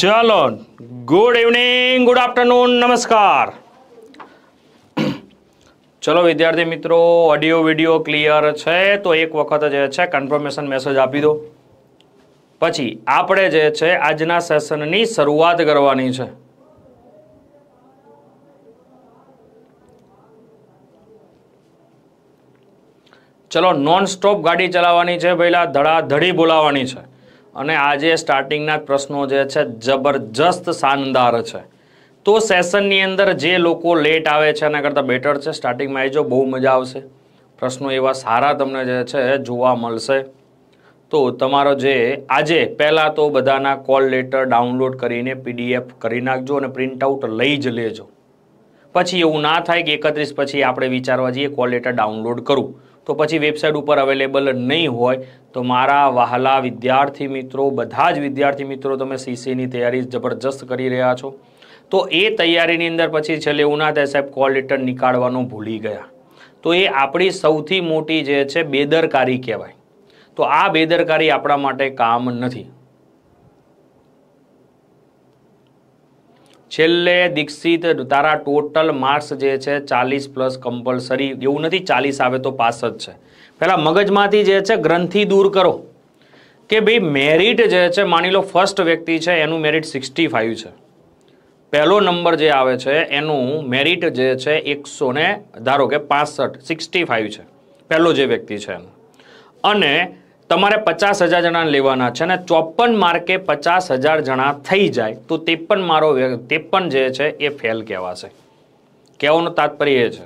ચાલો good evening good afternoon નમસ્કાર ચલો વિદ્યાર્થી મિત્રો ઓડિયો વિડીયો ક્લિયર છે તો એક વખત જે છે કન્ફર્મેશન મેસેજ આપી દો પછી આપણે જે છે આજના સેશનની શરૂઆત કરવાની છે ચલો નોન સ્ટોપ ગાડી ચલાવવાની છે પહેલાં ધડાધડી બોલાવવાની છે અને આજે સ્ટાર્ટિંગના જ પ્રશ્નો જે છે જબરજસ્ત શાનદાર છે તો સેશનની અંદર જે લોકો લેટ આવે છે એના કરતાં બેટર છે સ્ટાર્ટિંગમાં આવી જો બહુ મજા આવશે પ્રશ્નો એવા સારા તમને જે છે જોવા મળશે તો તમારો જે આજે પહેલાં તો બધાના કોલ લેટર ડાઉનલોડ કરીને પીડીએફ કરી નાખજો અને પ્રિન્ટ આઉટ લઈ જ લેજો પછી એવું ના થાય કે એકત્રીસ પછી આપણે વિચારવા જઈએ કોલ લેટર ડાઉનલોડ કરું તો પછી વેબસાઇટ ઉપર અવેલેબલ નહીં હોય તો મારા વહાલા વિદ્યાર્થી મિત્રો બધા જ વિદ્યાર્થી મિત્રો તમે સીસીની તૈયારી જબરજસ્ત કરી રહ્યા છો તો એ તૈયારીની અંદર પછી છેલ્લે ઉના થાય સાહેબ કોલ રિટર્ન નીકાળવાનું ભૂલી ગયા તો એ આપણી સૌથી મોટી જે છે બેદરકારી કહેવાય તો આ બેદરકારી આપણા માટે કામ નથી છેલ્લે દીક્ષિત તારા ટોટલ માર્ક્સ જે છે ચાલીસ પ્લસ કમ્પલસરી એવું નથી ચાલીસ આવે તો પાસ જ છે પહેલાં મગજમાંથી જે છે ગ્રંથિ દૂર કરો કે ભાઈ મેરિટ જે છે માની લો ફર્સ્ટ વ્યક્તિ છે એનું મેરિટ સિક્સટી ફાઇવ છે પહેલો નંબર જે આવે છે એનું મેરિટ જે છે એકસો ને ધારો કે પાસઠ સિક્સટી ફાઇવ છે પહેલો જે વ્યક્તિ છે એનું અને તમારે પચાસ હજાર જણા લેવાના છે અને ચોપન માર્કે પચાસ હજાર જણા થઈ જાય તો ત્રેપન મારો ત્રેપન જે છે એ ફેલ કહેવાશે કહેવાનું તાત્પર્ય એ છે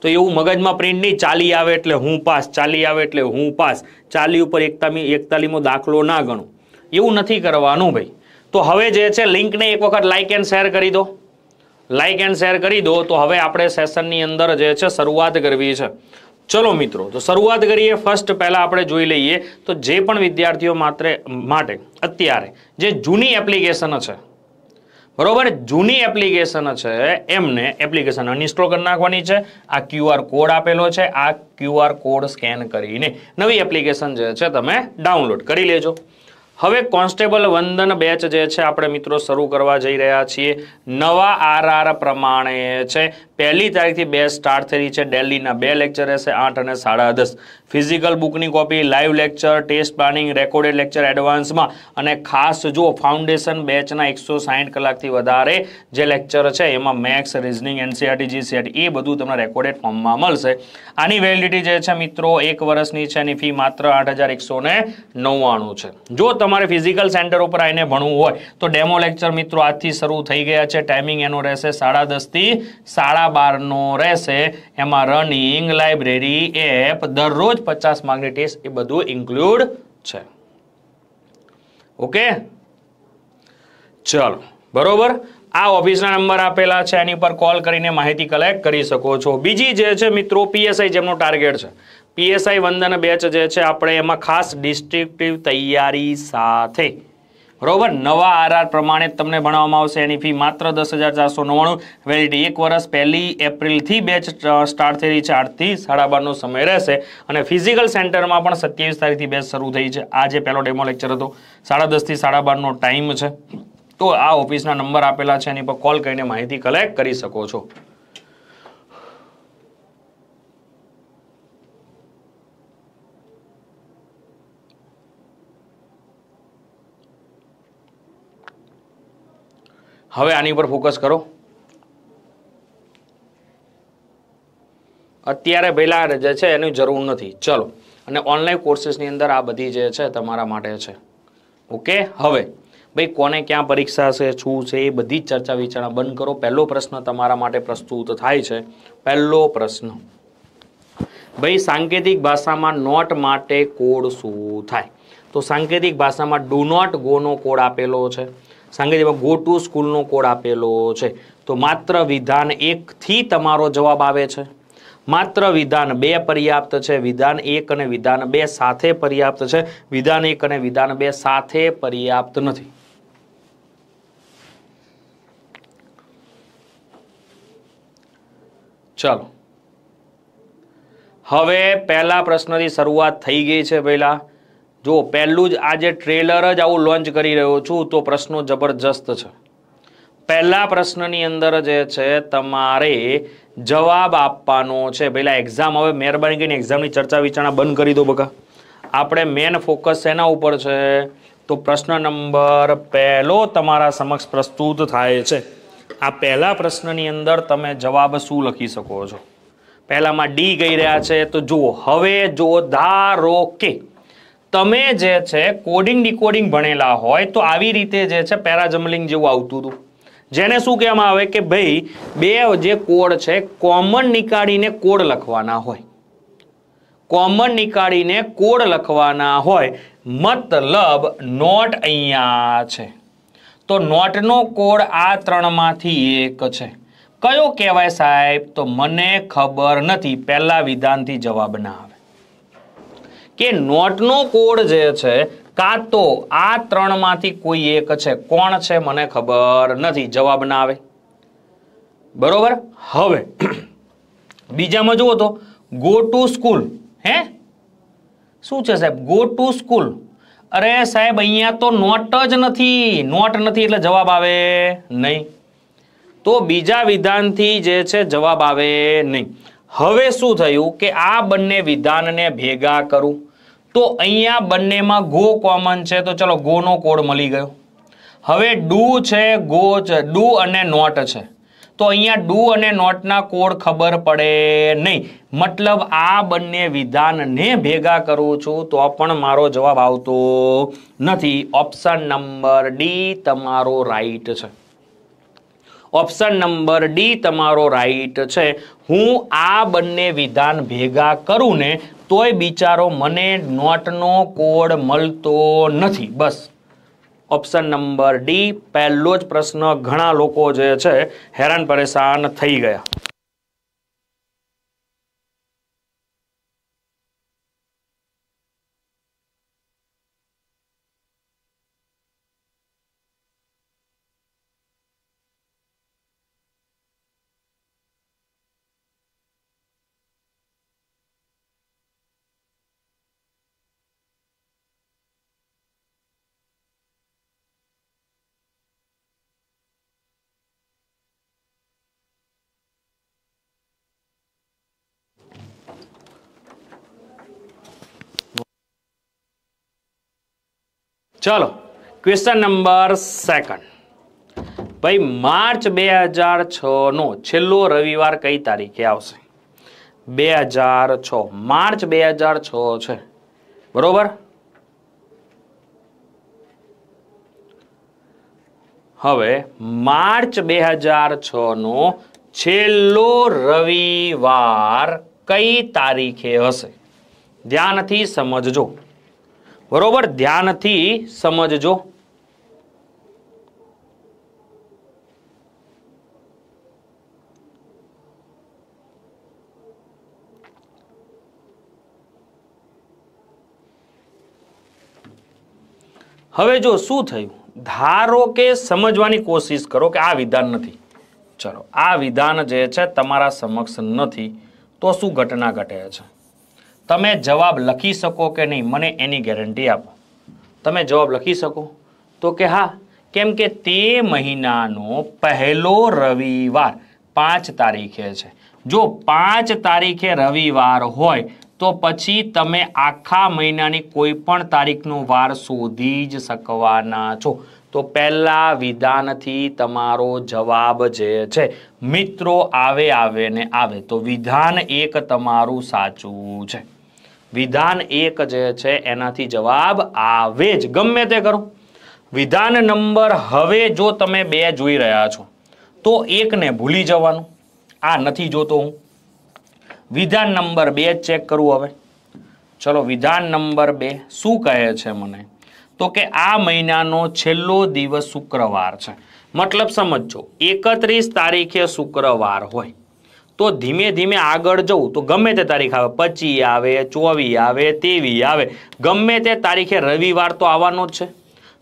તો એવું મગજમાં પ્રિન્ટ નહીં ચાલી આવે એટલે હું પાસ ચાલી આવે એટલે હું પાસ ચાલી ઉપર એકતામી એકતાલીમો દાખલો ના ગણું એવું નથી કરવાનું ભાઈ તો હવે જે છે લિંકને એક વખત લાઇક એન્ડ શેર કરી દો લાઇક એન્ડ શેર કરી દો તો હવે આપણે સેશનની અંદર જે છે શરૂઆત કરવી છે ચલો મિત્રો તો શરૂઆત કરીએ ફર્સ્ટ પહેલાં આપણે જોઈ લઈએ તો જે પણ વિદ્યાર્થીઓ માત્ર માટે અત્યારે જે જૂની એપ્લિકેશન છે બરોબર જૂની એપ્લિકેશન છે એમને એપ્લિકેશન અનઇન્સ્ટોલ કરી નાખવાની છે આ ક્યુઆર કોડ આપેલો છે આ ક્યુઆર કોડ સ્કેન કરીને નવી એપ્લિકેશન જે છે તમે ડાઉનલોડ કરી લેજો હવે કોન્સ્ટેબલ વંદન બેચ જે છે આપણે મિત્રો શરૂ કરવા જઈ રહ્યા છીએ નવા આરઆર પ્રમાણે છે પહેલી તારીખથી બે સ્ટાર્ટ થઈ છે ડેલીના બે લેક્ચર હશે આઠ અને સાડા દસ ફિઝિકલ બુકની copy live lecture test planning recorded lecture એડવાન્સમાં અને ખાસ જો ફાઉન્ડેશન બેચના એકસો સાહીઠ કલાકથી વધારે જે લેક્ચર છે એમાં મેક્સ રિઝનિંગ એનસીઆરટી જીસીઆર એ બધું તમને રેકોર્ડેડ ફોર્મમાં મળશે આની વેલિડિટી જે છે મિત્રો એક વર્ષની છે એની ફી માત્ર આઠ નવ્વાણું છે જો તમારે ફિઝિકલ સેન્ટર ઉપર આવીને ભણવું હોય તો ડેમો લેક્ચર મિત્રો આજથી શરૂ થઈ ગયા છે ટાઈમિંગ એનો રહેશે સાડા દસથી સાડા બારનો રહેશે એમાં રનિંગ લાઇબ્રેરી એપ દરરોજ પચાસ માર્કની ટેસ્ટ એ બધું ઇન્ક્લુડ છે ઓકે ચલો બરોબર આ ઓફિસના નંબર આપેલા છે એની પર કોલ કરીને માહિતી કલેક્ટ કરી શકો છો બીજી જે છે મિત્રો પીએસઆઈ જેમનો ટાર્ગેટ છે પીએસઆઈ વંદન બેચ જે છે આપણે એમાં ખાસ ડિસ્ટ્રિક્ટિવ તૈયારી સાથે બરોબર નવા આરઆર પ્રમાણે તમને ભણાવવામાં આવશે એની ફી માત્ર દસ હજાર ચારસો નવ્વાણું વેલિડિટી એક વર્ષ પહેલી એપ્રિલથી બેચ સ્ટાર્ટ થઈ રહી છે આઠથી સાડા બારનો સમય રહેશે અને ફિઝિકલ સેન્ટરમાં પણ સત્યાવીસ તારીખથી બેચ શરૂ થઈ છે આ જે પહેલો ડેમો લેક્ચર હતો સાડા દસથી સાડા બારનો ટાઈમ છે તો આ ઓફિસના નંબર આપેલા છે એની પર કોલ કરીને માહિતી કલેક્ટ કરી શકો છો હવે આની ઉપર ફોકસ કરો અત્યારે પહેલાં જે છે એની જરૂર નથી ચલો અને ઓનલાઈન કોર્સીસની અંદર આ બધી જે છે તમારા માટે છે ઓકે હવે ભાઈ કોને ક્યાં પરીક્ષા છે શું છે એ બધી જ ચર્ચા વિચારણા બંધ કરો પહેલો પ્રશ્ન તમારા માટે પ્રસ્તુત થાય છે પહેલો પ્રશ્ન ભાઈ સાંકેતિક ભાષામાં નોટ માટે કોડ શું થાય તો સાંકેતિક ભાષામાં ડુ નોટ ગોનો કોડ આપેલો છે સાંગેજીમાં ગો ટુ સ્કૂલનો કોડ આપેલો છે તો માત્ર વિધાન એકથી તમારો જવાબ આવે છે માત્ર વિધાન બે પર્યાપ્ત છે વિધાન એક અને વિધાન બે સાથે પર્યાપ્ત છે વિધાન એક અને વિધાન બે સાથે પર્યાપ્ત નથી ચાલો હવે પહેલા પ્રશ્નની શરૂઆત થઈ ગઈ છે પહેલાં જો પહેલું જ આ જે ટ્રેલર જ આવું લોન્ચ કરી રહ્યો છું તો પ્રશ્નો જબરજસ્ત છે પહેલા પ્રશ્નની અંદર જે છે તમારે જવાબ આપવાનો છે પહેલાં એક્ઝામ હવે મહેરબાની કરીને એક્ઝામની ચર્ચા વિચારણા બંધ કરી દો બકા આપણે મેન ફોકસ એના ઉપર છે તો પ્રશ્ન નંબર પહેલો તમારા સમક્ષ પ્રસ્તુત થાય છે આ પહેલા પ્રશ્નની અંદર તમે જવાબ શું લખી શકો છો પહેલામાં ડી ગઈ રહ્યા છે તો જુઓ હવે જો ધારો કે તમે જે છે કોડિંગ ડીકોડિંગ ભણેલા હોય તો આવી રીતે જે છે પેરાજમલિંગ જેવું આવતું હતું જેને શું કહેવામાં આવે કે ભાઈ બે જે કોડ છે કોમન નીકાળીને કોડ લખવાના હોય કોમન નીકાળીને કોડ લખવાના હોય મતલબ નોટ અહીંયા છે તો નોટનો કોડ આ ત્રણમાંથી એક છે કયો કહેવાય સાહેબ તો મને ખબર નથી પહેલા વિધાનથી જવાબ ના આવે કે નોટનો કોડ જે છે કાં તો આ ત્રણમાંથી કોઈ એક છે કોણ છે મને ખબર નથી જવાબ ના આવે બરોબર હવે બીજામાં જુઓ તો ગો ટુ સ્કૂલ હે શું છે સાહેબ ગો ટુ સ્કૂલ અરે સાહેબ અહીંયા તો નોટ જ નથી નોટ નથી એટલે જવાબ આવે નહીં તો બીજા વિધાનથી જે છે જવાબ આવે નહીં હવે શું થયું કે આ બંને વિધાનને ભેગા કરું તો અહીંયા બંનેમાં ગો કોમન છે તો ચલો ગોનો કોડ મળી ગયો હવે ડુ છે ગો છે ડુ અને નોટ છે તો અહીંયા ડુ અને નોટના કોડ ખબર પડે નહીં મતલબ આ બંને વિધાનને ભેગા કરું છું તો પણ મારો જવાબ આવતો નથી ઓપ્શન નંબર ડી તમારો રાઈટ છે ઓપ્શન નંબર ડી તમારો રાઈટ છે હું આ બંને વિધાન ભેગા કરું ને તોય બિચારો મને નોટનો કોડ મળતો નથી બસ ઓપ્શન નંબર ડી પહેલો જ પ્રશ્ન ઘણા લોકો જે છે હેરાન પરેશાન થઈ ગયા ચાલો ક્વેશ્ચન નંબર સેકન્ડ ભાઈ માર્ચ બે હજાર છનો છેલ્લો રવિવાર કઈ તારીખે આવશે બે હજાર છ માર્ચ બે હજાર છ છે બરોબર હવે માર્ચ બે હજાર છનો છેલ્લો રવિવાર કઈ તારીખે હશે ધ્યાનથી સમજજો બરોબર ધ્યાનથી સમજજો હવે જો શું થયું ધારો કે સમજવાની કોશિશ કરો કે આ વિધાન નથી ચલો આ વિધાન જે છે તમારા સમક્ષ નથી તો શું ઘટના ઘટે છે તમે જવાબ લખી શકો કે નહીં મને એની ગેરંટી આપો તમે જવાબ લખી શકો તો કે હા કેમ કે તે મહિનાનો પહેલો રવિવાર પાંચ તારીખે છે જો પાંચ તારીખે રવિવાર હોય તો પછી તમે આખા મહિનાની કોઈ પણ તારીખનો વાર શોધી જ શકવાના છો તો પહેલા વિધાનથી તમારો જવાબ જે છે મિત્રો આવે આવે ને આવે તો વિધાન એક તમારું સાચું છે વિધાન એક જે છે એનાથી જવાબ આવે જ ગમે તે કરો વિધાન નંબર હવે જો તમે બે જોઈ રહ્યા છો તો એકને ભૂલી જવાનું આ નથી જોતો હું વિધાન નંબર બે ચેક કરું હવે ચલો વિધાન નંબર બે શું કહે છે મને તો કે આ મહિનાનો છેલ્લો દિવસ શુક્રવાર છે મતલબ સમજો એકત્રીસ તારીખે શુક્રવાર હોય તો ધીમે ધીમે આગળ જવું તો ગમે તે તારીખ આવે પચી આવે ચોવી આવે તેવી આવે ગમે તે તારીખે રવિવાર તો આવવાનો જ છે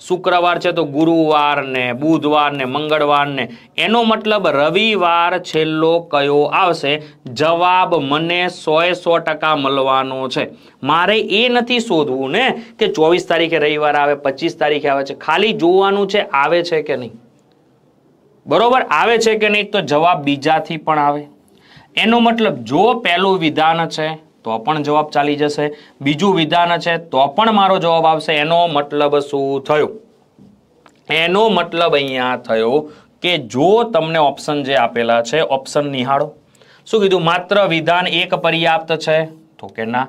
શુક્રવાર છે તો ગુરુવાર ને ગુરુવારને બુધવારને મંગળવારને એનો મતલબ રવિવાર છેલ્લો કયો આવશે જવાબ મને સો એ સો ટકા મળવાનો છે મારે એ નથી શોધવું ને કે ચોવીસ તારીખે રવિવાર આવે પચીસ તારીખે આવે છે ખાલી જોવાનું છે આવે છે કે નહીં બરોબર આવે છે કે નહીં તો જવાબ બીજાથી પણ આવે એનો મતલબ જો પહેલું વિધાન છે તો પણ જવાબ ચાલી જશે બીજું વિધાન છે તો પણ મારો જવાબ આવશે એનો મતલબ શું થયો એનો મતલબ અહીંયા થયો કે જો તમને ઓપ્શન જે આપેલા છે ઓપ્શન નિહાળો શું કીધું માત્ર વિધાન એક પર્યાપ્ત છે તો કે ના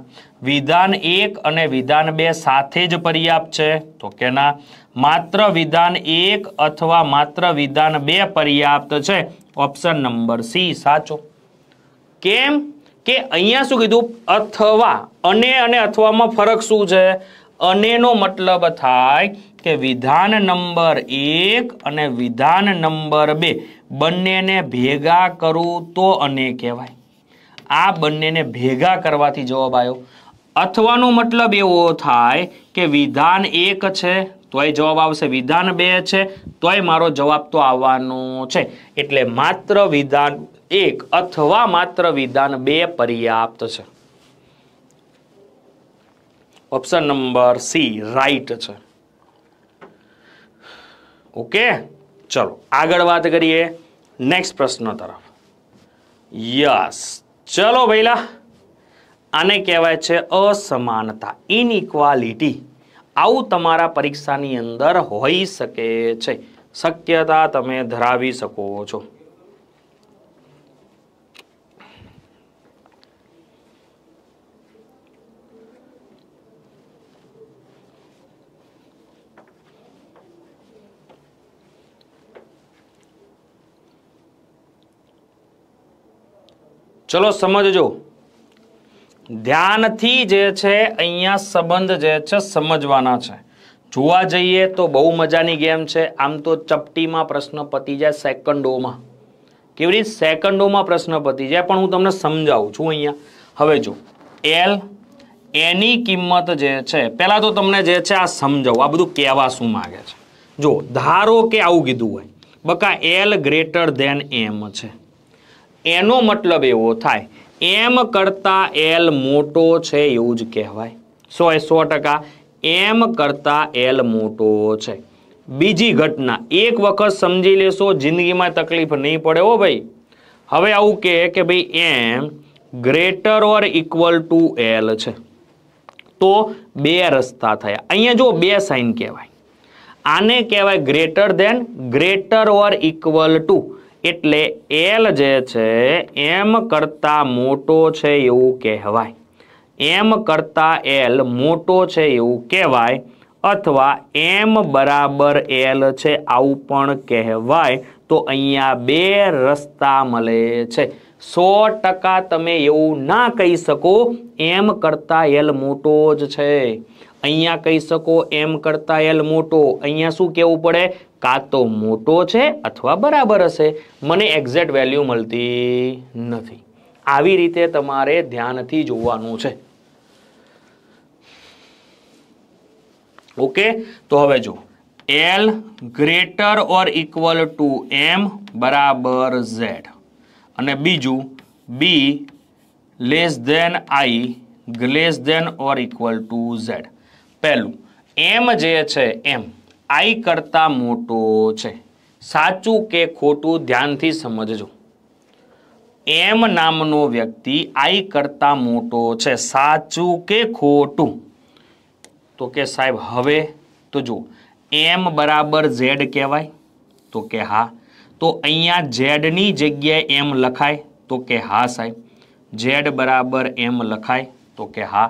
વિધાન એક અને વિધાન બે સાથે જ પર્યાપ્ત છે તો કે ના માત્ર વિધાન એક અથવા માત્ર વિધાન બે પર્યાપ્ત છે ઓપ્શન નંબર સી સાચો કેમ કે અહીંયા શું કીધું અથવા અને અને અથવામાં ફરક શું છે અનેનો મતલબ થાય કે વિધાન નંબર એક અને વિધાન નંબર બે બંનેને ભેગા કરું તો અને કહેવાય આ બંનેને ભેગા કરવાથી જવાબ આવ્યો અથવાનો મતલબ એવો થાય કે વિધાન એક છે તોય જવાબ આવશે વિધાન બે છે તોય મારો જવાબ તો આવવાનો છે એટલે માત્ર વિધાન એક અથવા માત્ર વિધાન બે પર્યાપ્ત છે ઓપ્શન નંબર સી રાઈટ છે ઓકે ચલો આગળ વાત કરીએ નેક્સ્ટ પ્રશ્ન તરફ યસ ચલો ભૈલા આને કહેવાય છે અસમાનતા ઇનઇક્વાલિટી આવું તમારા પરીક્ષાની અંદર હોઈ શકે છે શક્યતા તમે ધરાવી શકો છો ચલો સમજજો ધ્યાનથી જે છે અહીંયા સંબંધ જે છે સમજવાના છે જોવા જઈએ તો બહુ મજાની ગેમ છે આમ તો ચપટીમાં પ્રશ્ન પતી જાય સેકન્ડોમાં કેવી રીતે સેકન્ડોમાં પ્રશ્ન પતી જાય પણ હું તમને સમજાવું છું અહીંયા હવે જો એલ એની કિંમત જે છે પહેલાં તો તમને જે છે આ સમજાવું આ બધું કહેવા શું માગે છે જો ધારો કે આવું કીધું હોય બકા એલ ગ્રેટર ધેન એમ છે એનો મતલબ એવો થાય એમ કરતાં એલ મોટો છે એવું જ કહેવાય સો એ સો ટકા એમ કરતાં એલ મોટો છે બીજી ઘટના એક વખત સમજી લેશો જિંદગીમાં તકલીફ નહીં પડે હો ભાઈ હવે આવું કહે કે ભાઈ M greater or equal to L છે તો બે રસ્તા થયા અહીંયા જો બે સાઇન કહેવાય આને કહેવાય greater than greater or equal to એટલે એલ જે છે એમ કરતાં મોટો છે એવું કહેવાય એમ કરતા એલ મોટો છે એવું કહેવાય અથવા એમ બરાબર એલ છે આવું પણ કહેવાય તો અહીંયા બે રસ્તા મળે છે સો ટકા તમે એવું ના કહી શકો એમ કરતાં એલ મોટો જ છે અહીંયા કહી શકો એમ કરતાં એલ મોટો અહીંયા શું કહેવું પડે કાં તો મોટો છે અથવા બરાબર હશે મને એક્ઝેક્ટ વેલ્યુ મળતી નથી આવી રીતે તમારે ધ્યાનથી જોવાનું છે ઓકે તો હવે જો L greater or equal to M બરાબર ઝેડ અને બીજું B less than I less than or equal to Z પહેલું એમ જે છે એમ आई करता मोटो छे સાચું કે ખોટું ધ્યાન થી સમજો એમ નામ નો વ્યક્તિ આઈ કરતા મોટો છે સાચું કે ખોટું તો કે સાહેબ હવે તો જો એમ બરાબર ઝેડ કહેવાય તો કે હા તો અહિયાં ઝેડ ની જગ્યાએ એમ લખાય તો કે હા સાહેબ ઝેડ બરાબર એમ લખાય તો કે હા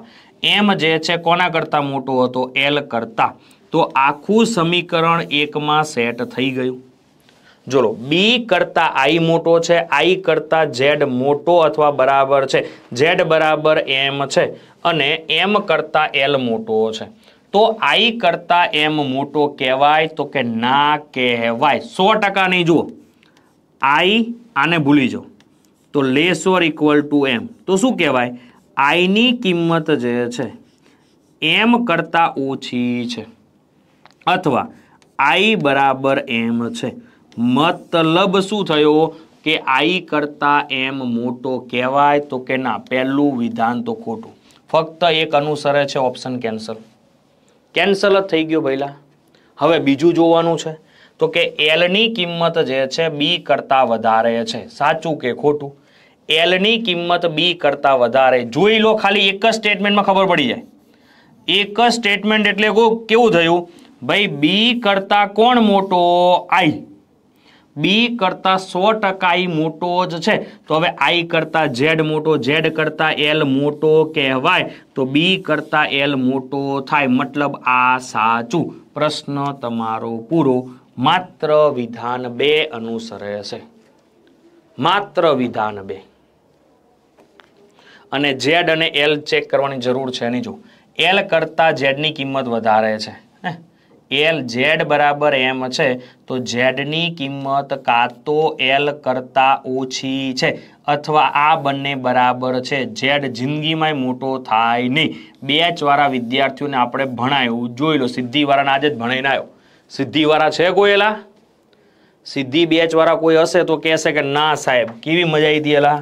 એમ જે છે કોના કરતા મોટો હો તો એલ કરતા તો આખું સમીકરણ એકમાં સેટ થઈ ગયું જોલો બી કરતા આઈ મોટો છે આઈ કરતા ઝેડ મોટો અથવા બરાબર છે ઝેડ બરાબર એમ છે અને એમ કરતા એલ મોટો છે તો આઈ કરતા એમ મોટો કહેવાય તો કે ના કહેવાય સો ટકા નહીં જુઓ આઈ આને ભૂલી જાઓ તો less or equal to M તો શું કહેવાય આઈની કિંમત જે છે એમ કરતાં ઓછી છે અથવા આઈ બરાબર એમ છે મતલબ શું થયો કે આઈ કરતાં એમ મોટો કહેવાય તો કે ના પહેલું વિધાન તો ખોટું ફક્ત એક અનુસરે છે ઓપ્શન કેન્સલ કેન્સલ જ થઈ ગયો પહેલાં હવે બીજું જોવાનું છે તો કે એલની કિંમત જે છે બી કરતાં વધારે છે સાચું કે ખોટું એલની કિંમત બી કરતાં વધારે જોઈ લો ખાલી એક જ સ્ટેટમેન્ટમાં ખબર પડી જાય એક જ સ્ટેટમેન્ટ એટલે કેવું થયું ભાઈ બી કરતા કોણ મોટો આઈ બી કરતા સો ટકા આઈ મોટો જ છે તો હવે આઈ કરતા ઝેડ મોટો ઝેડ કરતા એલ મોટો કહેવાય તો બી કરતા એલ મોટો થાય મતલબ આ સાચું પ્રશ્ન તમારો પૂરો માત્ર વિધાન બે અનુસરે છે માત્ર વિધાન બે અને ઝેડ અને એલ ચેક કરવાની જરૂર છે નહીં જો એલ કરતાં ઝેડની કિંમત વધારે છે હે એલ ઝેડ બરાબર એમ છે તો ઝેડની કિંમત કાં તો એલ કરતાં ઓછી છે અથવા આ બંને બરાબર છે ઝેડ જિંદગીમાં મોટો થાય નહીં બેચવાળા વિદ્યાર્થીઓને આપણે ભણાયું જોઈ લો સિદ્ધિવાળાને આજે જ ભણાઈને આવ્યો સિદ્ધિવાળા છે કોઈ એલા સિદ્ધિ બેચવાળા કોઈ હશે તો કહેશે કે ના સાહેબ કેવી મજા આવી હતી એલા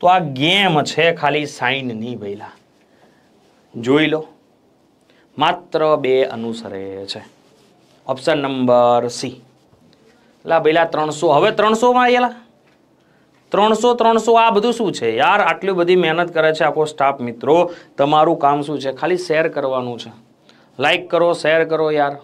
તો આ ગેમ છે ખાલી સાઈન નહીં ભઈલા જોઈ લો માત્ર બે અનુસરે છે ઓપ્શન નંબર સી લા પેલા ત્રણસો હવે ત્રણસોમાં આવેલા ત્રણસો ત્રણસો આ બધું શું છે યાર આટલી બધી મહેનત કરે છે આખો સ્ટાફ મિત્રો તમારું કામ શું છે ખાલી શેર કરવાનું છે લાઈક કરો શેર કરો યાર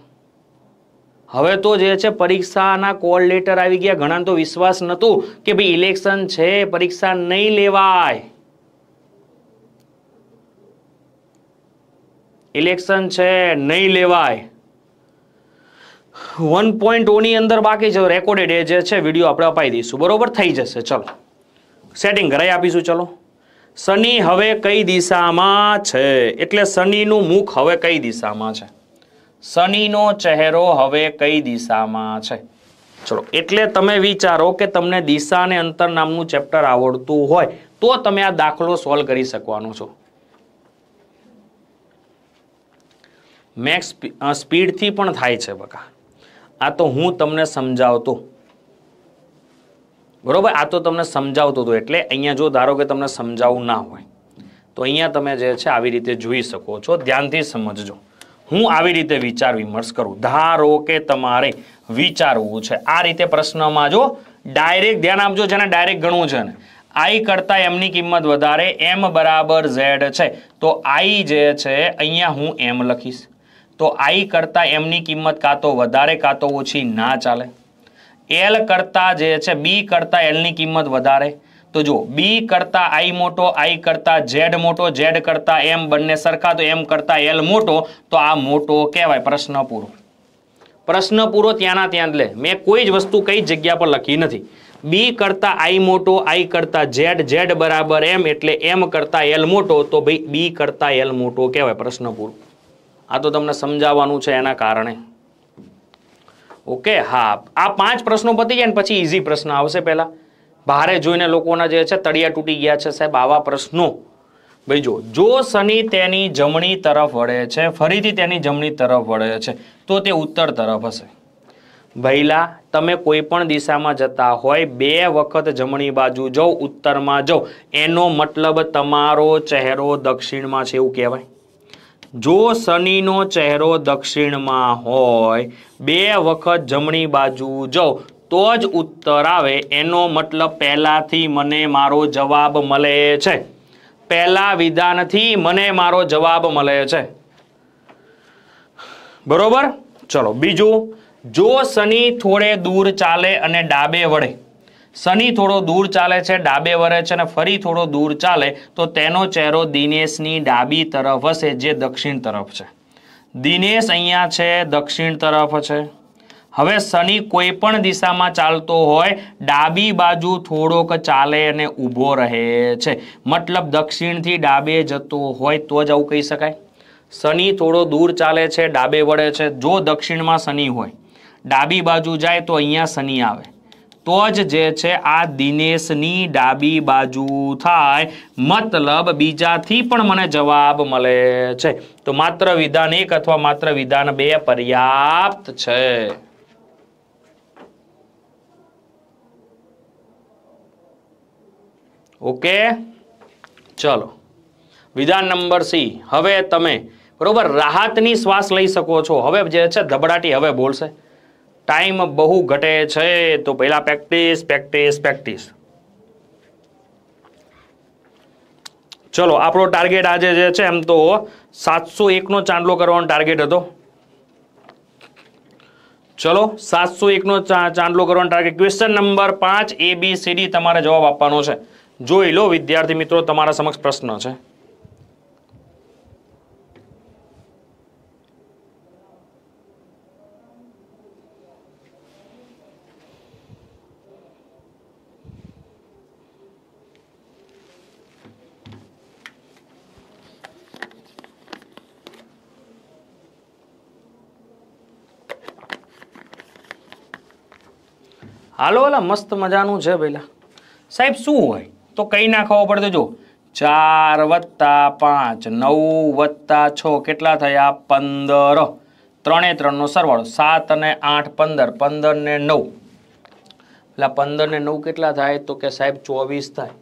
હવે તો જે છે પરીક્ષાના કોલ લેટર આવી ગયા ઘણા તો વિશ્વાસ નહોતો કે ભાઈ ઇલેક્શન છે પરીક્ષા નહીં લેવાય ઇલેક્શન છે નહીં લેવાય વન પોઈન્ટ ઓની અંદર બાકી છે રેકોર્ડેડ એ જે છે વિડીયો આપણે અપાઈ દઈશું બરોબર થઈ જશે ચલો સેટિંગ કરાવી આપીશું ચલો શનિ હવે કઈ દિશામાં છે એટલે શનિનું મુખ હવે કઈ દિશામાં છે શનિનો ચહેરો હવે કઈ દિશામાં છે ચલો એટલે તમે વિચારો કે તમને દિશા અને અંતર નામનું ચેપ્ટર આવડતું હોય તો તમે આ દાખલો સોલ્વ કરી શકવાનો છો મેક્સ સ્પીડથી પણ થાય છે બકા આ તો હું તમને સમજાવતો બરોબર આ તો તમને સમજાવતો હતો એટલે અહીંયા જો ધારો કે તમને સમજાવવું ના હોય તો અહીંયા તમે જે છે આવી રીતે જોઈ શકો છો ધ્યાનથી સમજજો હું આવી રીતે વિચાર વિમર્શ કરું ધારો કે તમારે વિચારવું છે આ રીતે પ્રશ્નમાં જો ડાયરેક્ટ ધ્યાન આપજો જેને ડાયરેક્ટ ગણવું છે ને આઈ કરતાં એમની કિંમત વધારે એમ બરાબર ઝેડ છે તો આઈ જે છે અહીંયા હું એમ લખીશ તો આઈ કરતાં એમની કિંમત કાં તો વધારે કાં તો ઓછી ના ચાલે એલ કરતાં જે છે બી કરતાં એલની કિંમત વધારે તો જો બી કરતાં આઈ મોટો આઈ કરતાં ઝેડ મોટો ઝેડ કરતાં એમ બંને સરખા તો એમ કરતાં એલ મોટો તો આ મોટો કહેવાય પ્રશ્ન પૂરો પ્રશ્ન પૂરો ત્યાંના ત્યાં જ લે મેં કોઈ જ વસ્તુ કઈ જગ્યા પર લખી નથી બી કરતા આઈ મોટો આઈ કરતા ઝેડ ઝેડ બરાબર એમ એટલે એમ કરતા એલ મોટો તો ભાઈ બી કરતા એલ મોટો કહેવાય પ્રશ્ન પૂરો આ તો તમને સમજાવવાનું છે એના કારણે ઓકે હા આ પાંચ પ્રશ્નો પતી ગયા ને પછી ઇઝી પ્રશ્ન આવશે પહેલાં ભારે જોઈને લોકોના જે છે તળિયા તૂટી ગયા છે સાહેબ આવા પ્રશ્નો ભાઈ જો જો શનિ તેની જમણી તરફ વળે છે ફરીથી તેની જમણી તરફ વળે છે તો તે ઉત્તર તરફ હશે ભૈલા તમે કોઈ પણ દિશામાં જતા હોય બે વખત જમણી બાજુ જાઓ ઉત્તરમાં જાઓ એનો મતલબ તમારો ચહેરો દક્ષિણમાં છે એવું કહેવાય જો શનિનો ચહેરો દક્ષિણમાં હોય બે વખત જમણી બાજુ જાઓ તો જ ઉત્તર આવે એનો મતલબ પહેલાંથી મને મારો જવાબ મળે છે પહેલા વિધાનથી મને મારો જવાબ મળે છે બરોબર ચલો બીજું જો શનિ થોડે દૂર ચાલે અને ડાબે વળે શનિ થોડો દૂર ચાલે છે ડાબે વરે છે અને ફરી થોડો દૂર ચાલે તો તેનો ચહેરો દિનેશની ડાબી તરફ હશે જે દક્ષિણ તરફ છે દિનેશ અહીંયા છે દક્ષિણ તરફ છે હવે શનિ કોઈ પણ દિશામાં ચાલતો હોય ડાબી બાજુ થોડોક ચાલે અને ઊભો રહે છે મતલબ દક્ષિણથી ડાબે જતો હોય તો જ આવું કહી શકાય શનિ થોડો દૂર ચાલે છે ડાબે વળે છે જો દક્ષિણમાં શનિ હોય ડાબી બાજુ જાય તો અહીંયા શનિ આવે તો જ જે છે આ દિનેશની ડાબી બાજુ થાય મતલબ બીજાથી પણ મને જવાબ મળે છે તો માત્ર વિધાન એક અથવા માત્ર વિધાન બે પર્યાપ્ત છે ઓકે ચલો વિધાન નંબર સી હવે તમે બરોબર રાહતની શ્વાસ લઈ શકો છો હવે જે છે ધબડાટી હવે બોલશે ટાઈમ બહુ ઘટે છે તો પહેલાં પ્રેક્ટિસ પ્રેક્ટિસ પ્રેક્ટિસ ચલો આપણો ટાર્ગેટ આજે જે છે એમ તો સાતસો એકનો ચાંદલો કરવાનો ટાર્ગેટ હતો ચલો સાતસો એકનો ચાંદલો કરવાનો ટાર્ગેટ ક્વેશ્ચન નંબર પાંચ એ બી સી ડી તમારે જવાબ આપવાનો છે જોઈ લો વિદ્યાર્થી મિત્રો તમારા સમક્ષ પ્રશ્ન છે હાલો ઓલા મસ્ત મજાનું છે પેલા સાહેબ શું હોય તો કઈ ના ખાવો પડતો જો ચાર વત્તા પાંચ નવ વત્તા છ કેટલા થયા પંદર ત્રણે ત્રણનો સરવાળો સાત અને આઠ પંદર પંદર ને નવ એટલે પંદર ને નવ કેટલા થાય તો કે સાહેબ ચોવીસ થાય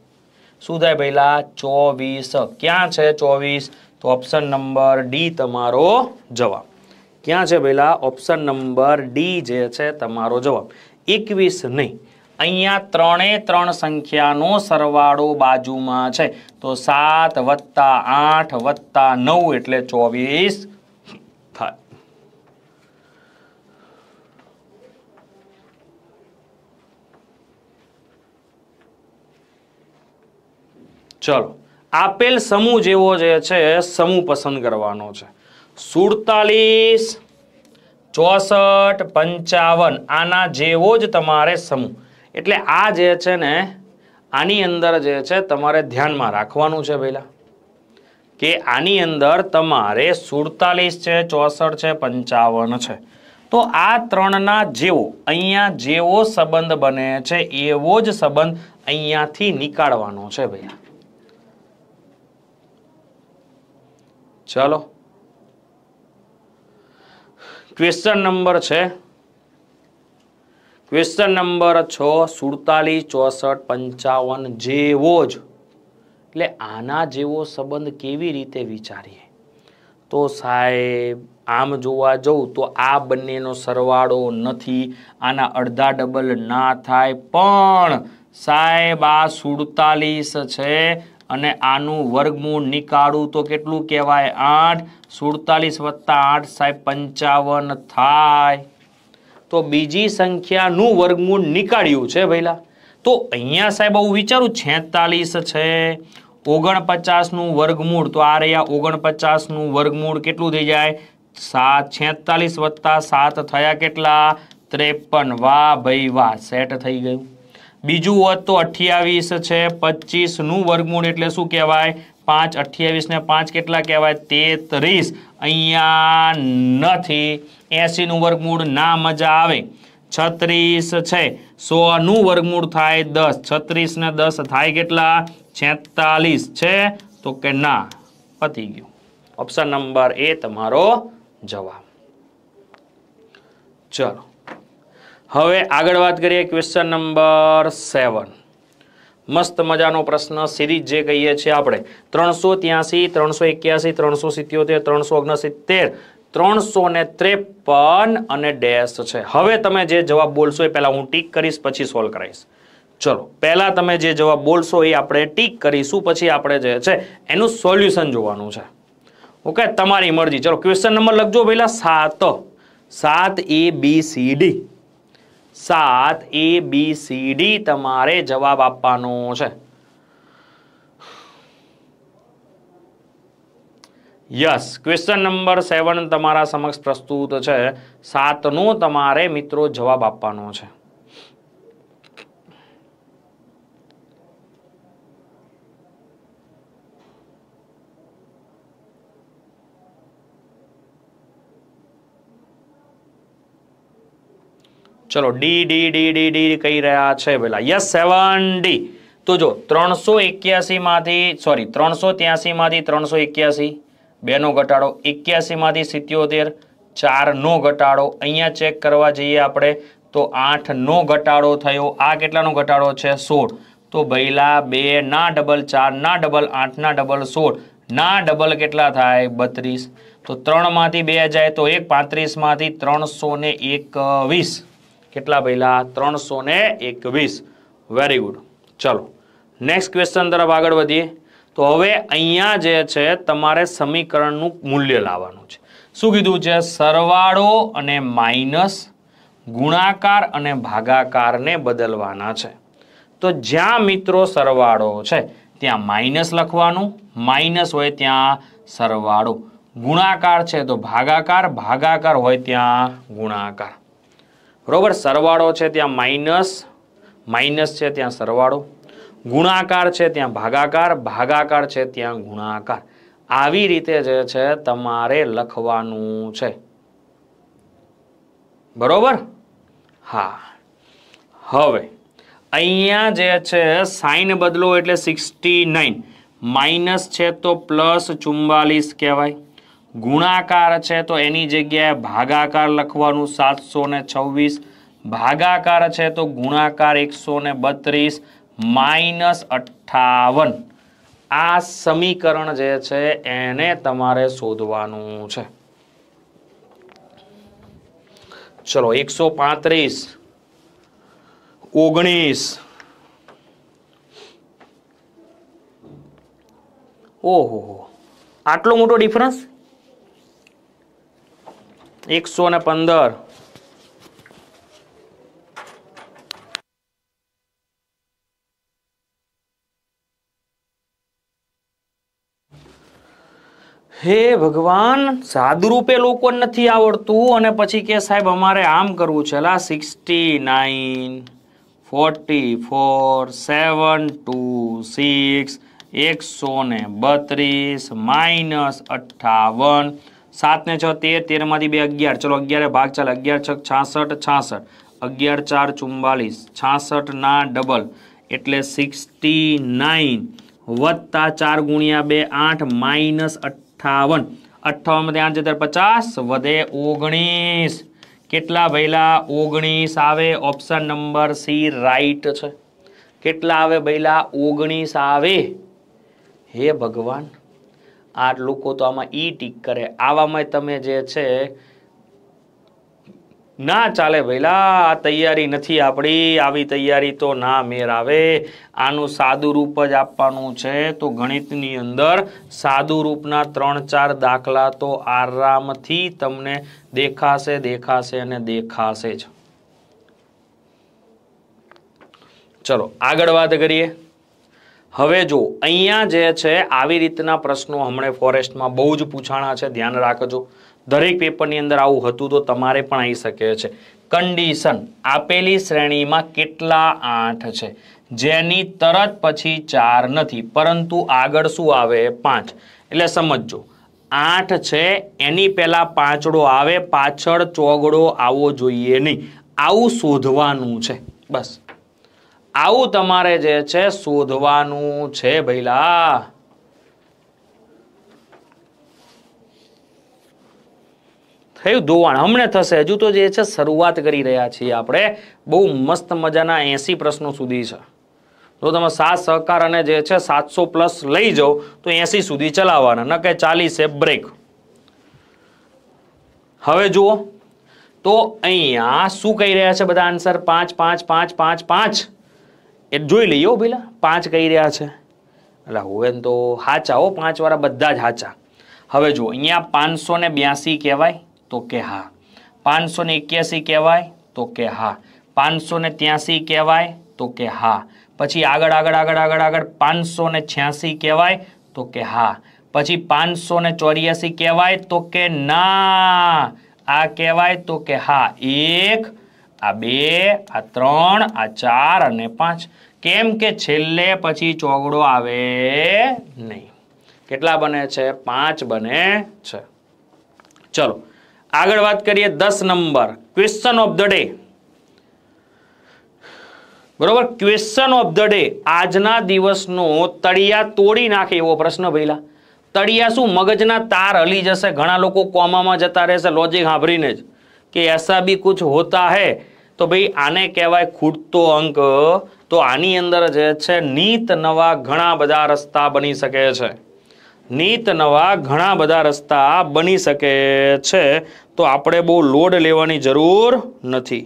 શું થાય પહેલા ચોવીસ ક્યાં છે ચોવીસ તો ઓપ્શન નંબર ડી તમારો જવાબ ક્યાં છે પહેલા ઓપ્શન નંબર ડી જે છે તમારો જવાબ એકવીસ નહીં અહીંયા ત્રણે ત્રણ સંખ્યાનો સરવાળો બાજુમાં છે તો સાત વત્તા આઠ વત્તા નવ એટલે ચોવીસ થાય ચલો આપેલ સમૂહ જેવો જે છે સમૂહ પસંદ કરવાનો છે સુડતાલીસ ચોસઠ પંચાવન આના જેવો જ તમારે સમૂહ એટલે આ જે છે ને આની અંદર જે છે તમારે ધ્યાનમાં રાખવાનું છે પહેલાં કે આની અંદર તમારે સુડતાલીસ છે ચોસઠ છે પંચાવન છે તો આ ત્રણના જેવો અહીંયા જેવો સંબંધ બને છે એવો જ સંબંધ અહીંયાથી નીકાળવાનો છે ભાઈ ચલો ક્વેશ્ચન નંબર છે ક્વેશ્ચન નંબર છ સુડતાલીસ ચોસઠ પંચાવન જેવો જ એટલે આના જેવો સંબંધ કેવી રીતે વિચારીએ તો સાહેબ આમ જોવા જઉં તો આ બંનેનો સરવાળો નથી આના અડધા ડબલ ના થાય પણ સાહેબ આ સુડતાલીસ છે અને આનું વર્ગમૂળ નીકાળું તો કેટલું કહેવાય આઠ સુડતાલીસ વત્તા આઠ સાહેબ પંચાવન થાય તો બીજી સંખ્યાનું વર્ગમૂળ નીકાળ્યું છે ભઈલા તો અહીંયા સાહેબ આવું વિચારું છેતાલીસ છે ઓગણપચાસનું વર્ગમૂળ તો આ રહ્યા ઓગણપચાસનું વર્ગમૂળ કેટલું થઈ જાય સાત છેતાલીસ વત્તા સાત થયા કેટલા ત્રેપન વાહ ભાઈ વાહ સેટ થઈ ગયું બીજું હોત તો અઠ્યાવીસ છે પચીસનું વર્ગમૂળ એટલે શું કહેવાય પાંચ અઠ્યાવીસને પાંચ કેટલા કહેવાય તેત્રીસ અહીંયા નથી એંસીનું વર્ગમૂળ ના મજા આવે છત્રીસ છે સોનું વર્ગમૂળ થાય દસ છત્રીસ ને દસ થાય કેટલા છેતાલીસ છે તો કે ના પતી ગયું ઓપ્શન નંબર એ તમારો જવાબ ચલો હવે આગળ વાત કરીએ ક્વેશ્ચન નંબર સેવન મસ્ત મજાનો પ્રશ્ન સિરીઝ જે કહીએ છીએ આપણે ત્રણસો ત્યાંસી ત્રણસો એક્યાસી ત્રણસો સિત્યોતેર ત્રણસો ઓગણસિત્તેર ત્રણસો ને ત્રેપન અને ડેશ છે હવે તમે જે જવાબ બોલશો એ પહેલાં હું ટીક કરીશ પછી સોલ્વ કરાવીશ ચલો પહેલાં તમે જે જવાબ બોલશો એ આપણે ટીક કરીશું પછી આપણે જે છે એનું સોલ્યુશન જોવાનું છે ઓકે તમારી મરજી ચલો ક્વેશ્ચન નંબર લખજો પહેલાં સાત સાત એ બી સી ડી સાત એ બી સી ડી તમારે જવાબ આપવાનો છે યસ ક્વેશ્ચન નંબર સેવન તમારા સમક્ષ પ્રસ્તુત છે સાતનો તમારે મિત્રો જવાબ આપવાનો છે ચલો D D D D D કહી રહ્યા છે પેલા યસ સેવન ડી તો જો ત્રણસો એક્યાસીમાંથી સોરી ત્રણસો ત્યાસીમાંથી ત્રણસો એક્યાસી બેનો ઘટાડો એક્યાસીમાંથી સિત્યોતેર ચારનો ઘટાડો અહીંયા ચેક કરવા જઈએ આપણે તો આઠનો ઘટાડો થયો આ કેટલાનો ઘટાડો છે સોળ તો ભૈલા બે ના ડબલ ચાર ના ડબલ આઠના ડબલ સોળ ના ડબલ કેટલા થાય બત્રીસ તો ત્રણમાંથી બે જાય તો એક પાંત્રીસમાંથી ત્રણસો ને એકવીસ કેટલા પહેલાં ત્રણસો ને એકવીસ વેરી ગુડ ચલો નેક્સ્ટ ક્વેશ્ચન તરફ આગળ વધીએ તો હવે અહીંયા જે છે તમારે સમીકરણનું મૂલ્ય લાવવાનું છે શું કીધું છે સરવાળો અને માઇનસ ગુણાકાર અને ભાગાકારને બદલવાના છે તો જ્યાં મિત્રો સરવાળો છે ત્યાં માઇનસ લખવાનું માઇનસ હોય ત્યાં સરવાળો ગુણાકાર છે તો ભાગાકાર ભાગાકાર હોય ત્યાં ગુણાકાર બરાબર સરવાળો છે ત્યાં માઇનસ માઇનસ છે ત્યાં સરવાળો ગુણાકાર છે ત્યાં ભાગાકાર ભાગાકાર છે ત્યાં ગુણાકાર આવી રીતે જે છે તમારે લખવાનું છે બરોબર હા હવે અહીંયા જે છે સાઇન બદલો એટલે સિક્સટી નાઇન માઇનસ છે તો પ્લસ ચુમ્બાલીસ કહેવાય ગુણાકાર છે તો એની જગ્યાએ ભાગાકાર લખવાનું સાતસો ને છવ્વીસ ભાગાકાર છે તો ગુણાકાર એકસો ને બત્રીસ માઇનસ અઠ્ઠાવન આ સમીકરણ જે છે એને તમારે શોધવાનું છે ચલો એકસો પાંત્રીસ ઓગણીસ ઓહો આટલો મોટો ડિફરન્સ એકસો ને પંદર હે ભગવાન સાદુરૂપે લોકો નથી આવડતું અને પછી કે સાહેબ અમારે આમ કરવું છે લા sixty nine forty four seven two six એકસો ને બત્રીસ માઇનસ અઠાવન સાત ને છ તેર તેરમાંથી બે અગિયાર ચલો અગિયારે ભાગ ચાલે અગિયાર છ છાસઠ છાસઠ અગિયાર ચાર ચુમ્બાલીસ છાસઠના ડબલ એટલે સિક્સટી નાઇન વત્તા ચાર ગુણ્યા બે આઠ માઇનસ અઠ્ઠાવન અઠ્ઠાવનમાંથી આઠ જતર પચાસ વધે ઓગણીસ કેટલા ભૈલા ઓગણીસ આવે ઓપ્શન નંબર સી રાઈટ છે કેટલા આવે ભૈલા ઓગણીસ આવે હે ભગવાન આ લોકો તો આમાં ઈ ટીક કરે આવામાં તમે જે છે ના ચાલે ભઈલા આ તૈયારી નથી આપણી આવી તૈયારી તો ના મેર આવે આનું સાદું રૂપ જ આપવાનું છે તો ગણિતની અંદર સાદું રૂપના ત્રણ ચાર દાખલા તો આરામથી તમને દેખાશે દેખાશે અને દેખાશે જ ચલો આગળ વાત કરીએ હવે જો અહીંયા જે છે આવી રીતના પ્રશ્નો હમણે ફોરેસ્ટમાં બહુ જ પૂછાણા છે ધ્યાન રાખજો દરેક પેપરની અંદર આવું હતું તો તમારે પણ આવી શકે છે કન્ડિશન આપેલી શ્રેણીમાં કેટલા આઠ છે જેની તરત પછી ચાર નથી પરંતુ આગળ શું આવે પાંચ એટલે સમજો આઠ છે એની પહેલાં પાંચડો આવે પાછળ ચોગડો આવવો જોઈએ નહીં આવું શોધવાનું છે બસ આવું તમારે જે છે શોધવાનું છે ભૈલા થયું ધોવાણ હમણે થશે હજુ તો જે છે શરૂઆત કરી રહ્યા છીએ આપણે બહુ મસ્ત મજાના એસી પ્રશ્નો સુધી છે જો તમે સાત સહકાર અને જે છે સાતસો પ્લસ લઈ જાઓ તો એસી સુધી ચલાવવાના ન કે ચાલીસે બ્રેક હવે જુઓ તો અહીંયા શું કહી રહ્યા છે બધા આન્સર પાંચ પાંચ પાંચ પાંચ પાંચ એ જોઈ લઈએ હો પેલા પાંચ કહી રહ્યા છે એટલે હવે તો હાચા હો પાંચવાળા બધા જ હાચા હવે જુઓ અહીંયા પાંચસો ને બ્યાસી કહેવાય તો કે હા પાંચસો ને એક્યાસી કહેવાય તો કે હા પાંચસો ને ત્યાસી કહેવાય તો કે હા પછી આગળ આગળ આગળ આગળ આગળ પાંચસો ને છ્યાસી કહેવાય તો કે હા પછી પાંચસો ને ચોર્યાસી કહેવાય તો કે ના આ કહેવાય તો કે હા એક આ બે આ ત્રણ આ ચાર અને પાંચ કેમ કે છેલ્લે પછી ચોગડો આવે નહીં કેટલા બને છે પાંચ બને છે ચલો આગળ વાત કરીએ દસ નંબર ક્વેશ્ચન ઓફ ધ ડે બરોબર ક્વેશ્ચન ઓફ ધ ડે આજના દિવસનો તળિયા તોડી નાખે એવો પ્રશ્ન ભઈલા તળિયા શું મગજના તાર હલી જશે ઘણા લોકો કોમામાં જતા રહેશે લોજિક સાંભળીને જ કે એસા બી કુછ હોતા હે તો ભાઈ આને કહેવાય ખૂટતો અંક તો આની અંદર જે છે નીત નવા ઘણા બધા રસ્તા બની શકે છે નીત નવા ઘણા બધા રસ્તા બની શકે છે તો આપણે બહુ લોડ લેવાની જરૂર નથી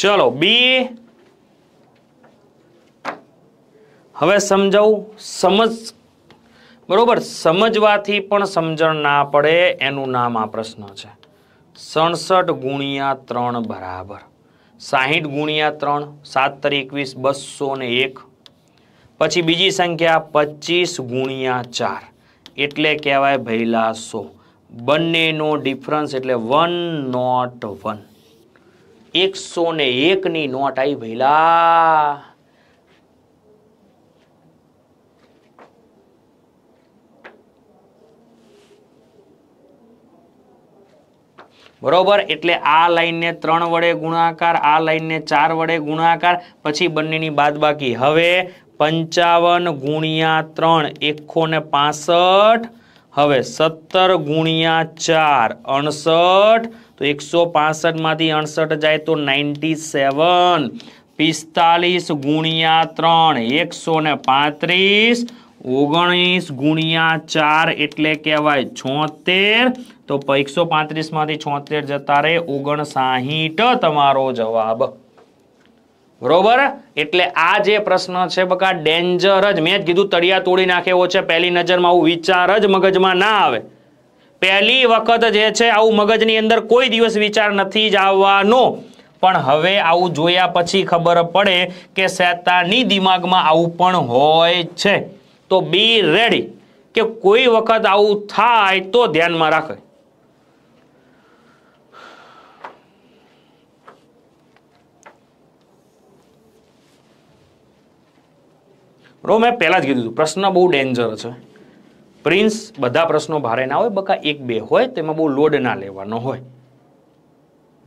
ચલો બી હવે સમજાવું સમજ બરોબર સમજવાથી પણ સમજણ ના પડે એનું નામ આ પ્રશ્ન છે સડસઠ ગુણ્યા ત્રણ બરાબર સાહીઠ ગુણ્યા ત્રણ સાત તરી એકવીસ બસો ને એક પછી બીજી સંખ્યા પચીસ ગુણ્યા ચાર એટલે કહેવાય ભૈલા સો બંનેનો ડિફરન્સ એટલે વન નોટ વન એકસો ને એકની નોટ આવી ભઈલા બરોબર એટલે આ લાઈન ને ત્રણ વડે ગુણાકાર આ લાઈન ને ચાર વડે ગુણાકાર પછી બંનેની બાકી હવે પંચાવન ગુણ્યા ત્રણ એકસો ને પાસઠ હવે સત્તર ગુણ્યા ચાર અડસઠ તો એકસો પાસઠમાંથી અડસઠ જાય તો નાઇન્ટી સેવન પિસ્તાલીસ ગુણ્યા ત્રણ એકસો ને પાંત્રીસ ઓગણીસ ગુણ્યા ચાર એટલે કહેવાય છોતેર તો એકસો પાંત્રીસમાંથી છોતેર જતા રહે ઓગણસાહીઠ તમારો જવાબ બરોબર એટલે આ જે પ્રશ્ન છે બકા ડેન્જર જ મેં જ કીધું તળિયા તોડી નાખે એવો છે પહેલી નજરમાં આવું વિચાર જ મગજમાં ના આવે પહેલી વખત જે છે આવું મગજની અંદર કોઈ દિવસ વિચાર નથી જ આવવાનો પણ હવે આવું જોયા પછી ખબર પડે કે શેતાની દિમાગમાં આવું પણ હોય છે તો બી રેડી કે કોઈ વખત આવું થાય તો ધ્યાનમાં રાખે બરાબર મેં પહેલાં જ કીધું હતું પ્રશ્ન બહુ ડેન્જર છે પ્રિન્સ બધા પ્રશ્નો ભારે ના હોય બકા એક બે હોય તેમાં બહુ લોડ ના લેવાનો હોય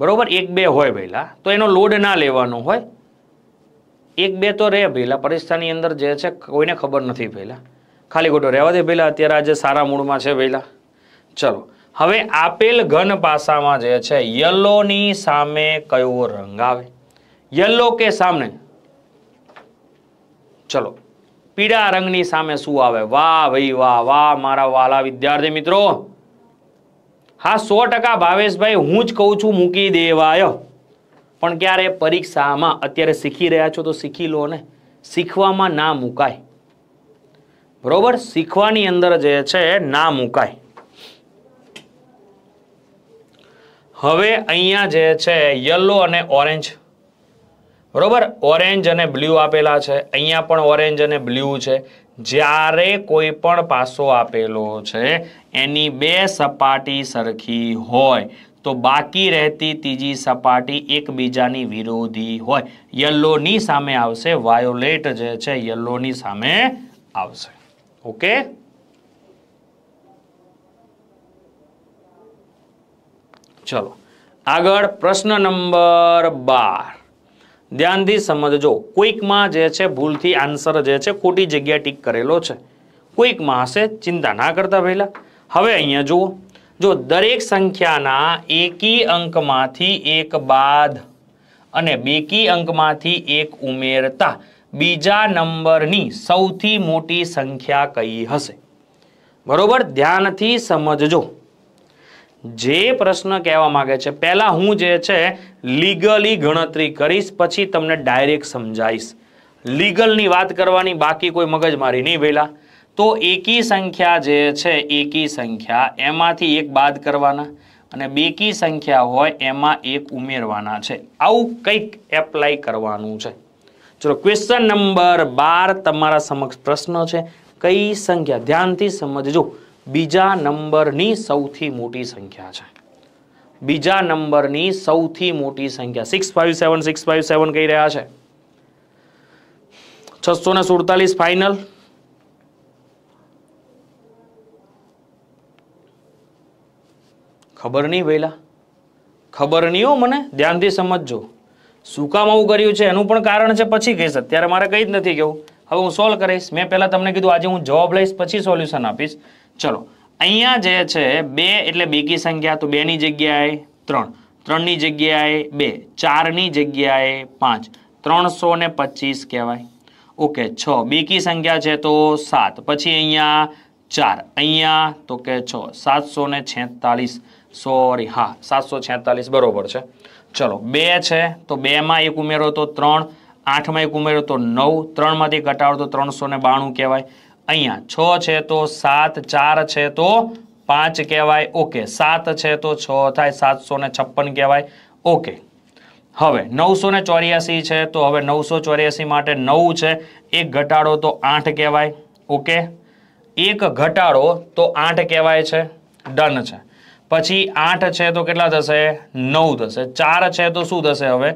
બરાબર એક બે હોય પહેલાં તો એનો લોડ ના લેવાનો હોય એક બે તો રહે પહેલાં પરિસ્થાની અંદર જે છે કોઈને ખબર નથી પહેલાં ખાલી ખોટો રહેવા દે પહેલાં અત્યારે આજે સારા મૂળમાં છે પહેલાં ચલો હવે આપેલ ઘન પાસામાં જે છે યલોની સામે કયો રંગ આવે યલો કે સામે ચલો પીળા રંગની સામે શું આવે વાહ ભાઈ વાહ વાહ મારા વાલા વિદ્યાર્થી મિત્રો હા સો ટકા ભાવેશભાઈ હું જ કહું છું મૂકી દેવાય પણ ક્યારે પરીક્ષામાં અત્યારે શીખી રહ્યા છો તો શીખી લો ને શીખવામાં ના મુકાય બરોબર શીખવાની અંદર જે છે ના મુકાય હવે અહીંયા જે છે યલો અને ઓરેન્જ બરોબર ઓરેન્જ અને બ્લ્યુ આપેલા છે અહીંયા પણ ઓરેન્જ અને બ્લુ છે જ્યારે કોઈ પણ પાસો આપેલો છે એની બે સપાટી સરખી હોય તો બાકી રહેતી ત્રીજી સપાટી એકબીજાની વિરોધી હોય યલ્લોની સામે આવશે વાયોલેટ જે છે યલોની સામે આવશે ઓકે ચલો આગળ પ્રશ્ન નંબર બાર ધ્યાનથી સમજજો કોઈકમાં જે છે ભૂલથી આન્સર જે છે ખોટી જગ્યાએ ટીક કરેલો છે કોઈકમાં હશે ચિંતા ના કરતા પહેલાં હવે અહીંયા જુઓ જો દરેક સંખ્યાના એકી અંકમાંથી એક બાદ અને બેકી અંકમાંથી એક ઉમેરતા બીજા નંબરની સૌથી મોટી સંખ્યા કઈ હશે બરોબર ધ્યાનથી સમજજો જે પ્રશ્ન કહેવા માંગે છે પહેલાં હું જે છે લીગલી ગણતરી કરીશ પછી તમને ડાયરેક્ટ સમજાવીશ લીગલની વાત કરવાની બાકી કોઈ મગજમારી નહીં ભેલા તો એકી સંખ્યા જે છે એકી સંખ્યા એમાંથી એક બાદ કરવાના અને બેકી સંખ્યા હોય એમાં એક ઉમેરવાના છે આવું કંઈક એપ્લાય કરવાનું છે ચલો ક્વેશ્ચન નંબર બાર તમારા સમક્ષ પ્રશ્ન છે કઈ સંખ્યા ધ્યાનથી સમજજો બીજા નંબરની સૌથી મોટી સંખ્યા છે બીજા નંબરની સૌથી મોટી સંખ્યા six five seven six five seven કહી રહ્યા છે છસો ને સુડતાલીસ ફાઇનલ ખબર નહીં વહેલા ખબર નહીં હો મને ધ્યાનથી સમજજો શું કામ આવું કર્યું છે એનું પણ કારણ છે પછી કહીશ અત્યારે મારે કંઈ જ નથી કેવું હવે હું સોલ્વ કરીશ મેં પહેલાં તમને કીધું આજે હું જવાબ લઈશ પછી સોલ્યુશન આપીશ ચલો અહીંયા જે છે બે એટલે બેકી સંખ્યા તો બેની જગ્યાએ ત્રણ ત્રણની જગ્યાએ બે ચારની જગ્યાએ પાંચ ત્રણસો ને પચીસ કહેવાય ઓકે છ બેકી સંખ્યા છે તો સાત પછી અહીંયા ચાર અહીંયા તો કે છ સાતસો ને છેતાલીસ સોરી હા સાતસો છેતાલીસ બરોબર છે ચલો બે છે તો બેમાં એક ઉમેરો તો ત્રણ આઠમાં એક ઉમેરો તો નવ ત્રણમાંથી ઘટાડો તો ત્રણસો ને બાણું કહેવાય અહીંયા છ છે તો સાત ચાર છે તો પાંચ કહેવાય ઓકે સાત છે તો છ થાય સાતસો છપ્પન કહેવાય ઓકે હવે નવસો ને ચોર્યાસી છે તો હવે નવસો ચોર્યાસી માટે નવ છે એક ઘટાડો તો આઠ કહેવાય ઓકે એક ઘટાડો તો આઠ કહેવાય છે ડન છે પછી આઠ છે તો કેટલા થશે નવ થશે ચાર છે તો શું થશે હવે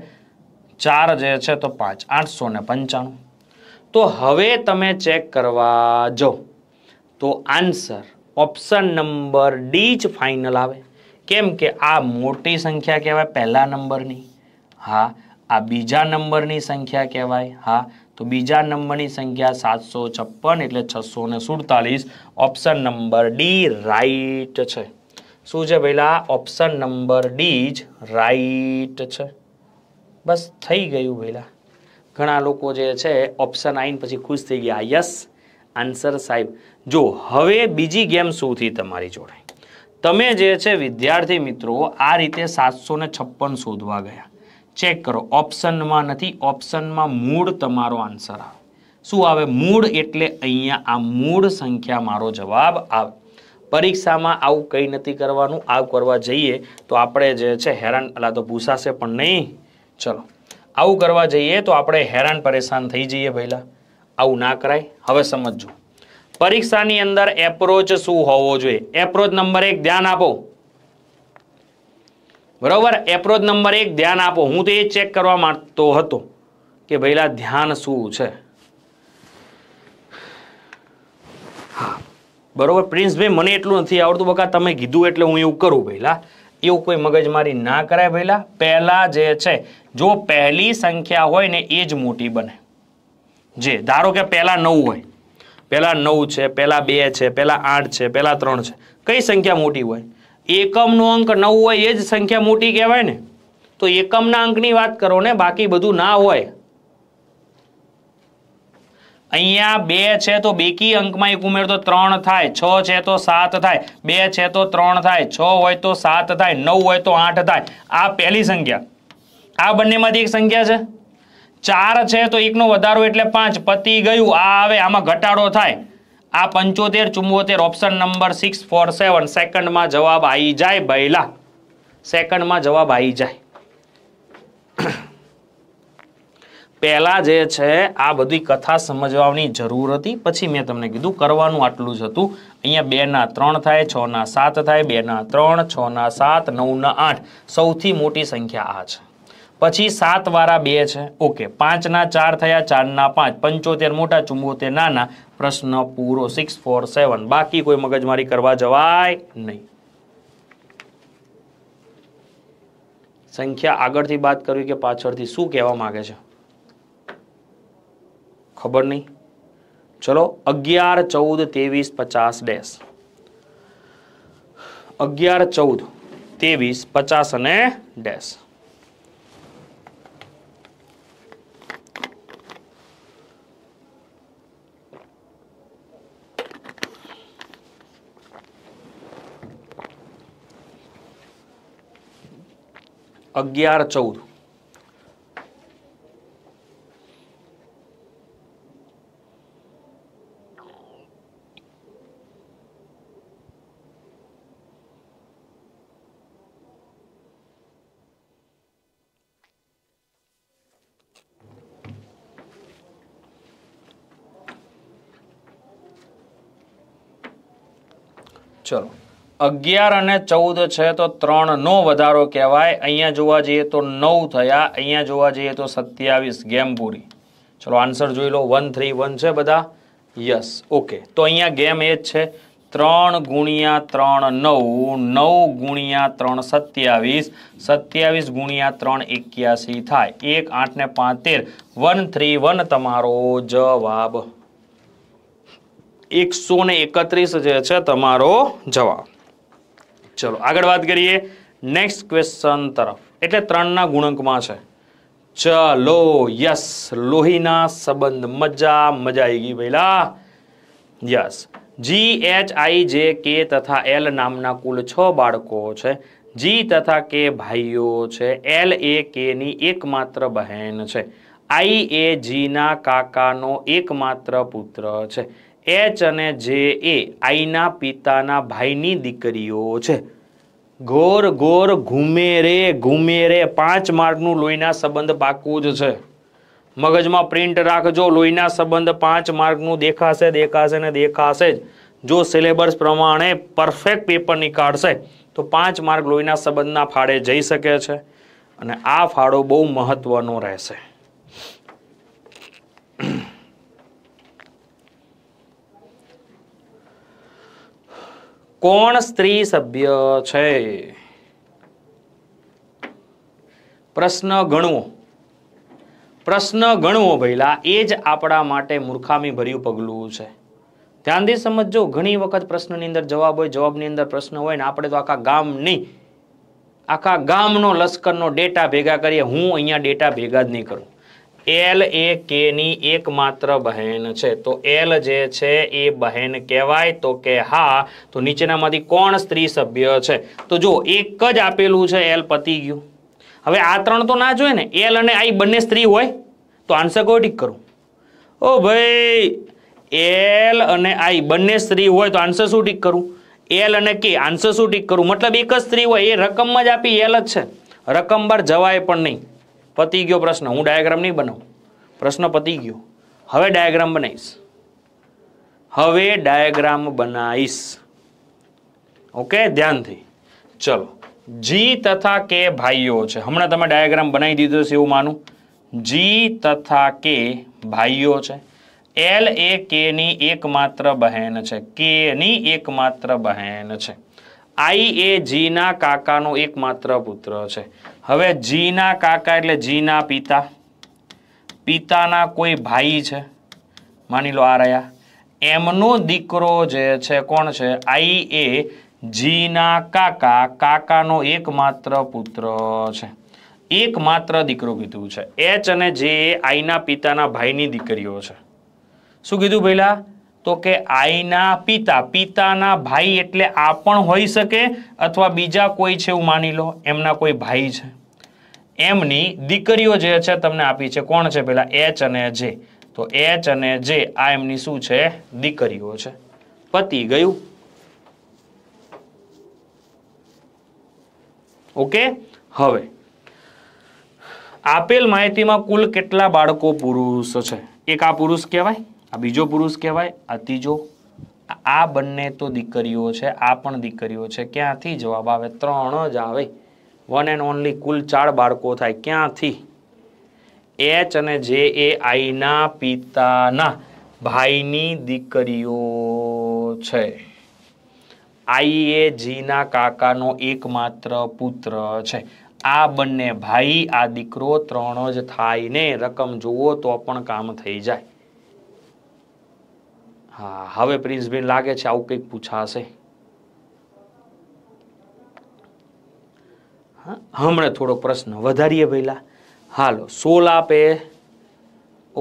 ચાર જે છે તો પાંચ આઠસો ને પંચાણું તો હવે તમે ચેક કરવા જો તો આન્સર ઓપ્શન નંબર ડી જ ફાઇનલ આવે કેમ કે આ મોટી સંખ્યા કહેવાય પહેલા નંબરની હા આ બીજા નંબરની સંખ્યા કહેવાય હા તો બીજા નંબરની સંખ્યા સાતસો છપ્પન એટલે છસો ને સુડતાલીસ ઓપ્શન નંબર ડી રાઈટ છે શું છે પહેલાં ઓપ્શન નંબર ડી જ રાઈટ છે બસ થઈ ગયું પહેલાં ઘણા લોકો જે છે ઓપ્શન આવીને પછી ખુશ થઈ ગયા યસ આન્સર સાહેબ જો હવે બીજી ગેમ શું થઈ તમારી જોડે તમે જે છે વિદ્યાર્થી મિત્રો આ રીતે સાતસો છપ્પન શોધવા ગયા ચેક કરો ઓપ્શનમાં નથી ઓપ્શનમાં મૂળ તમારો આન્સર આવે શું આવે મૂળ એટલે અહીંયા આ મૂળ સંખ્યા મારો જવાબ આવે પરીક્ષામાં આવું કંઈ નથી કરવાનું આવું કરવા જઈએ તો આપણે જે છે હેરાન અલા તો ભૂસાશે પણ નહીં ચલો આવું કરવા જઈએ તો આપણે હેરાન પરેશાન થઈ જઈએ ભઈલા આવું ના કરાય હવે સમજો પરીક્ષાની અંદર એપ્રોચ શું હોવો જોઈએ એપ્રોચ નંબર એક ધ્યાન આપો બરોબર એપ્રોચ નંબર એક ધ્યાન આપો હું તો એ ચેક કરવા માંગતો હતો કે ભાઈલા ધ્યાન શું છે બરોબર પ્રિન્સભાઈ મને એટલું નથી આવડતું બકા તમે કીધું એટલે હું એવું કરું પહેલાં એવું કોઈ મગજમારી ના કરાય પહેલાં પહેલાં જે છે જો પહેલી સંખ્યા હોય ને એ જ મોટી બને જે ધારો કે પહેલાં નવ હોય પહેલાં નવ છે પહેલાં બે છે પહેલાં આઠ છે પહેલાં ત્રણ છે કઈ સંખ્યા મોટી હોય એકમનો અંક નવ હોય એ જ સંખ્યા મોટી કહેવાય ને તો એકમના અંકની વાત કરો ને બાકી બધું ના હોય અહીંયા બે છે તો બેકી અંકમાં એક ઉમેર તો ત્રણ થાય છ છે તો સાત થાય બે છે તો ત્રણ થાય છ હોય તો સાત થાય નવ હોય તો આઠ થાય આ પહેલી સંખ્યા આ બંનેમાંથી એક સંખ્યા છે ચાર છે તો એકનો વધારો એટલે પાંચ પતી ગયું આ આવે આમાં ઘટાડો થાય આ પંચોતેર ચુમ્બોતેર option number six four seven સેકન્ડમાં જવાબ આવી જાય બહેલા સેકન્ડમાં જવાબ આવી જાય પહેલાં જે છે આ બધી કથા સમજવાની જરૂર હતી પછી મેં તમને કીધું કરવાનું આટલું જ હતું અહીંયા બેના ત્રણ થાય છના સાત થાય બેના ત્રણ છના સાત નવના આઠ સૌથી મોટી સંખ્યા આ છે પછી સાત વાળા બે છે ઓકે પાંચના ચાર થયા ચારના પાંચ પંચોતેર મોટા ચુંબોતેર નાના પ્રશ્ન પૂરો સિક્સ ફોર સેવન બાકી કોઈ મગજમારી કરવા જવાય નહીં સંખ્યા આગળથી વાત કરવી કે પાછળથી શું કહેવા માગે છે खबर नहीं चलो अगियार चौद तेवीस पचास डेस अगियार चौद तेवीस पचास ने डेस अगियार चौद અગિયાર અને ચૌદ છે તો ત્રણનો વધારો કહેવાય અહીંયા જોવા જઈએ તો નવ થયા અહીંયા જોવા જઈએ તો સત્યાવીસ ગેમ પૂરી ચલો આન્સર જોઈ લો વન થ્રી વન છે બધા યસ ઓકે તો અહીંયા ગેમ એ જ છે ત્રણ ગુણ્યા ત્રણ નવ નવ ગુણ્યા ત્રણ સત્યાવીસ સત્યાવીસ ગુણ્યા ત્રણ એક્યાસી થાય એક આઠ ને પાંતેર વન થ્રી વન તમારો જવાબ એકસો ને એકત્રીસ જે છે તમારો જવાબ ચલો આગળ વાત કરીએ નેક્સ્ટ ક્વેશ્ચન તરફ એટલે ત્રણના ગુણકમાં છે ચલો યસ લોહીના સંબંધ મજા મજા આવી ગઈ પહેલા yes G H I J કે તથા એલ નામના કુલ છ બાળકો છે જી તથા કે ભાઈઓ છે એલ એ કેની એકમાત્ર બહેન છે આઈ એ જીના કાકાનો એકમાત્ર પુત્ર છે એચ અને જે એ આઈના પિતાના ભાઈની દીકરીઓ છે ગોર ગોર ઘુમેરે ઘુમેરે પાંચ માર્કનું લોહીના સંબંધ પાકું જ છે મગજમાં પ્રિન્ટ રાખજો લોહીના સંબંધ પાંચ માર્કનું દેખાશે દેખાશે ને દેખાશે જ જો સિલેબસ પ્રમાણે પરફેક્ટ પેપર નીકાળશે તો પાંચ માર્ક લોહીના સંબંધના ફાળે જઈ શકે છે અને આ ફાળો બહુ મહત્ત્વનો રહેશે કોણ સ્ત્રી સભ્ય છે પ્રશ્ન ગણવો પ્રશ્ન ગણવો ભૈલા એ જ આપણા માટે મૂર્ખામી ભર્યું પગલું છે ધ્યાનથી સમજો ઘણી વખત પ્રશ્નની અંદર જવાબ હોય જવાબની અંદર પ્રશ્ન હોય ને આપણે તો આખા ગામની આખા ગામનો લશ્કરનો ડેટા ભેગા કરીએ હું અહીંયા ડેટા ભેગા જ નહીં કરું એલ એ કેની એકમાત્ર બહેન છે તો એલ જે છે એ બહેન કહેવાય તો કે હા તો નીચેનામાંથી કોણ સ્ત્રી સભ્ય છે તો જો એક જ આપેલું છે એલ પતી ગયું હવે આ ત્રણ તો ના જોઈએ ને એલ અને આઈ બંને સ્ત્રી હોય તો આન્સર કયો ટીક કરું ઓ ભાઈ એલ અને આઈ બંને સ્ત્રી હોય તો આન્સર શું ટીક કરું એલ અને કે આન્સર શું ટીક કરું મતલબ એક જ સ્ત્રી હોય એ રકમમાં જ આપી એલ જ છે રકમ બાર જવાય પણ નહીં પતી ગયો પ્રશ્ન હું ડાયાગ્રામ નહીં બનાવું પ્રશ્ન પતી ગયો હવે ડાયાગ્રામ બનાવીશ હવે ડાયાગ્રામ બનાવીશ ઓકે ધ્યાનથી ચલો જી તથા કે ભાઈઓ છે હમણાં તમે ડાયાગ્રામ બનાવી દીધો છે એવું માનું જી તથા કે ભાઈઓ છે એલ એ કે ની એકમાત્ર બહેન છે કે ની એકમાત્ર બહેન છે આઈ એ જીના કાકાનો એકમાત્ર પુત્ર છે હવે જીના કાકા એટલે જીના પિતા પિતાના કોઈ ભાઈ છે માની લો આ રહ્યા એમનો દીકરો જે છે કોણ છે આઈ એ જીના કાકા કાકાનો એકમાત્ર પુત્ર છે એકમાત્ર દીકરો કીધું છે એચ અને જે આઈના પિતાના ભાઈની દીકરીઓ છે શું કીધું પહેલાં તો કે આઈના પિતા પિતાના ભાઈ એટલે આ પણ હોઈ શકે અથવા બીજા કોઈ છે એવું માની લો એમના કોઈ ભાઈ છે એમની દીકરીઓ જે છે તમને આપી છે કોણ છે પેલા એચ અને જે તો એચ અને જે આ એમની શું છે દીકરીઓ છે પતી ગયું ઓકે હવે આપેલ માહિતીમાં કુલ કેટલા બાળકો પુરુષ છે એક આ પુરુષ કહેવાય આ બીજો પુરુષ કહેવાય આ ત્રીજો આ બંને તો દીકરીઓ છે આ પણ દીકરીઓ છે ક્યાંથી જવાબ આવે ત્રણ જ આવે વન એન્ડ ઓનલી કુલ ચાર બાળકો થાય ક્યાંથી એચ અને જે એ આઈના પિતાના ભાઈની દીકરીઓ છે આઈ એ જીના કાકાનો એકમાત્ર પુત્ર છે આ બંને ભાઈ આ દીકરો ત્રણ જ થાય ને રકમ જુઓ તો પણ કામ થઈ જાય હા હવે પ્રિન્સબેન લાગે છે આવું કંઈક પૂછાશે હમણાં થોડો પ્રશ્ન વધારીએ પહેલાં હાલો સોલા પે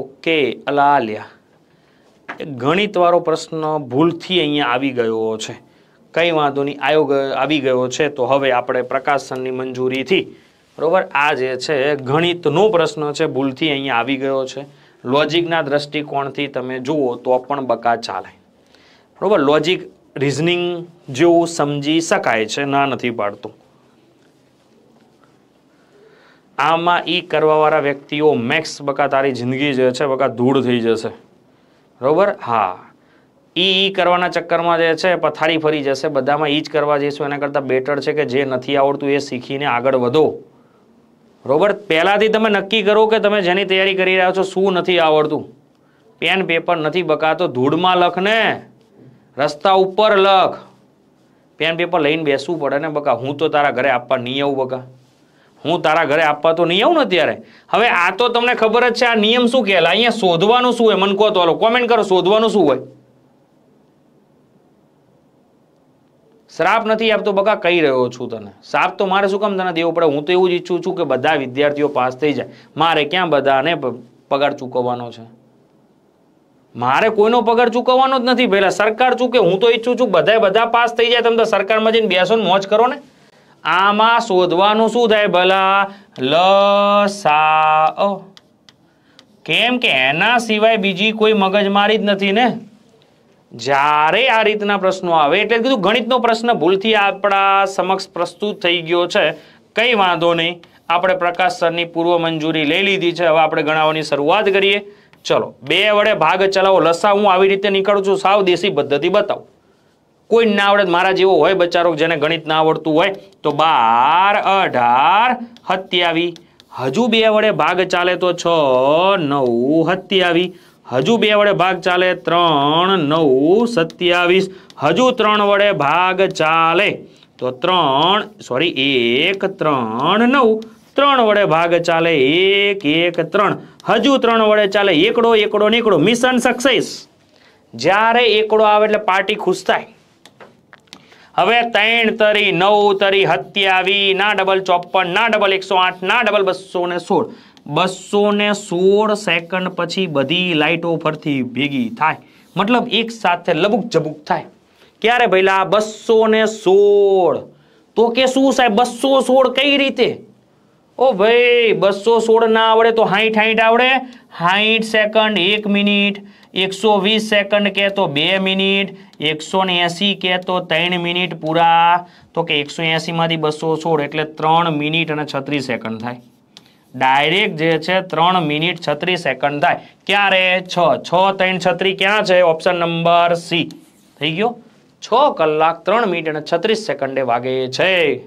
ઓકે અલાલ્યા ગણિતવાળો પ્રશ્ન ભૂલથી અહીંયા આવી ગયો છે કંઈ વાંધો નહીં આયોગ આવી ગયો છે તો હવે આપણે પ્રકાશનની મંજૂરીથી બરાબર આ જે છે ગણિતનો પ્રશ્ન છે ભૂલથી અહીંયા આવી ગયો છે લોજિકના દ્રષ્ટિકોણથી તમે જુઓ તો પણ બકા ચાલે બરાબર લોજિક રિઝનિંગ જેવું સમજી શકાય છે ના નથી પાડતું આમાં એ કરવાવાળા વ્યક્તિઓ મેક્સ બકા તારી જિંદગી જે છે બકા ધૂળ થઈ જશે બરાબર હા એ કરવાના ચક્કરમાં જે છે પથારી ફરી જશે બધામાં એ જ કરવા જઈશું એના કરતાં બેટર છે કે જે નથી આવડતું એ શીખીને આગળ વધો રોબર્ટ પહેલાંથી તમે નક્કી કરો કે તમે જેની તૈયારી કરી રહ્યા છો શું નથી આવડતું પેન પેપર નથી બકાતો ધૂળમાં લખ ને રસ્તા ઉપર લખ પેન પેપર લઈને બેસવું પડે ને બકા હું તો તારા ઘરે આપવા નહીં આવું બકા હું તારા ઘરે આપવા તો નહીં આવું ને અત્યારે હવે આ તો તમને ખબર જ છે આ નિયમ શું કહેલા અહીંયા શોધવાનું શું હોય મન કહો તો કોમેન્ટ કરો શોધવાનું શું હોય શ્રાપ નથી આપતો બગા કહી રહ્યો છું તને શ્રાપ તો મારે શું કામ તને દેવો પડે હું તો એવું જ ઈચ્છું છું કે બધા વિદ્યાર્થીઓ પાસ થઈ જાય મારે ક્યાં બધાને પગાર ચૂકવવાનો છે મારે કોઈનો પગાર ચૂકવવાનો જ નથી પહેલાં સરકાર ચૂકે હું તો ઈચ્છું છું બધા બધા પાસ થઈ જાય તમે તો સરકારમાં જઈને બેસો ને મોજ કરો ને આમાં શોધવાનું શું થાય ભલા લ સા કેમ કે એના સિવાય બીજી કોઈ મગજ મારી જ નથી ને જ્યારે આ રીતના પ્રશ્નો આવે એટલે કીધું ગણિતનો પ્રશ્ન ભૂલથી આપણા સમક્ષ પ્રસ્તુત થઈ ગયો છે કંઈ વાંધો નહીં આપણે પ્રકાશ સરની પૂર્વ મંજૂરી લઈ લીધી છે હવે આપણે ગણાવવાની શરૂઆત કરીએ ચલો બે વડે ભાગ ચલાવો લસા હું આવી રીતે નીકળું છું સાવ દેશી પદ્ધતિ બતાવું કોઈ ના આવડે મારા જેવો હોય બચારો જેને ગણિત ના આવડતું હોય તો બાર અઢાર હત્યાવી હજુ બે વડે ભાગ ચાલે તો છ નવ હત્યાવી હજુ બે વડે ભાગ ચાલે ત્રણ નવ સત્યાવીસ હજુ ત્રણ વડે ભાગ ચાલે તો ત્રણ સોરી એક ત્રણ નવ ત્રણ વડે ભાગ ચાલે એક એક ત્રણ હજુ ત્રણ વડે ચાલે એકડો એકડો નીકળો મિશન સક્સેસ જ્યારે એકડો આવે એટલે પાર્ટી ખુશ થાય હવે ત્રણ તરી નવ તરી હત્યાવી ના ડબલ ચોપન ના ડબલ એકસો આઠ ના ડબલ બસો ને સોળ બસો ને સોળ સેકન્ડ પછી બધી લાઇટો પરથી ભેગી થાય મતલબ એક સાથે લબુક જબુક થાય ક્યારે ભઈલા બસો ને સોળ તો કે શું સાહેબ બસો સોળ કઈ રીતે ઓ ભાઈ બસો સોળ ના આવડે તો હાઈઠ હાઈઠ આવડે હાઈઠ સેકન્ડ એક મિનિટ એકસો વીસ સેકન્ડ કે તો બે મિનિટ એકસો ને એંસી કે તો ત્રણ મિનિટ પૂરા તો કે એકસો એંસીમાંથી બસો સોળ એટલે ત્રણ મિનિટ અને છત્રીસ સેકન્ડ થાય ડાયરેક્ટ જે છે ત્રણ મિનિટ છત્રીસ સેકન્ડ થાય ક્યારે છ છ ત્રણ છત્રી ક્યાં છે ઓપ્શન નંબર સી થઈ ગયો છ કલાક ત્રણ મિનિટ અને છત્રીસ સેકન્ડે વાગે છે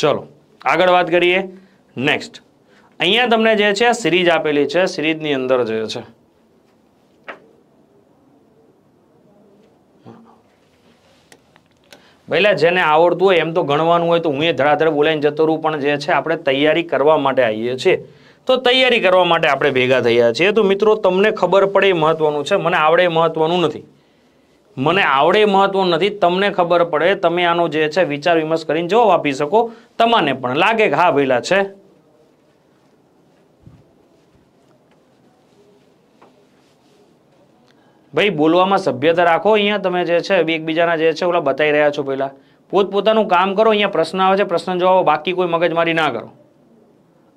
ચલો આગળ વાત કરીએ નેક્સ્ટ અહીંયા તમને જે છે સિરીજ આપેલી છે સિરીઝની અંદર જે છે પહેલાં જેને આવડતું હોય એમ તો ગણવાનું હોય તો હું એ ધડાધડ બોલાઈને જતો રહું પણ જે છે આપણે તૈયારી કરવા માટે આવીએ છીએ તો તૈયારી કરવા માટે આપણે ભેગા થયા છીએ તો મિત્રો તમને ખબર પડે એ મહત્વનું છે મને આવડે મહત્વનું નથી મને આવડે મહત્વ નથી તમને ખબર પડે તમે આનો જે છે વિચાર વિમર્શ કરીને જવાબ આપી શકો તમને પણ લાગે કે હા ભેલા છે ભાઈ બોલવામાં સભ્યતા રાખો અહીંયા તમે જે છે એકબીજાના જે છે ઓલા બતાવી રહ્યા છો પહેલાં પોતપોતાનું કામ કરો અહીંયા પ્રશ્ન આવે છે પ્રશ્ન જવાબ બાકી કોઈ મગજમારી ના કરો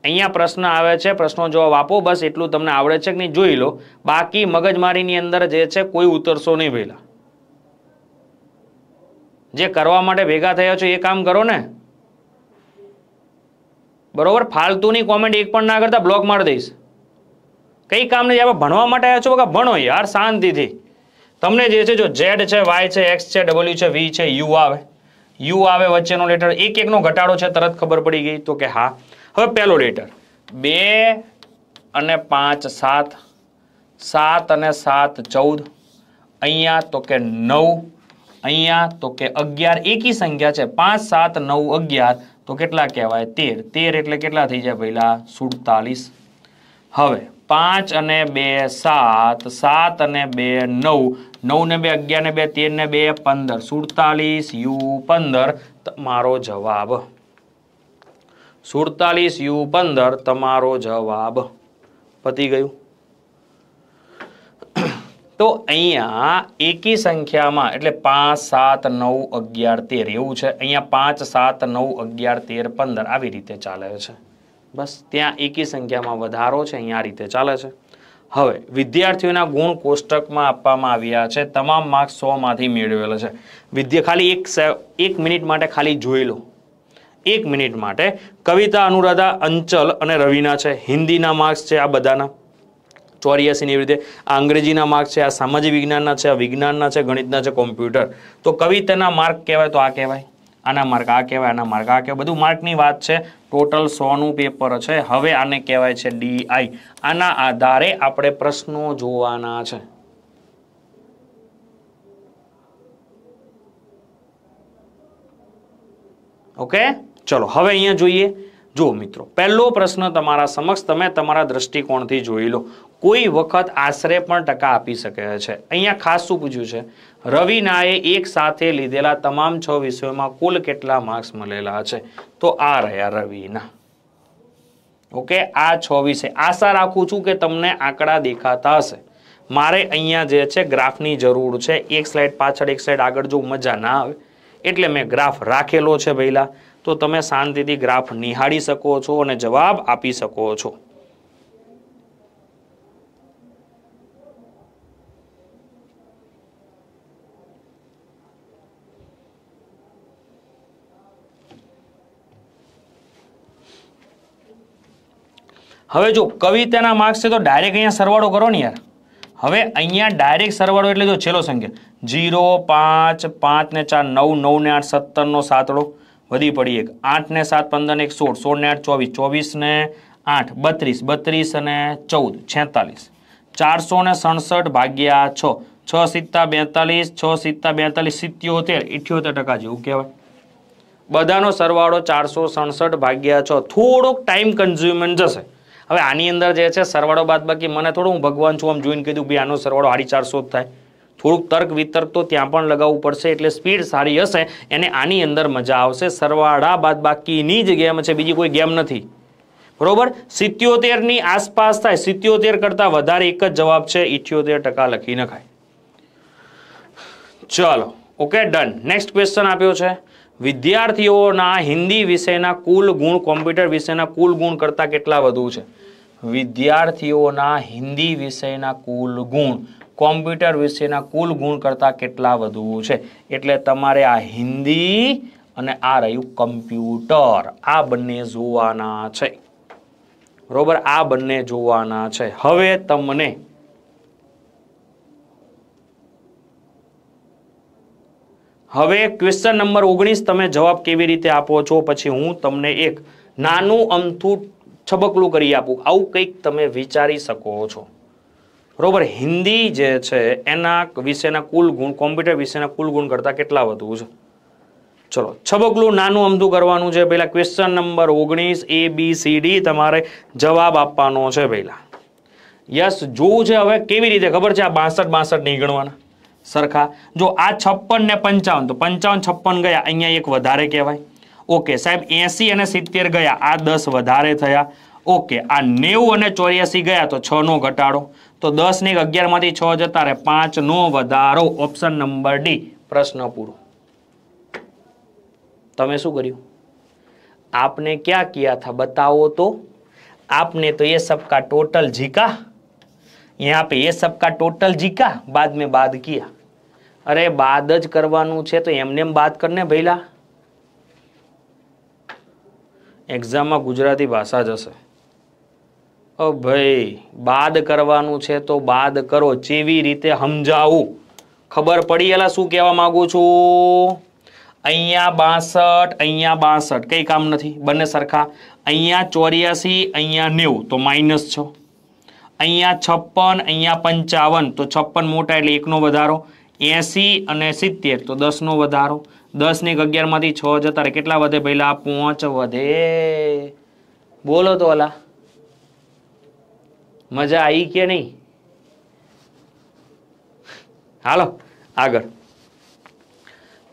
અહીંયા પ્રશ્ન આવે છે પ્રશ્નો જવાબ આપો બસ એટલું તમને આવડે છે કે નહીં જોઈ લો બાકી મગજમારીની અંદર જે છે કોઈ ઉતરશો નહીં પહેલાં જે કરવા માટે ભેગા થયા છો એ કામ કરો ને બરોબર ફાલતુની કોમેન્ટ એક પણ ના કરતા બ્લોક મારી દઈશ કઈ કામ નહીં આપણે ભણવા માટે આવ્યા છો કે ભણો યાર શાંતિથી તમને જે છે જો ઝેડ છે વાય છે એક્સ છે ડબલ્યુ છે વી છે યુ આવે યુ આવે વચ્ચેનો લેટર એક એકનો ઘટાડો છે તરત ખબર પડી ગઈ તો કે હા હવે પહેલો લેટર બે અને પાંચ સાત સાત અને સાત ચૌદ અહીંયા તો કે નવ અહીંયા તો કે અગિયાર એકી સંખ્યા છે પાંચ સાત નવ અગિયાર તો કેટલા કહેવાય તેર તેર એટલે કેટલા થઈ જાય પહેલા સુડતાલીસ હવે પાંચ અને બે સાત સાત અને બે નવ નવ ને બે અગિયાર ને બે તેર ને બે પંદર સુડતાલીસ યુ પંદર તમારો જવાબ સુડતાલીસ યુ પંદર તમારો જવાબ પતી ગયું તો અહીંયા એકી સંખ્યામાં એટલે પાંચ સાત નવ અગિયાર તેર એવું છે અહીંયા પાંચ સાત નવ અગિયાર તેર પંદર આવી રીતે ચાલે છે બસ ત્યાં એકી સંખ્યામાં વધારો છે અહીંયા આ રીતે ચાલે છે હવે વિદ્યાર્થીઓના ગુણ કોષ્ટકમાં આપવામાં આવ્યા છે તમામ માર્ક્સ સોમાંથી મેળવેલા છે વિદ્યા ખાલી એક એક મિનિટ માટે ખાલી જોઈ લો એક મિનિટ માટે કવિતા અનુરાધા અંચલ અને રવિના છે હિન્દીના માર્ક્સ છે આ બધાના ચોર્યાસીની રીતે અંગ્રેજીના માર્ક છે આ સામાજિક વિજ્ઞાનના છે આ વિજ્ઞાનના છે ગણિતના છે કોમ્પ્યુટર તો કવિતાના માર્ક કહેવાય તો આ કહેવાય આના માર્ક આ કહેવાય આના માર્ક આ કહેવાય બધું માર્કની વાત છે ટોટલ સોનું પેપર છે હવે આને કહેવાય છે ડીઆઈ આના આધારે આપણે પ્રશ્નો જોવાના છે ઓકે ચલો હવે અહીંયા જોઈએ જો મિત્રો પહેલો પ્રશ્ન તમારા સમક્ષ તમે તમારા દ્રષ્ટિકોણથી જોઈ લો કોઈ વખત આશરે પણ ટકા આપી શકે છે અહીંયા ખાસ શું પૂછ્યું છે રવિનાએ એક સાથે લીધેલા તમામ છ વિષયોમાં કુલ કેટલા માર્ક્સ મળેલા છે તો આ રહ્યા રવિના ઓકે આ છ વિષય આશા રાખું છું કે તમને આંકડા દેખાતા હશે મારે અહીંયા જે છે ગ્રાફની જરૂર છે એક સ્લાઇડ પાછળ એક સ્લાઇડ આગળ જો મજા ના આવે એટલે મેં ગ્રાફ રાખેલો છે પહેલાં તો તમે શાંતિથી ગ્રાફ નિહાળી શકો છો અને જવાબ આપી શકો છો હવે જો કવિતાના માર્ક્સ છે તો ડાયરેક્ટ અહીંયા સરવાળો કરો ને યાર હવે અહીંયા ડાયરેક્ટ સરવાળો એટલે જો છેલ્લો સંખ્યા જીરો પાંચ પાંચ ને ચાર નવ નવ ને આઠ સત્તરનો સાતડો વધી પડી એક આઠ ને સાત પંદર ને એક સોળ સોળ ને આઠ ચોવીસ ચોવીસ ને આઠ બત્રીસ બત્રીસ અને ચૌદ છેતાલીસ ચારસો ને સડસઠ ભાગ્યા છ છ સિત્તા બેતાલીસ છ સિત્તા બેતાલીસ સિત્યોતેર ઇઠ્યોતેર ટકા જેવું કહેવાય બધાનો સરવાળો ચારસો સડસઠ ભાગ્યા છ થોડોક ટાઈમ કન્ઝ્યુમન જશે હવે આની અંદર જે છે સરવાળો બાદ બાકી મને થોડું હું ભગવાન છું આમ જોઈને કીધું ભાઈ આનો સરવાળો સાડી ચારસો જ થાય થોડુંક તર્ક વિતર્ક તો ત્યાં પણ લગાવવું પડશે એટલે સ્પીડ સારી હશે એને આની અંદર મજા આવશે સરવાળા બાદ બાકીની જ ગેમ છે બીજી કોઈ ગેમ નથી બરોબર સિત્યોતેરની આસપાસ થાય સિત્યોતેર કરતાં વધારે એક જ જવાબ છે ઇઠ્યોતેર ટકા લખી નખાય ચલો ઓકે ડન નેક્સ્ટ ક્વેશ્ચન આપ્યો છે વિદ્યાર્થીઓના હિન્દી વિષયના કુલ ગુણ કોમ્પ્યુટર વિષયના કુલ ગુણ કરતાં કેટલા વધુ છે વિદ્યાર્થીઓના હિન્દી વિષયના કુલ ગુણ કોમ્પ્યુટર વિષયના કુલ ગુણ કરતાં કેટલા વધુ છે એટલે તમારે આ હિન્દી અને આ રહ્યું કમ્પ્યુટર આ બંને જોવાના છે બરોબર આ બંને જોવાના છે હવે તમને હવે ક્વેશ્ચન નંબર ઓગણીસ તમે જવાબ કેવી રીતે આપો છો પછી હું તમને એક નાનું અમથું છબકલું કરી આપું આવું કંઈક તમે વિચારી શકો છો બરોબર હિન્દી જે છે એના વિશેના કુલ ગુણ કોમ્પ્યુટર વિશેના કુલ ગુણ કરતાં કેટલા વધુ છે ચલો છબકલું નાનું અમથું કરવાનું છે પહેલાં ક્વેશ્ચન નંબર ઓગણીસ એ બી સી ડી તમારે જવાબ આપવાનો છે પહેલાં યસ જોવું છે હવે કેવી રીતે ખબર છે આ બાસઠ બાસઠ નહીં ગણવાના સરખા જો આ છપ્પન ને પંચાવન તો પંચાવન છપ્પન ગયા અહીંયા એક વધારે કહેવાય ઓકે સાહેબ એસી અને સિત્તેર ગયા આ દસ વધારે થયા ઓકે આ નેવું અને ચોર્યાસી ગયા તો છનો ઘટાડો તો દસની અગિયારમાંથી છ જતા રહે પાંચનો વધારો ઓપ્શન નંબર ડી પ્રશ્ન પૂરો તમે શું કર્યું આપને ક્યાં કિયા થા બતાવો તો આપને તો એ સબકા ટોટલ जीका यहाँ પે એ સબકા ટોટલ जीका બાદ મેં બાદ किया અરે બાદ જ કરવાનું છે તો એમને એમ બાદ કરીને ભઈલા એક્ઝામમાં ગુજરાતી ભાષા જ હશે અ ભાઈ બાદ કરવાનું છે તો બાદ કરો જેવી રીતે સમજાવું ખબર પડી એલા શું કહેવા માગુ છું અહીંયા બાસઠ અહીંયા બાસઠ કંઈ કામ નથી બંને સરખા અહીંયા ચોર્યાસી અહીંયા નેવું તો માઇનસ છો અહીંયા છપ્પન અહીંયા પંચાવન તો છપ્પન મોટા એટલે એકનો વધારો એંસી અને સિત્તેર તો દસનો વધારો દસ ની અગિયારમાંથી છ જતા કેટલા વધે પહેલા પાંચ વધે બોલો તો ઓલા મજા આવી કે નહીં હાલો આગળ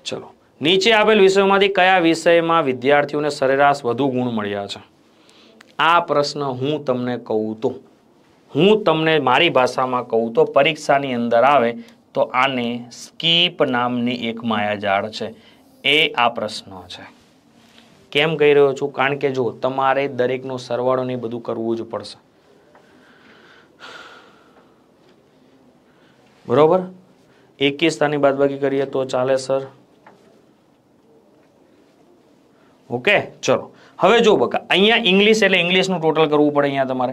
ચલો નીચે આપેલ વિષયોમાંથી કયા વિષયમાં વિદ્યાર્થીઓને સરેરાશ વધુ ગુણ મળ્યા છે આ પ્રશ્ન હું તમને કહું તો હું તમને મારી ભાષામાં કહું તો પરીક્ષાની અંદર આવે તો આને સ્કીપ નામની એક માયાજાળ છે એ આ પ્રશ્ન છે કેમ કહી રહ્યો છું કારણ કે જો તમારે દરેકનો સરવાળો ને બધું કરવું જ પડશે બરોબર એકવીસ તાની બાદબાકી કરીએ તો ચાલે સર ઓકે ચલો હવે જો બકા અહીંયા ઇંગ્લિશ એટલે ઇંગ્લિશનું ટોટલ કરવું પડે અહીંયા તમારે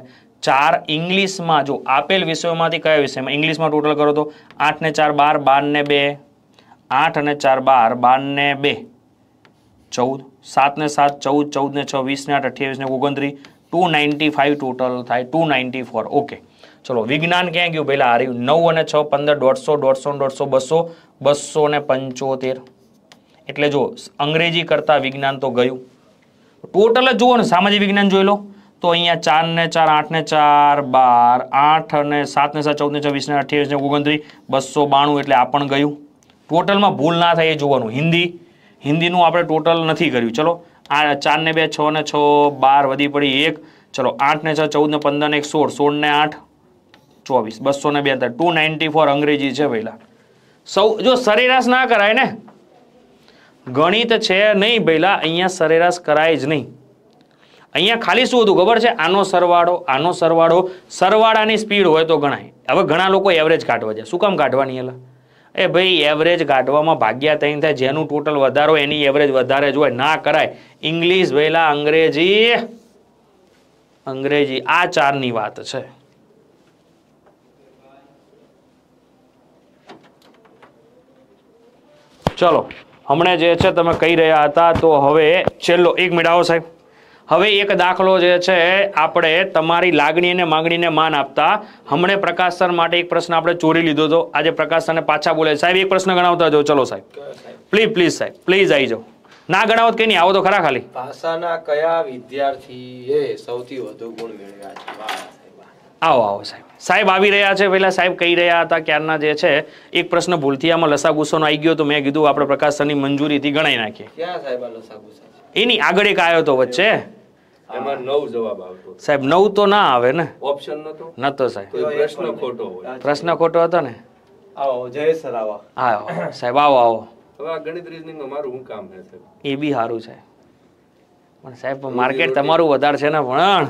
ચાર ઇંગ્લિશમાં જો આપેલ વિષયોમાંથી કયા વિષયમાં ઇંગ્લિશમાં ટોટલ કરો તો આઠ ને ચાર બાર બાર ને બે આઠ અને ચાર બાર બારને બે ચૌદ સાતને સાત ચૌદ ચૌદને છ વીસને આઠ અઠ્યાવીસને ઓગણત્રીસ ટુ નાઇન્ટી ફાઇવ ટોટલ થાય ટુ નાઇન્ટી ફોર ઓકે ચલો વિજ્ઞાન ક્યાં ગયું પહેલાં હાર્યું નવ અને છ પંદર દોઢસો દોઢસો દોઢસો બસો બસો ને પંચોતેર એટલે જો અંગ્રેજી કરતાં વિજ્ઞાન તો ગયું ટોટલ જ જુઓ ને સામાજિક વિજ્ઞાન જોઈ લો તો અહીંયા ચાર ને ચાર આઠ ને ચાર બાર આઠ અને સાત ને સાત ચૌદ ને છ વીસ ને અઠ્યાવીસ ને ઓગણત્રીસ બસો બાણું એટલે આ પણ ગયું ટોટલમાં ભૂલ ના થાય એ જોવાનું હિન્દી હિન્દીનું આપણે ટોટલ નથી કર્યું ચલો આ ચારને બે છ ને છ બાર વધી પડી એક ચલો આઠને છ ચૌદ ને પંદર ને એક સોળ સોળ ને આઠ ચોવીસ બસો ને બેતાલીસ ટુ નાઇન્ટી ફોર અંગ્રેજી છે પહેલાં સૌ જો સરેરાશ ના કરાય ને ગણિત છે નહીં પહેલા અહીંયા સરેરાશ કરાય જ નહીં અહીંયા ખાલી શું હતું ખબર છે આનો સરવાળો આનો સરવાળો સરવાળાની સ્પીડ હોય તો ગણાય હવે ઘણા લોકો એવરેજ કાઢવા છે શું કામ કાઢવાની એલા એ ભાઈ એવરેજ કાઢવામાં ભાગ્યા તૈન થાય જેનું ટોટલ વધારો એની એવરેજ વધારે જ હોય ના કરાય ઇંગ્લિશ વહેલા અંગ્રેજી અંગ્રેજી આ ચારની વાત છે ચલો હમણાં જે છે તમે કહી રહ્યા હતા તો હવે છેલ્લો એક મેળાવો સાહેબ હવે એક દાખલો જે છે આપણે તમારી લાગણી અને માંગણીને માન આપતા હમણે પ્રકાશ સર માટે એક પ્રશ્ન આપણે ચોરી લીધો હતો આજે પ્રકાશ સરને પાછા બોલે સાહેબ એક પ્રશ્ન ગણાવતા જો ચલો સાહેબ પ્લીઝ પ્લીઝ સાહેબ પ્લીઝ આવી જાઓ ના ગણાવો કે નહીં આવો તો ખરા ખાલી ભાષાના કયા વિદ્યાર્થીએ સૌથી વધુ ગુણ મેળવ્યા છે આવો આવો સાહેબ સાહેબ આવી રહ્યા છે પહેલાં સાહેબ કહી રહ્યા હતા ક્યારના જે છે એક પ્રશ્ન ભૂલથી આમાં લસા ગુસ્સોનો આવી ગયો તો મેં કીધું આપણે પ્રકાશ સરની મંજૂરીથી ગણાવી નાખીએ એની આગળ એક આવ્યો હતો વચ્ચે એમાં નવ જવાબ આવતો સાહેબ નવ તો ના આવે ને ઓપ્શન નતો નતો સાહેબ પ્રશ્ન ખોટો હોય પ્રશ્ન ખોટો હતો ને આવો જય સર આવો હા સાહેબ આવો આવો હવે આ ગણિત રીઝનિંગ મારું હું કામ છે એ બી સારું છે પણ સાહેબ માર્કેટ તમારું વધારે છે ને ભણ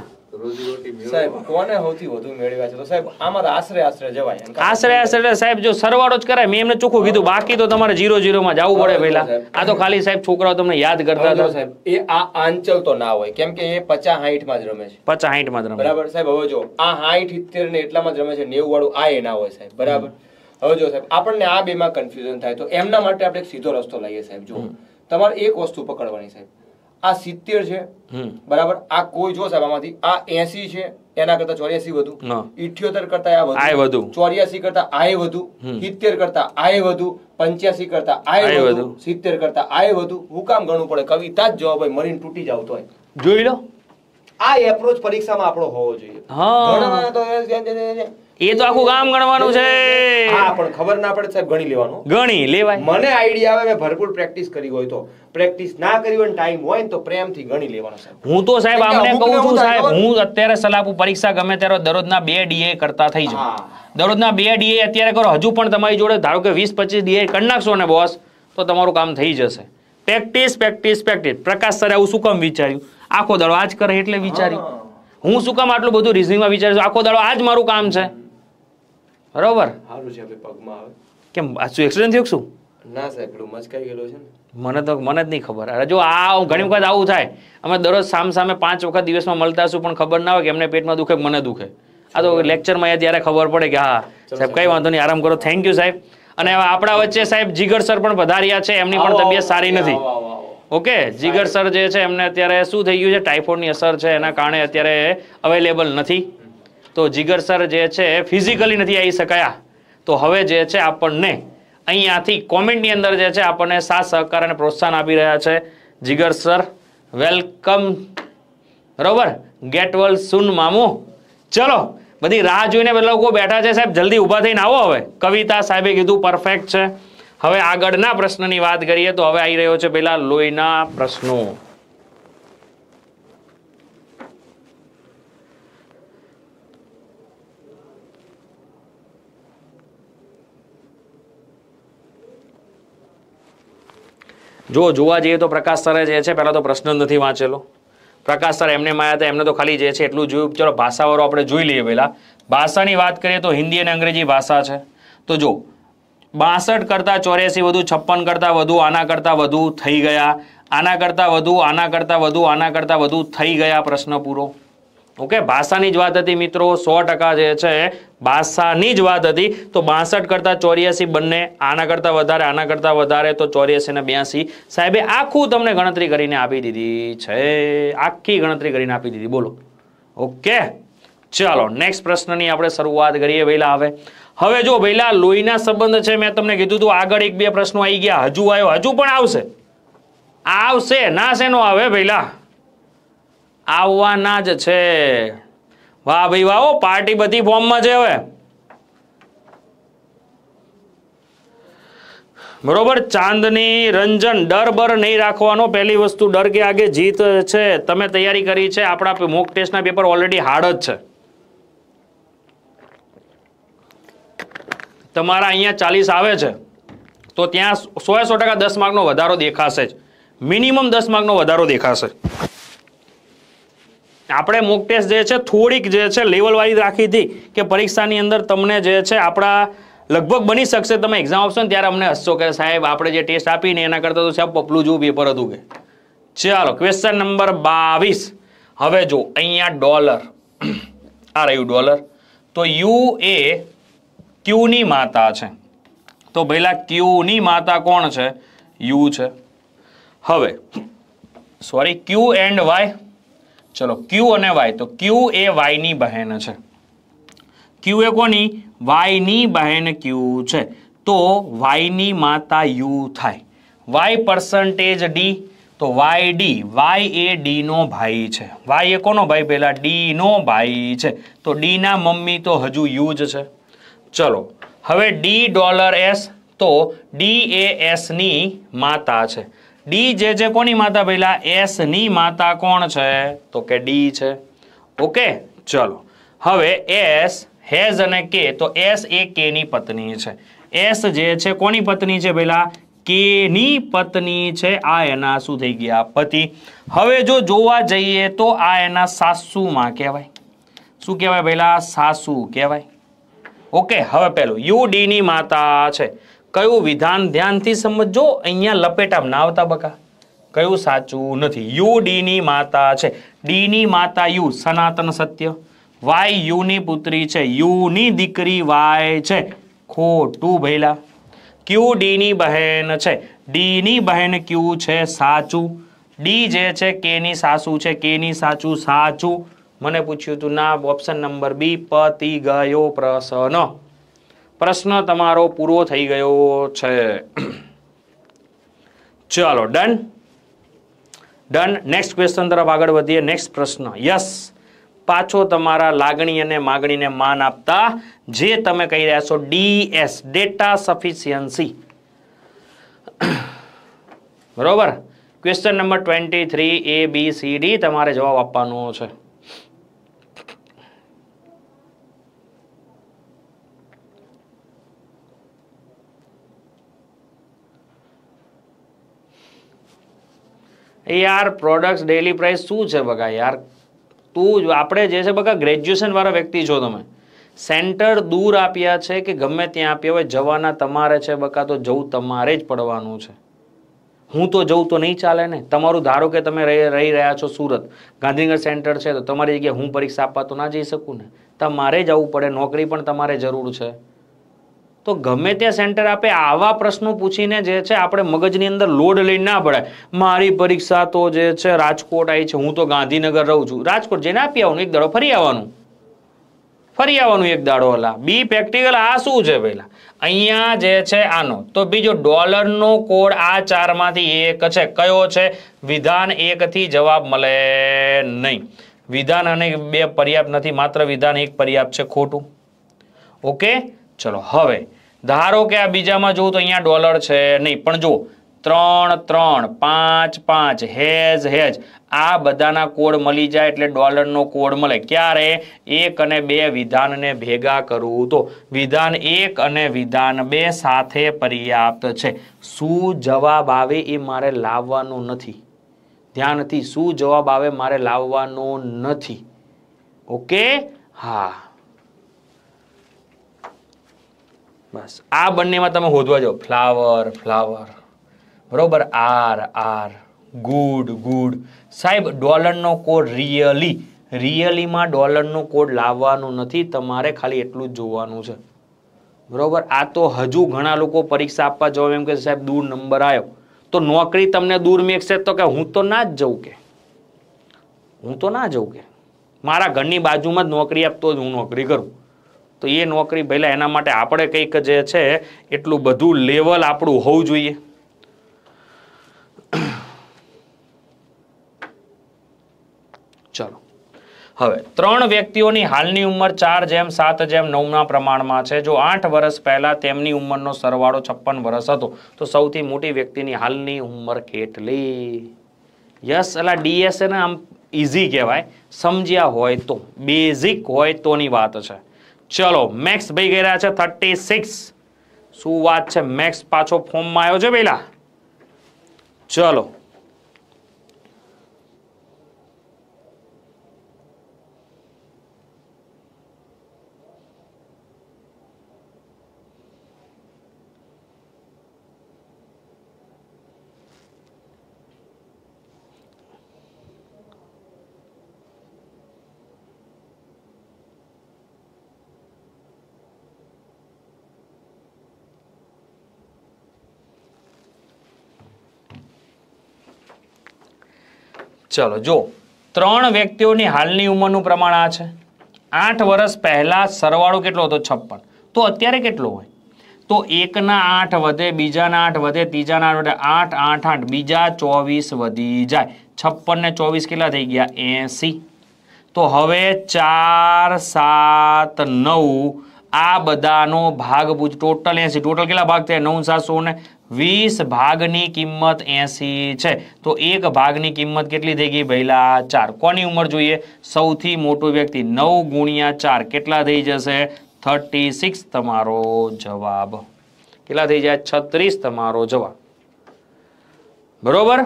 સાહેબ કોને સૌથી વધુ મેળવ્યા છે સાહેબ આમાં આશરે આશરે જવાય આશરે આશરે સાહેબ જો સરવાળો જ કરાય મેં એમને ચોખ્ખું કીધું બાકી તો તમારે જીરો જીરો માં જવું પડે પહેલા આ તો ખાલી સાહેબ છોકરાઓ તમને યાદ કરતા હતા સાહેબ આ આંચલ તો ના હોય કેમ એ પચાસ હાઈઠ માં જ રમે છે પચાસ હાઈઠ માં જ બરાબર સાહેબ હવે જો આ હાઈઠ ઇત્તેર ને એટલામાં જ રમે છે નેવું વાળું આ ના હોય સાહેબ બરાબર હવે સાહેબ આપણને આ બેમાં કન્ફ્યુઝન થાય તો એમના માટે આપણે સીધો રસ્તો લઈએ સાહેબ જો તમારે એક વસ્તુ પકડવાની સાહેબ આ સિત્તેર છે બરાબર આ કોઈ જો સાહેબ આમાંથી આ એસી છે એના કરતા ચોર્યાસી વધુ ઇઠ્યોતેર કરતા આ વધુ ચોર્યાસી કરતા આ વધુ સિત્તેર કરતા આ વધુ પંચ્યાસી કરતા આ વધુ સિત્તેર કરતા આ વધુ હું કામ ગણવું પડે કવિતા જ જવાબ હોય મરીન તૂટી જાવ તો જોઈ લો આ એપ્રોચ પરીક્ષામાં આપણો હોવો જોઈએ હા તો એ તો આખું ગામ ગણવાનું છે હા પણ ખબર ના પડે સાહેબ ગણી લેવાનું ગણી લેવાય મને આઈડિયા આવે મેં ભરપૂર પ્રેક્ટિસ કરી હોય તો પ્રેક્ટિસ ના કરી હોય ટાઈમ હોય તો પ્રેમથી ગણી લેવાનો સાહેબ હું તો સાહેબ આમને કહું છું સાહેબ હું અત્યારે સલાહ પરીક્ષા ગમે ત્યારે દરરોજના બે ડીએ કરતા થઈ જાઉં દરરોજના બે ડીએ અત્યારે કરો હજુ પણ તમારી જોડે ધારો કે વીસ પચીસ ડીએ કરી નાખશો ને બોસ તો તમારું કામ થઈ જશે practice practice practice Prakash sir આવું શું કામ વિચાર્યું આખો દડો આજ કરે એટલે વિચાર્યું હું શું કામ આટલું બધું રિઝનિંગમાં વિચાર્યું આખો દડો આજ મારું કામ છે બરોબર સારું છે પગમાં આવે કેમ શું એક્સિડન્ટ થયો શું ના સાહેબ મચકાઈ ગયેલો છે મને તો મને જ નહીં ખબર અરે જો આ ઘણી વખત આવું થાય અમે દરરોજ સામ સામે પાંચ વખત દિવસમાં મળતા છું પણ ખબર ના હોય કે એમને પેટમાં દુખે મને દુખે આ તો લેક્ચરમાં યાર ત્યારે ખબર પડે કે હા સાહેબ કઈ વાંધો નહીં આરામ કરો થેન્ક યુ સાહેબ અને આપણા વચ્ચે સાહેબ જીગર સર પણ વધાર્યા છે એમની પણ તબિયત સારી નથી ઓકે જીગર સર જે છે એમને અત્યારે શું થઈ ગયું છે ટાઇફોઇડની અસર છે એના કારણે અત્યારે અવેલેબલ નથી તો જીગર સર જે છે ફિઝિકલી નથી આવી શકાયા તો હવે જે છે આપણને અહીંયાથી કોમેન્ટની અંદર જે છે આપણને સાથ સહકાર અને પ્રોત્સાહન આપી રહ્યા છે જીગર સર વેલકમ બરોબર ગેટ વેલ સુન મામુ ચલો બધી રાહ જોઈને બધા લોકો બેઠા છે સાહેબ જલ્દી ઊભા થઈને આવો હવે કવિતા સાહેબે કીધું પરફેક્ટ છે હવે આગળના પ્રશ્નની વાત કરીએ તો હવે આવી રહ્યો છે પેલા લોહીના પ્રશ્નો જો જોવા જઈએ તો પ્રકાશ સરે જે છે પહેલાં તો પ્રશ્ન જ નથી વાંચેલો પ્રકાશ સર એમને માયા હતા એમને તો ખાલી જે છે એટલું જોયું ચલો ભાષાવાળો આપણે જોઈ લઈએ પહેલાં ભાષાની વાત કરીએ તો હિન્દી અને અંગ્રેજી ભાષા છે તો જો બાસઠ કરતાં ચોર્યાસી વધુ છપ્પન કરતાં વધુ આના કરતાં વધુ થઈ ગયા આના કરતાં વધુ આના કરતાં વધુ આના કરતાં વધુ થઈ ગયા પ્રશ્ન પૂરો ઓકે ભાષાની જ વાત હતી મિત્રો સો ટકા જે છે ભાષાની જ વાત હતી તો બાસઠ કરતા ચોર્યાસી બંને આના કરતા વધારે આના કરતા વધારે તો ચોર્યાસી ને બ્યાસી સાહેબે આખું તમને ગણતરી કરીને આપી દીધી છે આખી ગણતરી કરીને આપી દીધી બોલો ઓકે ચાલો નેક્સ્ટ પ્રશ્નની આપણે શરૂઆત કરીએ વહેલા હવે હવે જો વહેલા લોહીના સંબંધ છે મેં તમને કીધું હતું આગળ એક બે પ્રશ્નો આવી ગયા હજુ આવ્યો હજુ પણ આવશે આવશે ના શેનો આવે વહેલા આવવાના જ છે વાહ ભાઈ વાહ પાર્ટી બધી ફોર્મમાં છે હવે બરોબર ચાંદની રંજન ડર બર નહીં રાખવાનો પહેલી વસ્તુ ડર કે આગે જીત છે તમે તૈયારી કરી છે આપણા મોક ટેસ્ટના પેપર ઓલરેડી હાર્ડ જ છે તમારા અહીંયા ચાલીસ આવે છે તો ત્યાં સોએ સો ટકા દસ માર્કનો વધારો દેખાશે જ મિનિમમ દસ માર્કનો વધારો દેખાશે આપણે મોક ટેસ્ટ જે છે થોડીક જે છે લેવલવાળી રાખી હતી કે પરીક્ષાની અંદર તમને જે છે આપણા લગભગ બની શકશે તમે એક્ઝામ આપશો ને ત્યારે અમને હસશો કે સાહેબ આપણે જે ટેસ્ટ આપીને એના કરતાં તો સાહેબ પપલું જેવું પેપર હતું કે ચાલો ક્વેશ્ચન નંબર બાવીસ હવે જો અહીંયા ડોલર આ રહ્યું ડોલર તો યુ એ ક્યુની માતા છે તો પહેલા ક્યુની માતા કોણ છે યુ છે હવે સોરી ક્યુ એન્ડ વાય ચલો ક્યુ અને વાય તો ક્યુ એ વાયની બહેન છે ક્યુ એ કોની વાયની બહેન ક્યુ છે તો વાયની માતા યુ થાય વાય પર્સન્ટેજ ડી તો વાય ડી વાય એ ડીનો ભાઈ છે વાય એ કોનો ભાઈ પહેલાં ડીનો ભાઈ છે તો ડીના મમ્મી તો હજુ યુ જ છે ચલો હવે ડી ડોલર એસ તો ડી એ એસની માતા છે ડી જે છે કોની માતા પહેલા એસ ની માતા કોણ છે તો કે ડી છે ઓકે ચલો હવે એસ હેઝ અને કે તો એસ એ કે ની પત્ની છે એસ જે છે કોની પત્ની છે પહેલા કે ની પત્ની છે આ એના શું થઈ ગયા પતિ હવે જો જોવા જઈએ તો આ એના સાસુમાં કહેવાય શું કહેવાય પહેલા સાસુ કહેવાય ઓકે હવે પેલું યુ ડી ની માતા છે કયું વિધાન ધ્યાનથી સમજો અહીંયા લપેટામાં ના આવતા બકા કયું સાચું નથી યુ ડીની માતા છે ડીની માતા યુ સનાતન સત્ય વાય યુની પુત્રી છે યુની દીકરી વાય છે ખોટું ભૈલા ક્યુ ડીની બહેન છે ડીની બહેન ક્યુ છે સાચું ડી જે છે કેની સાસુ છે કેની સાચું સાચું મને પૂછ્યું હતું ના ઓપ્શન નંબર બી પતિ ગયો પ્રસન્ન પ્રશ્ન તમારો પૂરો થઈ ગયો છે ચાલો ડન ડન નેક્સ્ટ ક્વેશ્ચન તરફ આગળ વધીએ નેક્સ્ટ પ્રશ્ન યસ પાછો તમારા લાગણી અને માગણીને માન આપતા જે તમે કહી રહ્યા છો ડીએસ ડેટા સફિશિયન્સી બરોબર question number twenty three A B C D તમારે જવાબ આપવાનો છે યાર પ્રોડક્ટ્સ ડેલી પ્રાઇસ શું છે બગા યાર તું આપણે જે છે બગા ગ્રેજ્યુએશનવાળા વ્યક્તિ છો તમે સેન્ટર દૂર આપ્યા છે કે ગમે ત્યાં આપ્યા હોય જવાના તમારે છે બકા તો જવું તમારે જ પડવાનું છે હું તો જઉં તો નહીં ચાલે ને તમારું ધારો કે તમે રહી રહ્યા છો સુરત ગાંધીનગર સેન્ટર છે તો તમારી જગ્યાએ હું પરીક્ષા આપવા તો ના જઈ શકું ને તમારે જવું પડે નોકરી પણ તમારે જરૂર છે તો ગમે તે સેન્ટર આપે આવા પ્રશ્નો પૂછીને જે છે આપણે મગજની અંદર લોડ લઈને ના પડાય મારી પરીક્ષા તો જે છે રાજકોટ આવી છે હું તો ગાંધીનગર રહું છું રાજકોટ જેને આપી આવવાનું એક દાડો ફરી આવવાનું ફરી આવવાનું એક દાડો હલા બી પ્રેક્ટિકલ આ શું છે પહેલા અહીંયા જે છે આનો તો બીજો ડોલરનો કોડ આ ચારમાંથી એક છે કયો છે વિધાન એકથી જવાબ મળે નહીં વિધાન અને બે પર્યાપ્ત નથી માત્ર વિધાન એક પર્યાપ્ત છે ખોટું ઓકે ચલો હવે ધારો કે આ બીજામાં જોઉં તો અહીંયા ડોલર છે નહીં પણ જુઓ ત્રણ ત્રણ પાંચ પાંચ હેજ હેજ આ બધાના કોડ મળી જાય એટલે ડોલરનો કોડ મળે ક્યારે એક અને બે વિધાનને ભેગા કરવું તો વિધાન એક અને વિધાન બે સાથે પર્યાપ્ત છે શું જવાબ આવે એ મારે લાવવાનો નથી ધ્યાનથી શું જવાબ આવે મારે લાવવાનો નથી ઓકે હા બસ આ બંનેમાં તમે શોધવા જાઓ ફ્લાવર ફ્લાવર બરોબર આર આર ગુડ ગુડ સાહેબ ડોલરનો કોડ રિયલી રિયલીમાં ડોલરનો કોડ લાવવાનો નથી તમારે ખાલી એટલું જ જોવાનું છે બરોબર આ તો હજુ ઘણા લોકો પરીક્ષા આપવા જવા એમ કે સાહેબ દૂર નંબર આવ્યો તો નોકરી તમને દૂર મેકશે તો કે હું તો ના જ જઉં કે હું તો ના જઉં કે મારા ઘરની બાજુમાં જ નોકરી આપતો જ હું નોકરી કરું તો એ નોકરી પહેલાં એના માટે આપણે કંઈક જે છે એટલું બધું લેવલ આપણું હોવું જોઈએ ચલો હવે ત્રણ વ્યક્તિઓની હાલની ઉંમર ચાર જેમ સાત જેમ નવના પ્રમાણમાં છે જો આઠ વર્ષ પહેલાં તેમની ઉંમરનો સરવાળો છપ્પન વર્ષ હતો તો સૌથી મોટી વ્યક્તિની હાલની ઉંમર કેટલી યસ એટલે ડીએસએને આમ ઇઝી કહેવાય સમજ્યા હોય તો બેઝિક હોય તોની વાત છે ચલો મેક્સ ભાઈ કહી રહ્યા છે થર્ટી સિક્સ શું વાત છે મેક્સ પાછો ફોર્મમાં આવ્યો છે પહેલાં ચલો ચલો જો ત્રણ વ્યક્તિઓની હાલની ઉંમરનું પ્રમાણ આ છે આઠ વર્ષ પહેલાં સરવાળો કેટલો હતો છપ્પન તો અત્યારે કેટલો હોય તો એકના આઠ વધે બીજાના આઠ વધે ત્રીજાના આઠ વધે આઠ આઠ આઠ બીજા ચોવીસ વધી જાય છપ્પન ને ચોવીસ કેટલા થઈ ગયા એંસી તો હવે ચાર સાત નવ આ બધાનો ભાગ પૂછ ટોટલ એંસી ટોટલ કેટલા ભાગ થયા નવ સાત સોળ ને 20 ભાગ ની કિંમત 80 છે તો 1 ભાગ ની કિંમત કેટલી થઈ ગઈ ભઈલા 4 કોની ઉંમર જોઈએ સૌથી મોટો વ્યક્તિ 9 * 4 કેટલા થઈ જશે 36 તમારો જવાબ કેટલા થઈ જાય 36 તમારો જવાબ બરોબર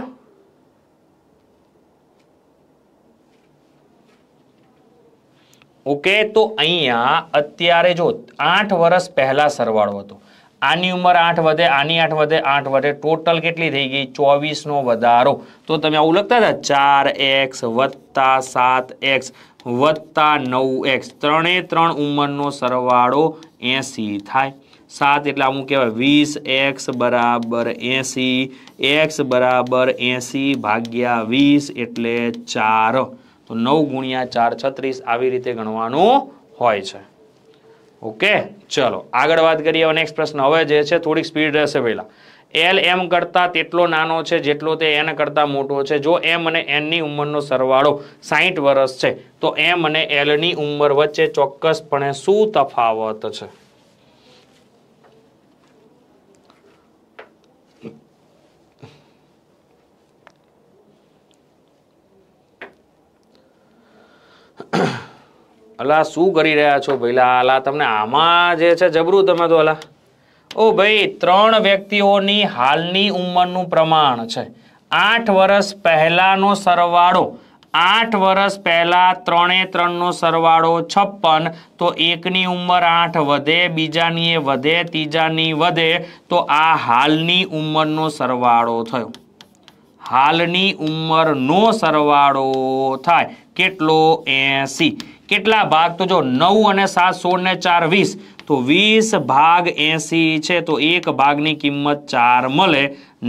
ઓકે તો અહિયાં અત્યારે જો 8 વર્ષ પહેલા સરવાળો હતો આની ઉંમર આઠ વધે આની આઠ વધે આઠ વધે ટોટલ કેટલી થઈ ગઈ ચોવીસનો વધારો તો તમે આવું લખતા હતા ચાર એક્સ વત્તા સાત એક્સ વત્તા નવ એક્સ ત્રણે ત્રણ ઉંમરનો સરવાળો એંસી થાય સાત એટલે આમ કહેવાય વીસ એક્સ બરાબર એંસી એક્સ બરાબર એંસી ભાગ્યા વીસ એટલે ચાર તો નવ ગુણ્યા ચાર છત્રીસ આવી રીતે ગણવાનું હોય છે ઓકે ચલો આગળ વાત કરીએ હવે નેક્સ્ટ પ્રશ્ન હવે જે છે થોડીક સ્પીડ રહેશે પહેલાં એલ એમ કરતાં તેટલો નાનો છે જેટલો તે એન કરતાં મોટો છે જો એમ અને એનની ઉંમરનો સરવાળો સાહીઠ વર્ષ છે તો એમ અને એલની ઉંમર વચ્ચે ચોક્કસપણે શું તફાવત છે અલા શું કરી રહ્યા છો ભાઈ અલા તમને આમાં જે છે જબરું તમે તો અલા ઓ ભાઈ ત્રણ વ્યક્તિઓની હાલની ઉંમરનું પ્રમાણ છે આઠ વર્ષ પહેલાંનો સરવાળો આઠ વર્ષ પહેલા ત્રણે ત્રણનો સરવાળો છપ્પન તો એકની ઉંમર આઠ વધે બીજાની એ વધે ત્રીજાની વધે તો આ હાલની ઉંમરનો સરવાળો થયો હાલની ઉંમરનો સરવાળો થાય કેટલો એસી કેટલા ભાગ તો જો નવ અને સાત સોળ ને ચાર વીસ તો વીસ ભાગ એસી છે તો એક ભાગની કિંમત ચાર મળે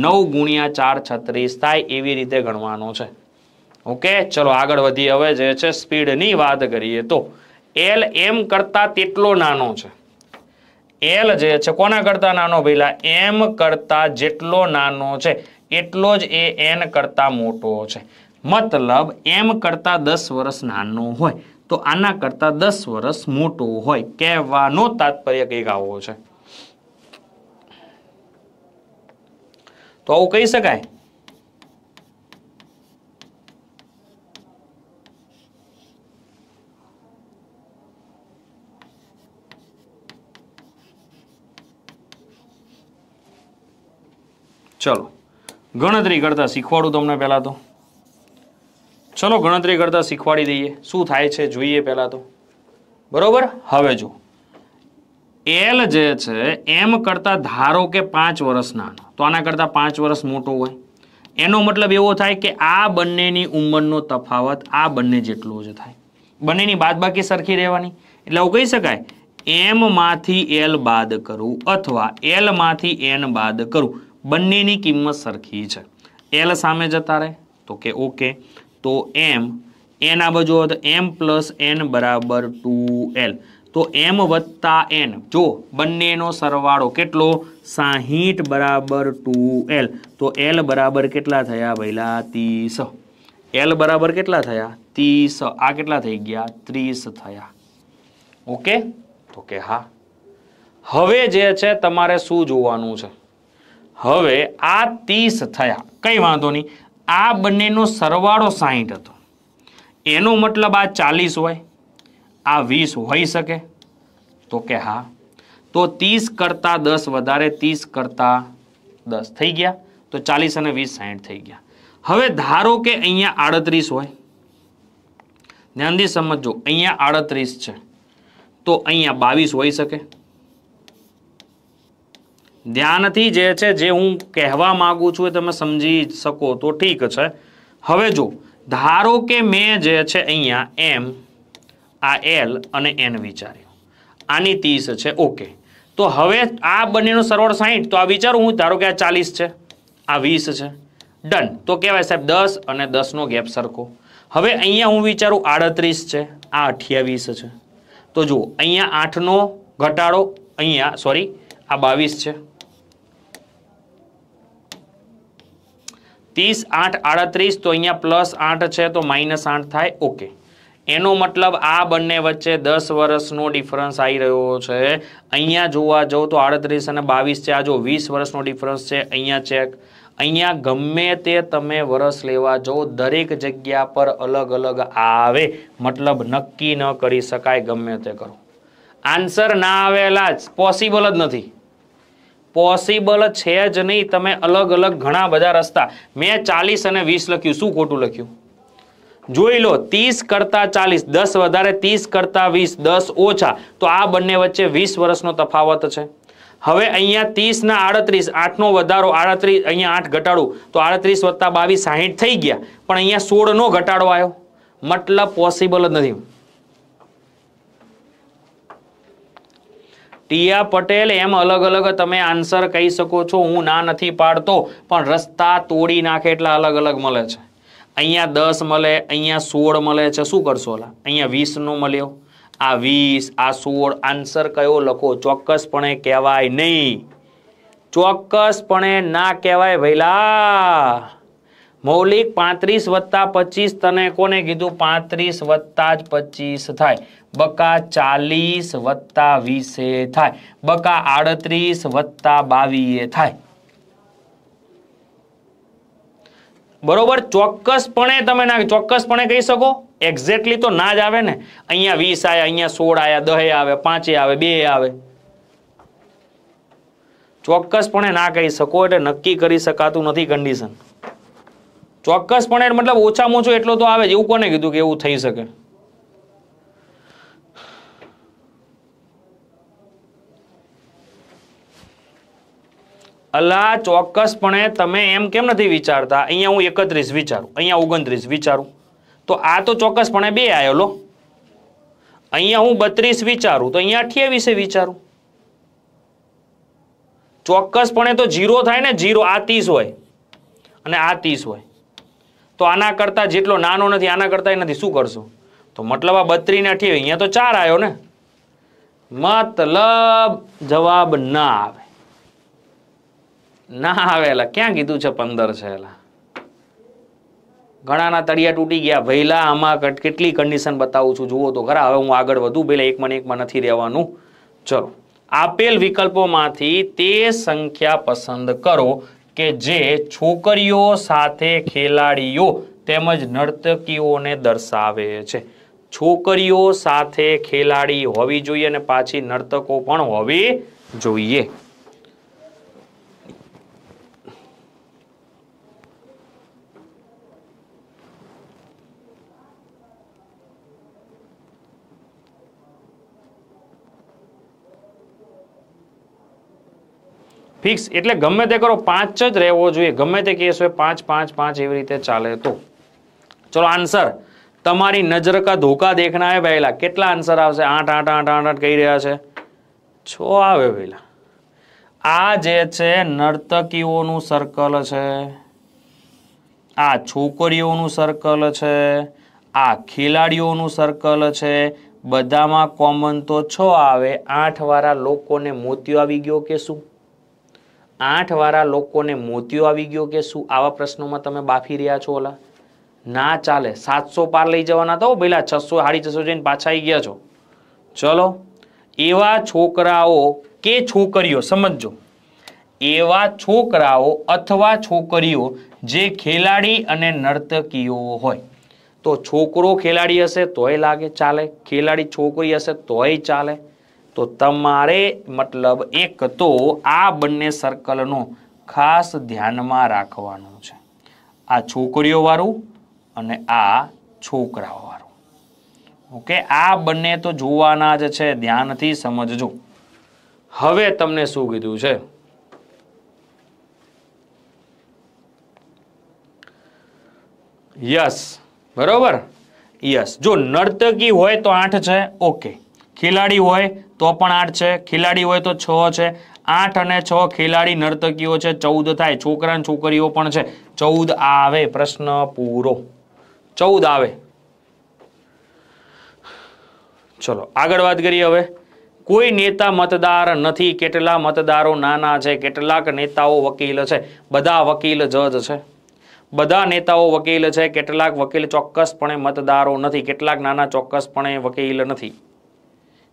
નવ ગુણ્યા ચાર છત્રીસ થાય એવી રીતે ગણવાનો છે ઓકે ચલો આગળ વધી હવે જે છે સ્પીડની વાત કરીએ તો એલ એમ કરતાં તેટલો નાનો છે એલ જે છે કોના કરતાં નાનો ભઈલા એમ કરતાં જેટલો નાનો છે એટલો જ એ એન કરતાં મોટો છે મતલબ એમ કરતાં દસ વર્ષ નાનો હોય તો આના કરતા દસ વર્ષ મોટો હોય કહેવાનો તાત્પર્ય કંઈક આવો છે તો આવું કહી શકાય ચલો ગણતરી કરતા શીખવાડું તમને પહેલા તો ચલો ગણતરી કરતાં શીખવાડી દઈએ શું થાય છે જોઈએ પહેલાં તો બરોબર હવે જો એલ જે છે એમ કરતાં ધારો કે પાંચ વર્ષ નાનો તો આના કરતાં પાંચ વર્ષ મોટો હોય એનો મતલબ એવો થાય કે આ બંનેની ઉંમરનો તફાવત આ બંને જેટલો જ થાય બંનેની બાદબાકી સરખી રહેવાની એટલે એવું કહી શકાય એમમાંથી એલ બાદ કરું અથવા એલમાંથી એન બાદ કરું બંનેની કિંમત સરખી છે એલ સામે જતા રહે તો કે ઓકે તો એમ એન આ બાજુ આવે તો એમ પ્લસ એન બરાબર ટુ એલ તો એમ વત્તા એન જો બંનેનો સરવાળો કેટલો સાહીઠ બરાબર ટુ એલ તો એલ બરાબર કેટલા થયા પહેલા ત્રીસ એલ બરાબર કેટલા થયા ત્રીસ આ કેટલા થઈ ગયા ત્રીસ થયા ઓકે તો કે હા હવે જે છે તમારે શું જોવાનું છે હવે આ ત્રીસ થયા કંઈ વાંધો નહીં આ બંનેનો સરવાળો સાહીઠ હતો એનો મતલબ આ ચાલીસ હોય આ વીસ હોઈ શકે તો કે હા તો ત્રીસ કરતાં દસ વધારે ત્રીસ કરતાં દસ થઈ ગયા તો ચાલીસ અને વીસ સાહીઠ થઈ ગયા હવે ધારો કે અહીંયા આડત્રીસ હોય ધ્યાનથી સમજો અહીંયા આડત્રીસ છે તો અહીંયા બાવીસ હોઈ શકે ધ્યાનથી જે છે જે હું કહેવા માગું છું એ તમે સમજી શકો તો ઠીક છે હવે જો ધારો કે મેં જે છે અહીંયા એમ આ એલ અને એન વિચાર્યો આની ત્રીસ છે ઓકે તો હવે આ બંનેનો સરવાળો સાહીઠ તો આ વિચારું હું ધારો કે આ ચાલીસ છે આ વીસ છે ડન તો કહેવાય સાહેબ દસ અને દસનો ગેપ સરખો હવે અહીંયા હું વિચારું આડત્રીસ છે આ અઠ્યાવીસ છે તો જુઓ અહીંયા આઠનો ઘટાડો અહીંયા સોરી આ બાવીસ છે ત્રીસ આઠ આડત્રીસ તો અહીંયા પ્લસ આઠ છે તો માઇનસ આઠ થાય ઓકે એનો મતલબ આ બંને વચ્ચે દસ વર્ષનો ડિફરન્સ આવી રહ્યો છે અહીંયા જોવા જાઉં તો આડત્રીસ અને બાવીસ છે આ જો વીસ વર્ષનો ડિફરન્સ છે અહીંયા ચેક અહીંયા ગમે તે તમે વરસ લેવા જો દરેક જગ્યા પર અલગ અલગ આવે મતલબ નક્કી ન કરી શકાય ગમે તે કરો આન્સર ના આવેલા જ પોસિબલ જ નથી પોસિબલ છે જ નહીં તમે અલગ અલગ ઘણા બધા રસ્તા મેં ચાલીસ અને વીસ લખ્યું શું ખોટું લખ્યું જોઈ લો ત્રીસ કરતા ચાલીસ દસ વધારે ત્રીસ કરતા વીસ દસ ઓછા તો આ બંને વચ્ચે વીસ વર્ષનો તફાવત છે હવે અહીંયા ત્રીસના આડત્રીસ આઠનો વધારો આડત્રીસ અહીંયા આઠ ઘટાડું તો આડત્રીસ વત્તા બાવીસ સાહીઠ થઈ ગયા પણ અહીંયા સોળનો ઘટાડો આવ્યો મતલબ પોસિબલ જ નથી ટિયા પટેલ એમ અલગ અલગ તમે આન્સર કહી શકો છો હું ના નથી પાડતો પણ રસ્તા તોડી નાખે એટલા અલગ અલગ મળે છે અહીંયા દસ મળે અહીંયા સોળ મળે છે શું કરશો ઓલા અહીંયા વીસનો મળ્યો આ વીસ આ સોળ આન્સર કયો લખો ચોક્કસપણે કહેવાય નહીં ચોક્કસપણે ના કહેવાય ભાઈલા મૌલિક પાંત્રીસ વત્તા પચીસ તને કોને કીધું પાંત્રીસ વત્તા જ પચીસ થાય બકા ચાલીસ વત્તા વીસે થાય બકા આડત્રીસ વત્તા બાવીએ થાય બરોબર ચોક્કસપણે તમે ના ચોક્કસપણે કહી શકો એક્ઝેક્ટલી તો ના જ આવે ને અહીંયા વીસ આવ્યા અહીંયા સોળ આવ્યા દહે આવે પાંચે આવે બે આવે ચોક્કસપણે ના કહી શકો એટલે નક્કી કરી શકાતું નથી કન્ડિશન ચોક્કસપણે મતલબ ઓછામાં ઓછો એટલો તો આવે એવું કોને કીધું કે એવું થઈ શકે અલા ચોક્કસપણે તમે એમ કેમ નથી વિચારતા અહીંયા હું એકત્રીસ વિચારું અહીંયા ઓગણત્રીસ વિચારું તો આ તો ચોક્કસપણે બે આવેલો અહીંયા હું બત્રીસ વિચારું તો અહીંયા અઠ્યાવીસે વિચારું ચોક્કસપણે તો જીરો થાય ને જીરો આ ત્રીસ હોય અને આ ત્રીસ હોય તો આના કરતાં જેટલો નાનો નથી આના કરતાં નથી શું કરશું તો મતલબ આ બત્રીસ ને અઠ્યાવીસ અહીંયા તો ચાર આવ્યો ને મતલબ જવાબ ના આવે ના આવેલા ક્યાં કીધું છે પંદર છે એલા ઘણાના તળિયા તૂટી ગયા ભૈલા આમાં કેટલી કન્ડિશન બતાવું છું જુઓ તો ખરા હવે હું આગળ વધું પહેલાં મને એકમાં નથી રહેવાનું ચલો આપેલ વિકલ્પોમાંથી તે સંખ્યા પસંદ કરો કે જે છોકરીઓ સાથે ખેલાડીઓ તેમજ નર્તકીઓને દર્શાવે છે છોકરીઓ સાથે ખેલાડી હોવી જોઈએ અને પાછી નર્તકો પણ હોવી જોઈએ ફિક્સ એટલે ગમે તે કરો પાંચ જ રહેવો જોઈએ ગમે તે કેસ હોય પાંચ પાંચ પાંચ એવી રીતે ચાલે તો ચલો આન્સર તમારી નજર કા ધોકા દેખના હે પહેલા કેટલા આન્સર આવશે આઠ આઠ આઠ આઠ આઠ કહી રહ્યા છે છ આવે પહેલા આ જે છે નર્તકીઓનું સર્કલ છે આ છોકરીઓનું સર્કલ છે આ ખેલાડીઓનું સર્કલ છે બધામાં કોમન તો છ આવે આઠવાળા લોકોને મોતિયો આવી ગયો કે શું આઠ વાળા લોકોને મોતિયો આવી ગયો કે શું આવા પ્રશ્નોમાં તમે બાફી રહ્યા છો ઓલા ના ચાલે સાતસો પાર લઈ જવાના તો પહેલાં છસો સાડી છસો જઈને પાછા આવી ગયા છો ચલો એવા છોકરાઓ કે છોકરીઓ સમજો એવા છોકરાઓ અથવા છોકરીઓ જે ખેલાડી અને નર્તકીઓ હોય તો છોકરો ખેલાડી હશે તોય લાગે ચાલે ખેલાડી છોકરી હશે તોય ચાલે તો તમારે મતલબ એક તો આ બંને સર્કલનો ખાસ ધ્યાનમાં રાખવાનું છે આ છોકરીઓવાળું અને આ છોકરાઓવાળું ઓકે આ બંને તો જોવાના જ છે ધ્યાનથી સમજજો હવે તમને શું કીધું છે યસ બરોબર યસ જો નર્તકી હોય તો આઠ છે ઓકે ખેલાડી હોય તો પણ આઠ છે ખેલાડી હોય તો છ છે આઠ અને છ ખેલાડી નર્તકીઓ છે ચૌદ થાય છોકરા છોકરીઓ પણ છે ચૌદ આવે પ્રશ્ન પૂરો ચૌદ આવે ચલો આગળ વાત કરીએ હવે કોઈ નેતા મતદાર નથી કેટલા મતદારો નાના છે કેટલાક નેતાઓ વકીલ છે બધા વકીલ જજ છે બધા નેતાઓ વકીલ છે કેટલાક વકીલ ચોક્કસપણે મતદારો નથી કેટલાક નાના ચોક્કસપણે વકીલ નથી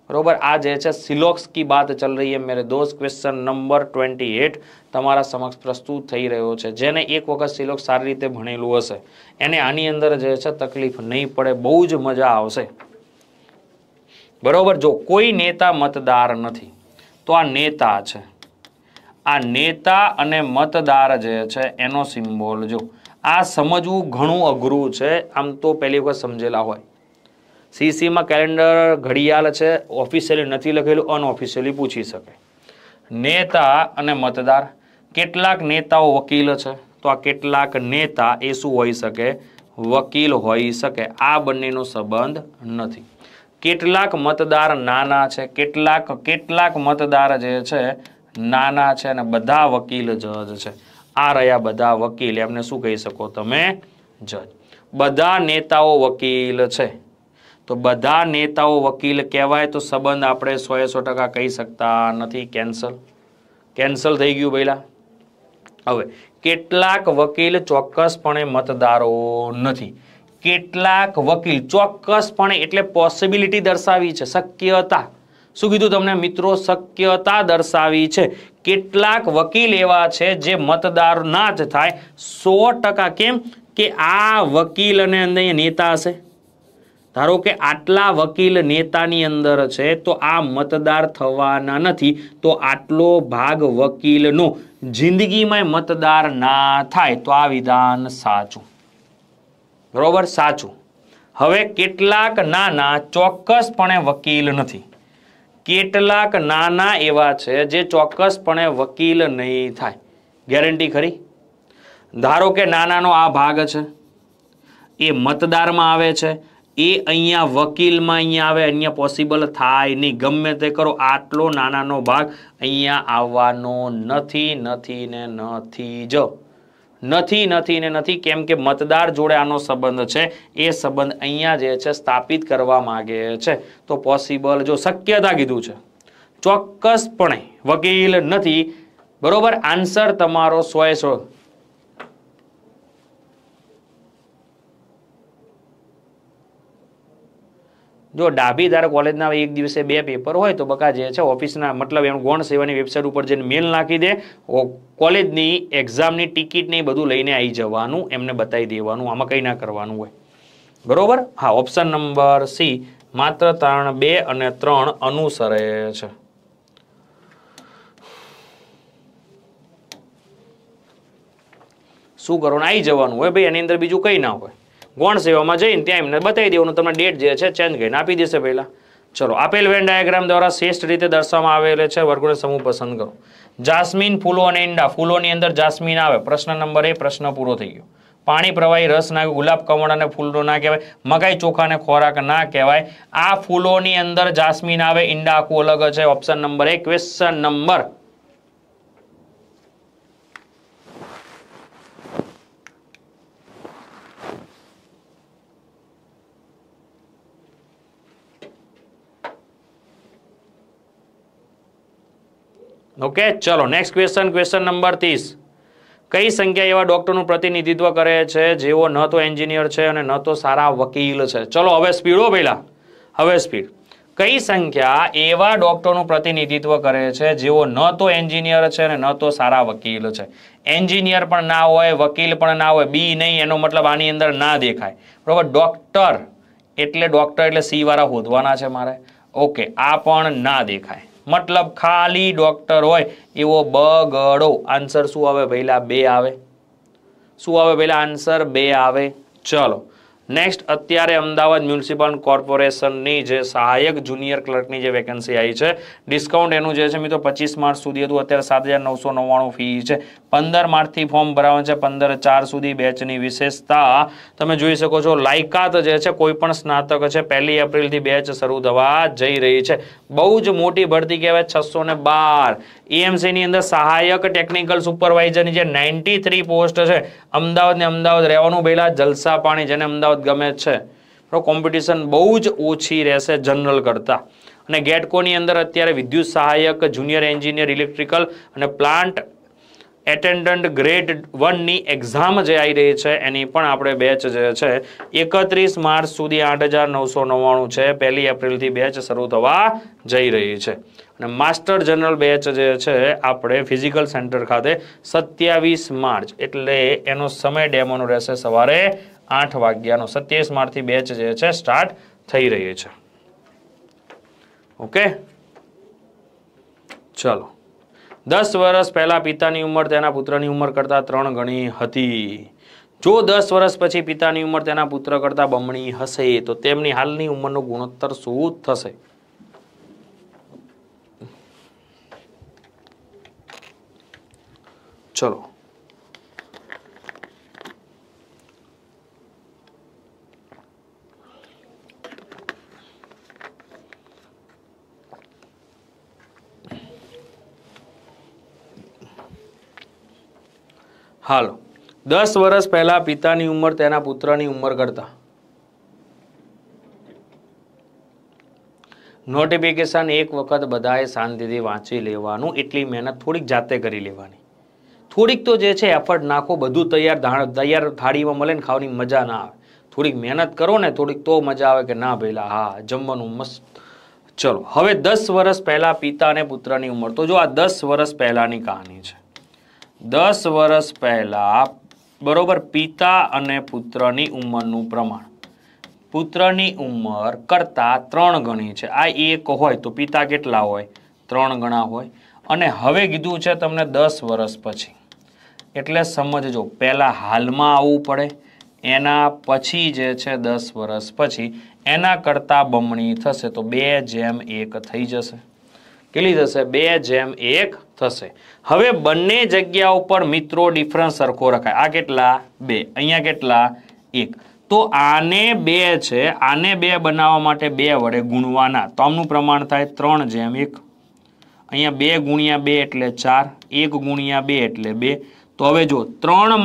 બરોબર बरोबर आज है सिलॉक्स की बात चल रही है मेरे दोस्त क्वेश्चन नंबर 28 તમારા સમક્ષ પ્રસ્તુત થઈ રહ્યો છે જેને એક વખત સિલોક્સ સારી રીતે ભણેલું હશે એને આની અંદર જે છે તકલીફ નહીં પડે બહુ જ મજા આવશે બરોબર જો કોઈ નેતા મતદાર નથી તો આ નેતા છે આ નેતા અને મતદાર જે છે એનો સિમ્બોલ જો આ સમજવું ઘણું અઘરું છે આમ તો પહેલી વખત સમજેલા હોય સીસીમાં કેલેન્ડર ઘડિયાળ છે ઓફિશિયલી નથી લખેલું અનઓફિશિયલી પૂછી શકે નેતા અને મતદાર કેટલાક નેતાઓ વકીલ છે તો આ કેટલાક નેતા એ શું હોઈ શકે વકીલ હોઈ શકે આ બંનેનો સંબંધ નથી કેટલાક મતદાર નાના છે કેટલાક કેટલાક મતદાર જે છે નાના છે અને બધા વકીલ જજ છે આ રહ્યા બધા વકીલ એમને શું કહી શકો તમે જજ બધા નેતાઓ વકીલ છે તો બધા નેતાઓ વકીલ કહેવાય તો સંબંધ આપણે સો એ સો ટકા કહી શકતા નથી કેન્સલ કેન્સલ થઈ ગયું પહેલાં હવે કેટલાક વકીલ ચોક્કસપણે મતદારો નથી કેટલાક વકીલ ચોક્કસપણે એટલે પોસિબિલિટી દર્શાવી છે શક્યતા શું કીધું તમને મિત્રો શક્યતા દર્શાવી છે કેટલાક વકીલ એવા છે જે મતદાર ના જ થાય સો ટકા કેમ કે આ વકીલ અને નેતા હશે ધારો કે આટલા વકીલ નેતાની અંદર છે તો આ મતદાર થવાના નથી તો આટલો ભાગ વકીલનો જિંદગીમાં મતદાર ના થાય તો આ વિધાન સાચું બરોબર સાચું હવે કેટલાક નાના ચોક્કસપણે વકીલ નથી કેટલાક નાના એવા છે જે ચોક્કસપણે વકીલ નહીં થાય ગેરંટી ખરી ધારો કે નાનાનો આ ભાગ છે એ મતદારમાં આવે છે એ અહીંયા વકીલમાં અહીંયા આવે અહીંયા પોસિબલ થાય નહીં ગમે તે કરો આટલો નાનાનો ભાગ અહીંયા આવવાનો નથી નથી ને નથી જ નથી નથી ને નથી કેમ કે મતદાર જોડે આનો સંબંધ છે એ સંબંધ અહીંયા જે છે સ્થાપિત કરવા માગે છે તો પોસિબલ જો શક્યતા કીધું છે ચોક્કસપણે વકીલ નથી બરોબર આન્સર તમારો સોએ સો જો ડાભી ધારે કોલેજના એક દિવસે બે પેપર હોય તો બકા જે છે ઓફિસના મતલબ એમ ગૌણ સેવાની વેબસાઇટ ઉપર જઈને મેલ નાખી દે કોલેજની એક્ઝામની ટિકિટ ને બધું લઈને આવી જવાનું એમને બતાવી દેવાનું આમાં કંઈ ના કરવાનું હોય બરોબર હા ઓપ્શન નંબર સી માત્ર ત્રણ બે અને ત્રણ અનુસરે છે શું કરવાનું આવી જવાનું હોય ભાઈ એની અંદર બીજું કંઈ ના હોય ગૌણ સેવામાં જઈને ત્યાં એમને બતાવી દેવાનું તમને ડેટ જે છે ચેન્જ કરીને આપી દેશે પહેલાં ચલો આપેલ વેન ડાયાગ્રામ દ્વારા શ્રેષ્ઠ રીતે દર્શાવવામાં આવેલ છે વર્ગોનો સમૂહ પસંદ કરો જાસ્મીન ફૂલો અને ઈંડા ફૂલોની અંદર જાસ્મીન આવે પ્રશ્ન નંબર એ પ્રશ્ન પૂરો થઈ ગયો પાણી પ્રવાહી રસ ના ગુલાબ કમળ અને ફૂલો ના કહેવાય મકાઈ ચોખાને ખોરાક ના કહેવાય આ ફૂલોની અંદર જાસ્મીન આવે ઈંડા આખું અલગ છે ઓપ્શન નંબર એક ક્વેશ્ચન નંબર ઓકે ચલો નેક્સ્ટ ક્વેશ્ચન ક્વેશ્ચન નંબર ત્રીસ કઈ સંખ્યા એવા ડોક્ટરનું પ્રતિનિધિત્વ કરે છે જેઓ ન તો એન્જિનિયર છે અને ન તો સારા વકીલ છે ચલો હવે સ્પીડો પહેલા હવે સ્પીડ કઈ સંખ્યા એવા ડોક્ટરનું પ્રતિનિધિત્વ કરે છે જેઓ ન તો એન્જિનિયર છે અને ન તો સારા વકીલ છે એન્જિનિયર પણ ના હોય વકીલ પણ ના હોય બી નહીં એનો મતલબ આની અંદર ના દેખાય બરોબર ડોક્ટર એટલે ડોક્ટર એટલે સી વાળા હોદવાના છે મારે ઓકે આ પણ ના દેખાય મતલબ ખાલી ડોક્ટર હોય એવો બગડો આન્સર શું આવે પહેલા બે આવે શું આવે પહેલા આન્સર બે આવે ચલો નેક્સ્ટ અત્યારે અમદાવાદ મ્યુનિસિપલ કોર્પોરેશનની જે સહાયક જુનિયર ક્લર્કની જે વેકન્સી આવી છે ડિસ્કાઉન્ટ એનું જે છે મિત્રો પચીસ માર્ચ સુધી હતું અત્યારે સાત હજાર નવસો નવ્વાણું ફી છે પંદર માર્ચથી ફોર્મ ભરાવાનું છે પંદર ચાર સુધી બેચની વિશેષતા તમે જોઈ શકો છો લાયકાત જે છે કોઈ પણ સ્નાતક છે પહેલી એપ્રિલથી બેચ શરૂ થવા જઈ રહી છે બહુ જ મોટી ભરતી કહેવાય છસો ને બાર એએમસીની e અંદર સહાયક ટેકનિકલ સુપરવાઇઝરની જે નાઇન્ટી થ્રી પોસ્ટ છે અમદાવાદ અમદાવાદને અમદાવાદ રહેવાનું પહેલાં જલસા પાણી જેને અમદાવાદ ગમે છે કોમ્પિટિશન બહુ જ ઓછી રહેશે જનરલ કરતાં અને ગેટકોની અંદર અત્યારે વિદ્યુત સહાયક જુનિયર એન્જિનિયર ઇલેક્ટ્રિકલ અને પ્લાન્ટ એટેન્ડન્ટ ગ્રેડ વનની એક્ઝામ જે આવી રહી છે એની પણ આપણે બેચ જે છે એકત્રીસ માર્ચ સુધી આઠ હજાર નવસો નવ્વાણું છે પહેલી એપ્રિલથી બેચ શરૂ થવા જઈ રહી છે અને માસ્ટર જનરલ બેચ જે છે આપણે ફિઝિકલ સેન્ટર ખાતે સત્યાવીસ માર્ચ એટલે એનો સમય ડેમોનો રહેશે સવારે આઠ વાગ્યાનો સત્યાવીસ માર્ચથી બેચ જે છે સ્ટાર્ટ થઈ રહી છે ઓકે ચલો દસ વર્ષ પહેલાં પિતાની ઉંમર તેના પુત્રની ઉંમર કરતાં ત્રણ ગણી હતી જો દસ વર્ષ પછી પિતાની ઉંમર તેના પુત્ર કરતાં બમણી હશે તો તેમની હાલની ઉંમરનો ગુણોત્તર શું થશે ચલો હાલો દસ વર્ષ પહેલાં પિતાની ઉંમર તેના પુત્રની ઉંમર કરતા નોટિફિકેશન એક વખત બધાએ શાંતિથી વાંચી લેવાનું એટલી મહેનત થોડીક જાતે કરી લેવાની થોડીક તો જે છે એફર્ટ નાખો બધું તૈયાર તૈયાર થાળીમાં મળે ને ખાવાની મજા ના આવે થોડીક મહેનત કરો ને થોડીક તો મજા આવે કે ના ભેલા હા જમવાનું મસ્ત ચલો હવે દસ વર્ષ પહેલાં પિતા અને પુત્રની ઉંમર તો જો આ દસ વર્ષ પહેલાંની કહાની છે દસ વર્ષ પહેલાં બરોબર પિતા અને પુત્રની ઉંમરનું પ્રમાણ પુત્રની ઉંમર કરતાં ત્રણ ગણી છે આ એક હોય તો પિતા કેટલા હોય ત્રણ ગણા હોય અને હવે કીધું છે તમને દસ વર્ષ પછી એટલે સમજજો પહેલાં હાલમાં આવવું પડે એના પછી જે છે દસ વર્ષ પછી એના કરતાં બમણી થશે તો બે જેમ એક થઈ જશે કેટલી થશે બે જેમ એક થશે હવે બંને જગ્યા ઉપર મિત્રો ડિફરન્સ સરખો રખાય આ કેટલા બે અહીંયા કેટલા એક તો આને બે છે આને બે બનાવવા માટે બે વડે ગુણવાના તો પ્રમાણ થાય ત્રણ જેમ એક અહીંયા બે ગુણ્યા બે એટલે ચાર એક ગુણ્યા બે એટલે બે તો હવે જો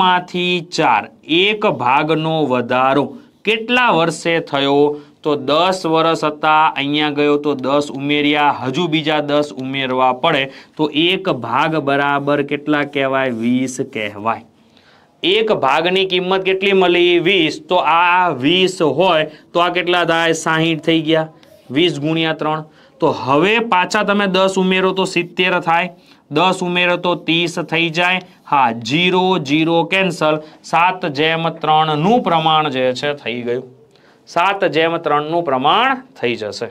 માંથી ચાર એક ભાગનો વધારો કેટલા વર્ષે થયો તો દસ વર્ષ હતા અહીંયા ગયો તો દસ ઉમેર્યા હજુ બીજા દસ ઉમેરવા પડે તો એક ભાગ બરાબર કેટલા કહેવાય વીસ કહેવાય એક ભાગની કિંમત કેટલી મળી વીસ તો આ વીસ હોય તો આ કેટલા થાય સાહીઠ થઈ ગયા વીસ ગુણ્યા ત્રણ તો હવે પાછા તમે દસ ઉમેરો તો સિત્તેર થાય દસ ઉમેરો તો ત્રીસ થઈ જાય હા જીરો જીરો કેન્સલ સાત જેમ ત્રણનું પ્રમાણ જે છે થઈ ગયું સાત જેમ ત્રણનું પ્રમાણ થઈ જશે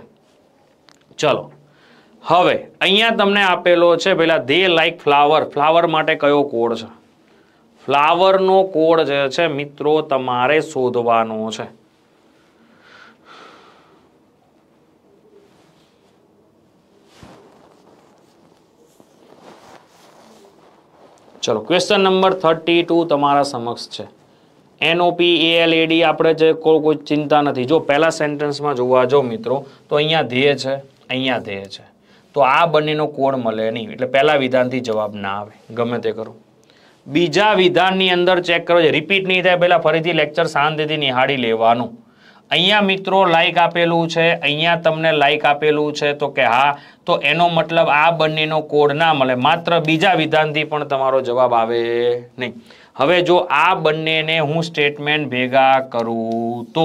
ચલો હવે અહીંયા તમને આપેલો છે પેલા દે લાઈક ફ્લાવર ફ્લાવર માટે કયો કોડ છે ફ્લાવરનો કોડ જે છે મિત્રો તમારે શોધવાનો છે ચલો ક્વેશ્ચન નંબર થર્ટી ટુ તમારા સમક્ષ છે એનઓપી એ એલ એડી આપણે જે કોઈ ચિંતા નથી જો પહેલાં સેન્ટેન્સમાં જોવા જો મિત્રો તો અહીંયા ધ્યેય છે અહીંયા ધ્યેય છે તો આ બંનેનો કોડ મળે નહીં એટલે પહેલાં વિધાનથી જવાબ ના આવે ગમે તે કરો બીજા વિધાનની અંદર ચેક કરો છે રિપીટ નહીં થાય પહેલાં ફરીથી લેક્ચર શાંતિથી નિહાળી લેવાનું અહીંયા મિત્રો લાઇક આપેલું છે અહીંયા તમને લાઇક આપેલું છે તો કે હા તો એનો મતલબ આ બંનેનો કોડ ના મળે માત્ર બીજા વિધાનથી પણ તમારો જવાબ આવે નહીં હવે જો આ બંનેને હું સ્ટેટમેન્ટ ભેગા કરું તો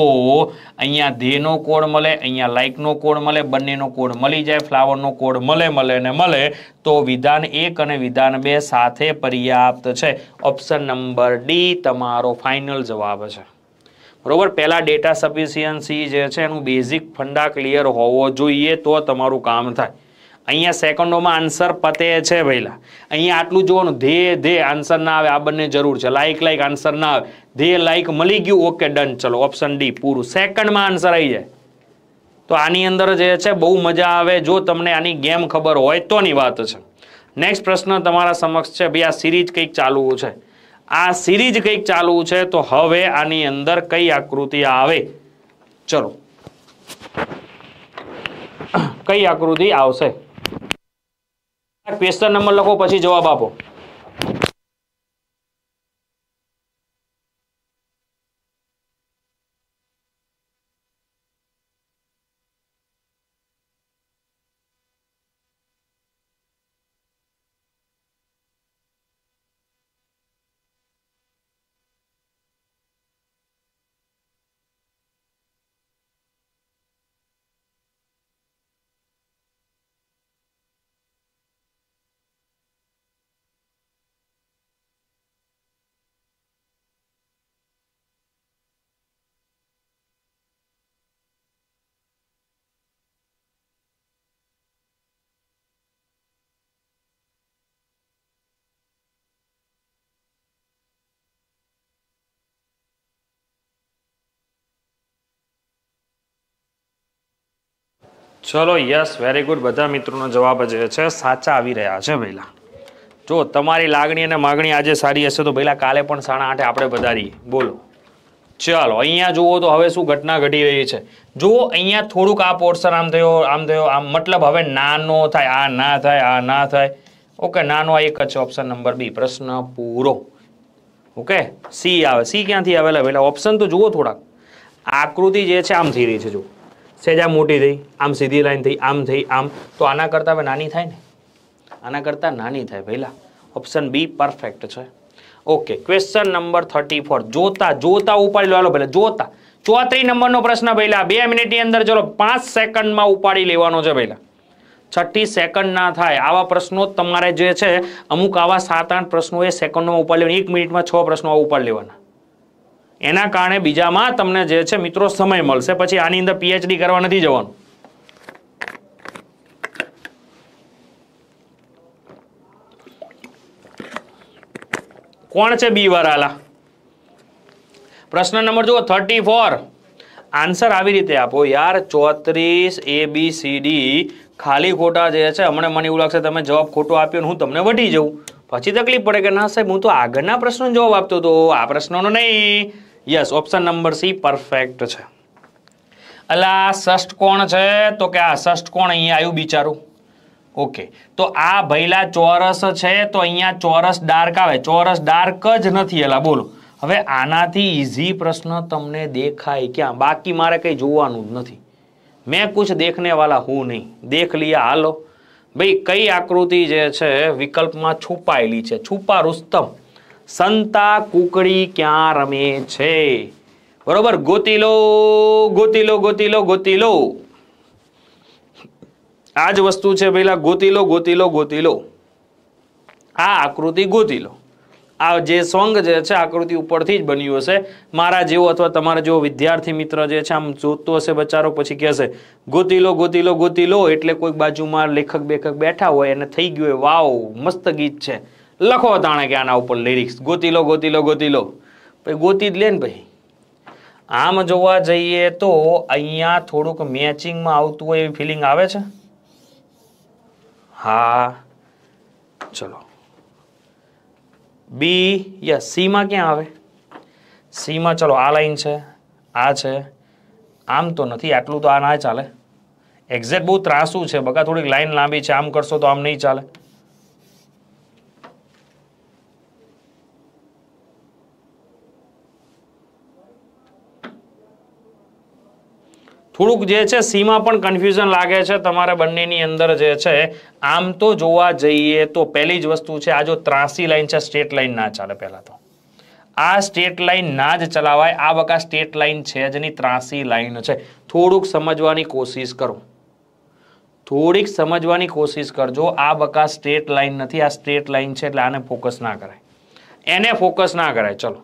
અહીંયા ધેનો કોડ મળે અહીંયા લાઇકનો કોડ મળે બંનેનો કોડ મળી જાય ફ્લાવરનો કોડ મળે મળે ને મળે તો વિધાન એક અને વિધાન બે સાથે પર્યાપ્ત છે ઓપ્શન નંબર ડી તમારો ફાઇનલ જવાબ છે બરોબર પહેલાં ડેટા સફિશિયન્સી જે છે એનું બેઝિક ફંડા ક્લિયર હોવો જોઈએ તો તમારું કામ થાય અહીંયા સેકન્ડોમાં આન્સર પતે છે પહેલા અહીંયા આટલું જોવાનું ધે ધે આન્સર ના આવે આ બંને જરૂર છે લાઇક લાઇક આન્સર ના આવે ધે લાઇક મળી ગયું ઓકે ડન ચલો ઓપ્શન ડી પૂરું સેકન્ડમાં આન્સર આવી જાય તો આની અંદર જે છે બહુ મજા આવે જો તમને આની ગેમ ખબર હોય તોની વાત છે નેક્સ્ટ પ્રશ્ન તમારા સમક્ષ છે ભાઈ આ સિરીઝ કંઈક ચાલવું છે આ સિરીઝ કંઈક ચાલવું છે તો હવે આની અંદર કઈ આકૃતિ આવે ચલો કઈ આકૃતિ આવશે ક્વેશ્ચન નંબર લખો પછી જવાબ આપો ચલો યસ વેરી ગુડ બધા મિત્રોનો જવાબ જે છે સાચા આવી રહ્યા છે ભૈલા જો તમારી લાગણી અને માગણી આજે સારી હશે તો ભૈલા કાલે પણ સાડા આઠે આપણે વધારીએ બોલો ચાલો અહીંયા જુઓ તો હવે શું ઘટના ઘટી રહી છે જુઓ અહીંયા થોડુંક આ પોર્શન આમ થયો આમ થયો આમ મતલબ હવે નાનો થાય આ ના થાય આ ના થાય ઓકે નાનો આ એક જ છે ઓપ્શન નંબર બી પ્રશ્ન પૂરો ઓકે સી આવે સી ક્યાંથી આવેલા પહેલાં ઓપ્શન તો જુઓ થોડાક આકૃતિ જે છે આમ થઈ રહી છે જુઓ સહેજ મોટી થઈ આમ સીધી લાઈન થઈ આમ થઈ આમ તો આના કરતાં હવે નાની થાય ને આના કરતાં નાની થાય પહેલાં ઓપ્શન બી પરફેક્ટ છે okay question number thirty four જોતા જોતા ઉપાડી લો હાલો પહેલાં જોતા ચોત્રી નંબરનો પ્રશ્ન પહેલાં બે મિનિટની અંદર ચલો પાંચ સેકન્ડમાં ઉપાડી લેવાનો છે પહેલાં છઠ્ઠી સેકન્ડ ના થાય આવા પ્રશ્નો તમારે જે છે અમુક આવા સાત આઠ પ્રશ્નો એ સેકન્ડમાં ઉપાડી લેવાના એક મિનિટમાં છ પ્રશ્નો ઉપાડી લેવાના એના કારણે બીજામાં તમને જે છે મિત્રો સમય મળશે પછી આની અંદર પીએચડી કરવા નથી જવાનું કોણ છે બી વાળા પ્રશ્ન નંબર જુઓ થર્ટી ફોર આન્સર આવી રીતે આપો યાર ચોત્રીસ એ બી સી ડી ખાલી ખોટા જે છે હમણાં મને એવું લાગશે તમે જવાબ ખોટો આપ્યો હું તમને વટી જઉં પછી તકલીફ પડે કે ના સાહેબ હું તો આગળના પ્રશ્નનો જવાબ આપતો હતો આ પ્રશ્નનો નહીં yes option number C perfect છે એટલે આ ષષ્ઠ કોણ છે તો કે આ ષષ્ટકોણ અહીંયા આવ્યું બિચારું ઓકે તો આ ભૈલા ચોરસ છે તો અહીંયા ચોરસ ડાર્ક આવે ચોરસ ડાર્ક જ નથી એલા બોલો હવે આનાથી ઇઝી પ્રશ્ન તમને દેખાય ક્યાં બાકી મારે કંઈ જોવાનું જ નથી મેં કુછ દેખને વાલા હું નહીં દેખ લીયા હાલો ભાઈ કઈ આકૃતિ જે છે વિકલ્પમાં છુપાયેલી છે છુપા રુસ્તમ સંતા કુકડી ક્યાં રમે છે બરોબર ગોતીલો ગોતીલો ગોતીલો ગોતીલો આ જ વસ્તુ છે પેલા ગોતીલો ગોતીલો ગોતીલો આ આકૃતિ ગોતીલો આ જે સોંગ જે છે આકૃતિ ઉપરથી જ બન્યું હશે મારા જેવો અથવા તમારા જેવો વિદ્યાર્થી મિત્ર જે છે આમ જોતો હશે બચારો પછી કહેશે ગોતીલો ગોતીલો ગોતીલો એટલે કોઈક બાજુમાં લેખક બેખક બેઠા હોય એને થઈ ગયું હોય વાવ મસ્ત ગીત છે લખો તાણે કે આના ઉપર લિરિક્સ ગોતી લો ગોતી લો ગોતી લો પછી ગોતી જ લે ને ભાઈ આમ જોવા જઈએ તો અહીંયા થોડુંક મેચિંગમાં આવતું હોય એવી ફિલિંગ આવે છે હા ચલો બી યા સીમાં ક્યાં આવે સીમાં ચલો આ લાઈન છે આ છે આમ તો નથી આટલું તો આ ના ચાલે એક્ઝેક્ટ બહુ ત્રાસું છે બગા થોડીક લાઈન લાંબી છે આમ કરશો તો આમ નહીં ચાલે થોડુંક જે છે સીમાં પણ કન્ફ્યુઝન લાગે છે તમારે બંનેની અંદર જે છે આમ તો જોવા જઈએ તો પહેલી જ વસ્તુ છે આ જો ત્રાસી લાઇન છે સ્ટેટ લાઇન ના ચાલે પહેલાં તો આ સ્ટેટ લાઇન ના જ ચલાવાય આ બકા સ્ટેટ લાઇન છે જેની ત્રાસી લાઇન છે થોડુંક સમજવાની કોશિશ કરો થોડીક સમજવાની કોશિશ કરજો આ બકા સ્ટેટ લાઇન નથી આ સ્ટેટ લાઇન છે એટલે આને ફોકસ ના કરાય એને ફોકસ ના કરાય ચલો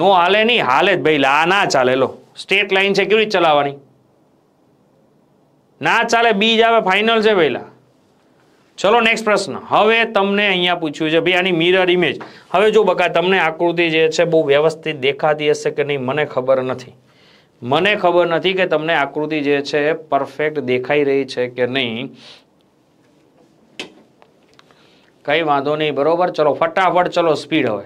નો હાલે નહીં હાલે જ ભાઈ લા ના ચાલે લો સ્ટેટ લાઈન છે કેવી ચલાવવાની ના ચાલે બીજ આવે ફાઇનલ છે પહેલાં ચલો નેક્સ્ટ પ્રશ્ન હવે તમને અહીંયા પૂછ્યું છે ભાઈ આની મિરર ઇમેજ હવે જો બકા તમને આકૃતિ જે છે બહુ વ્યવસ્થિત દેખાતી હશે કે નહીં મને ખબર નથી મને ખબર નથી કે તમને આકૃતિ જે છે પરફેક્ટ દેખાઈ રહી છે કે નહીં કંઈ વાંધો નહીં બરોબર ચલો ફટાફટ ચલો સ્પીડ હવે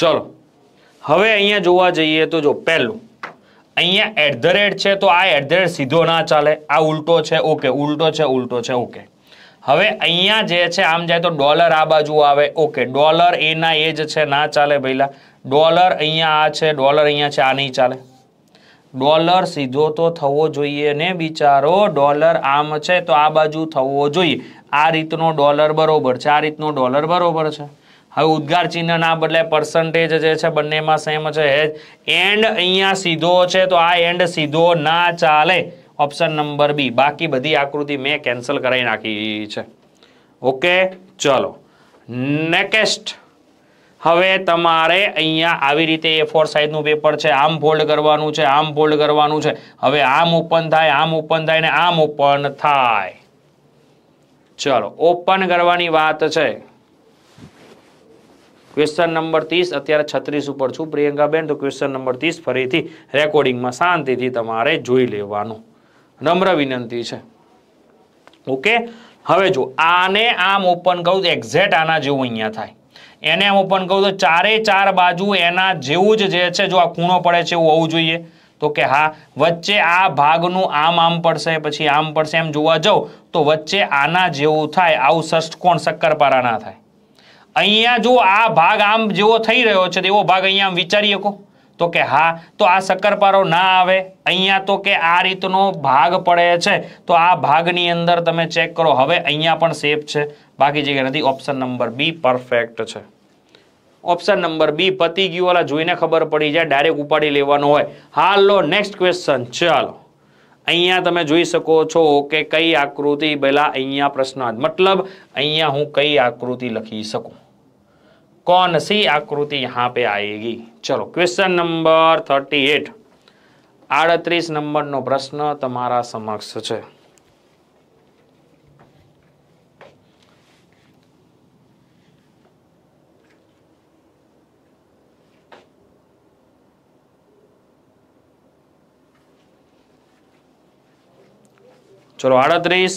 ચલો હવે અહીંયા જોવા જઈએ તો જો પહેલું અહીંયા એટ ધ રેટ છે તો આ એટ ધ રેટ સીધો ના ચાલે આ ઉલટો છે ઓકે ઉલટો છે ઉલટો છે ઓકે હવે અહીંયા જે છે આમ જાય તો ડોલર આ બાજુ આવે ઓકે ડોલર એના એ જ છે ના ચાલે ભઈલા ડોલર અહીંયા આ છે ડોલર અહીંયા છે આ નહીં ચાલે ડોલર સીધો તો થવો જોઈએ ને બિચારો ડોલર આમ છે તો આ બાજુ થવો જોઈએ આ રીતનો ડોલર બરોબર છે આ રીતનો ડોલર બરોબર છે હવે ઉદ્ગાર ચિહ્ન ના બદલે પર્સન્ટેજ જે છે બંનેમાં સેમ છે એન્ડ અહીંયા સીધો છે તો આ એન્ડ સીધો ના ચાલે ઓપ્શન નંબર બી બાકી બધી આકૃતિ મેં કેન્સલ કરાવી નાખી છે ઓકે ચલો નેક્સ્ટ હવે તમારે અહીંયા આવી રીતે એ ફોર સાઇઝનું પેપર છે આમ ફોલ્ડ કરવાનું છે આમ ફોલ્ડ કરવાનું છે હવે આમ ઓપન થાય આમ ઓપન થાય ને આમ ઓપન થાય ચલો ઓપન કરવાની વાત છે ક્વેશ્ચન નંબર ત્રીસ અત્યારે છત્રીસ ઉપર છું પ્રિયંકાબેન તો ક્વેશ્ચન નંબર ત્રીસ ફરીથી રેકોર્ડિંગમાં શાંતિથી તમારે જોઈ લેવાનું નમ્ર વિનંતી છે ઓકે હવે જો આને આમ ઓપન કહું તો એક્ઝેક્ટ આના જેવું અહીંયા થાય એને આમ ઓપન કહું તો ચારે ચાર બાજુ એના જેવું જ જે છે જો આ ખૂણો પડે છે એવું હોવું જોઈએ તો કે હા વચ્ચે આ ભાગનું આમ આમ પડશે પછી આમ પડશે એમ જોવા જાઉં તો વચ્ચે આના જેવું થાય આવું ષષ્ટકોણ શક્કરપારા ના થાય અહીંયા જો આ ભાગ આમ જેવો થઈ રહ્યો છે એવો ભાગ અહીંયા આમ વિચારી શકો તો કે હા તો આ શક્કરપારો ના આવે અહીંયા તો કે આ રીતનો ભાગ પડે છે તો આ ભાગની અંદર તમે ચેક કરો હવે અહીંયા પણ સેફ છે બાકી જગ્યા નથી ઓપ્શન નંબર બી પરફેક્ટ છે ઓપ્શન નંબર બી પતી ગયું ઓલા જોઈને ખબર પડી જાય ડાયરેક્ટ ઉપાડી લેવાનું હોય હાલ લો નેક્સ્ટ ક્વેશ્ચન ચાલો અહીંયા તમે જોઈ શકો છો કે કઈ આકૃતિ પહેલાં અહીંયા પ્રશ્નાર્થ મતલબ અહીંયા હું કઈ આકૃતિ લખી શકું कौन सी आकृति यहाँ पे आएगी चलो क्वेश्चन नंबर थर्टी एट આડત્રીસ નંબરનો પ્રશ્ન તમારા સમક્ષ છે ચલો આડત્રીસ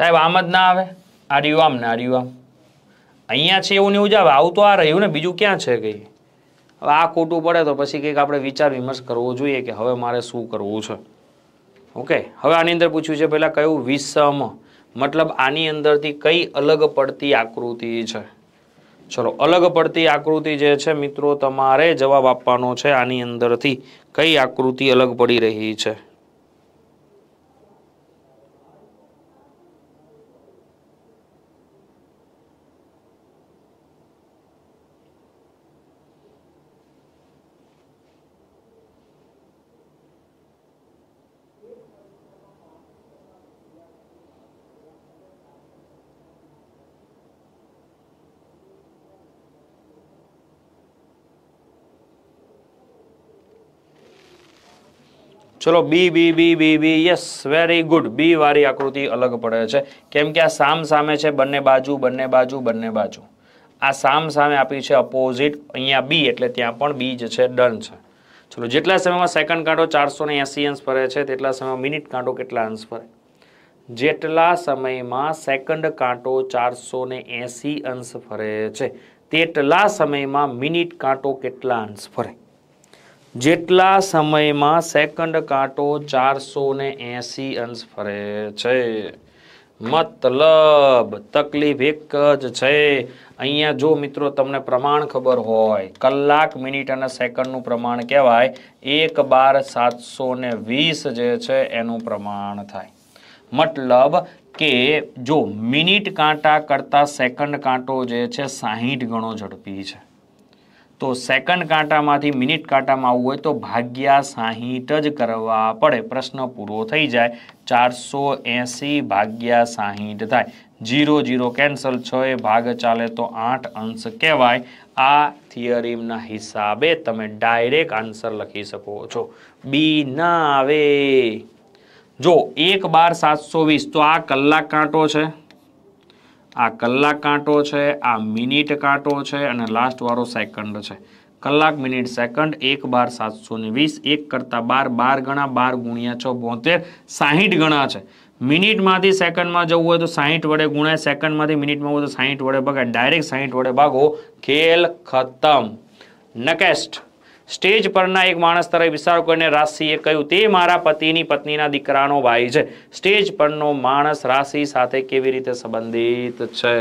સાહેબ આમ જ ના આવે આ રહ્યું આમ ને આ રહ્યું આમ અહીંયા છે એવું નહીં ઉજાવે આવું તો આ રહ્યું ને બીજું ક્યાં છે કંઈ હવે આ ખોટું પડે તો પછી કંઈક આપણે વિચાર વિમર્શ કરવો જોઈએ કે હવે મારે શું કરવું છે ઓકે હવે આની અંદર પૂછ્યું છે પહેલાં કયું વિષમ મતલબ આની અંદરથી કઈ અલગ પડતી આકૃતિ છે ચલો અલગ પડતી આકૃતિ જે છે મિત્રો તમારે જવાબ આપવાનો છે આની અંદરથી કઈ આકૃતિ અલગ પડી રહી છે ચલો B B B B B yes very good B વાળી આકૃતિ અલગ પડે છે કેમ કે આ સામ સામે છે બંને બાજુ બંને બાજુ બંને બાજુ આ સામ સામે આપી છે અપોઝિટ અહીંયા બી એટલે ત્યાં પણ બી જ છે ડન છે ચલો જેટલા સમયમાં સેકન્ડ કાંટો ચારસો ને એંસી અંશ ફરે છે તેટલા સમયમાં મિનિટ કાંટો કેટલા અંશ ફરે જેટલા સમયમાં સેકન્ડ કાંટો ચારસો ને એંસી અંશ ફરે છે તેટલા સમયમાં મિનિટ કાંટો કેટલા અંશ ફરે જેટલા સમયમાં સેકન્ડ કાંટો ચારસો ને એંસી અંશ ફરે છે મતલબ તકલીફ એક જ છે અહીંયા જો મિત્રો તમને પ્રમાણ ખબર હોય કલાક મિનિટ અને સેકન્ડનું પ્રમાણ કહેવાય એક બાર સાતસો ને વીસ જે છે એનું પ્રમાણ થાય મતલબ કે જો મિનિટ કાંટા કરતાં સેકન્ડ કાંટો જે છે સાહીઠ ગણો ઝડપી છે તો સેકન્ડ કાંટામાંથી મિનિટ કાંટામાં આવવું હોય તો ભાગ્યા સાહીઠ જ કરવા પડે પ્રશ્ન પૂરો થઈ જાય ચારસો એંસી ભાગ્યા સાહીઠ થાય જીરો જીરો કેન્સલ છ એ ભાગ ચાલે તો આઠ અંશ કહેવાય આ થિયરીમના હિસાબે તમે ડાયરેક્ટ આન્સર લખી શકો છો બી ના આવે જો એક બાર સાતસો વીસ તો આ કલાક કાંટો છે આ કલાક કાંટો છે આ મિનિટ કાંટો છે અને લાસ્ટવાળો સેકન્ડ છે કલાક મિનિટ સેકન્ડ એક બાર સાતસો ને વીસ એક કરતાં બાર બાર ગણા બાર ગુણ્યા છ બોતેર સાહીઠ ગણા છે મિનિટમાંથી સેકન્ડમાં જવું હોય તો સાહીઠ વડે ગુણાય સેકન્ડમાંથી મિનિટમાં હોય તો સાહીઠ વડે ભગાય ડાયરેક્ટ સાહીઠ વડે ભાગો ખેલ ખતમ નકેસ્ટ સ્ટેજ પરના એક માણસ તરફ ઇશારો કરીને રાશિએ કહ્યું તે મારા પતિની પત્નીના દીકરાનો ભાઈ છે સ્ટેજ પરનો માણસ રાશિ સાથે કેવી રીતે સંબંધિત છે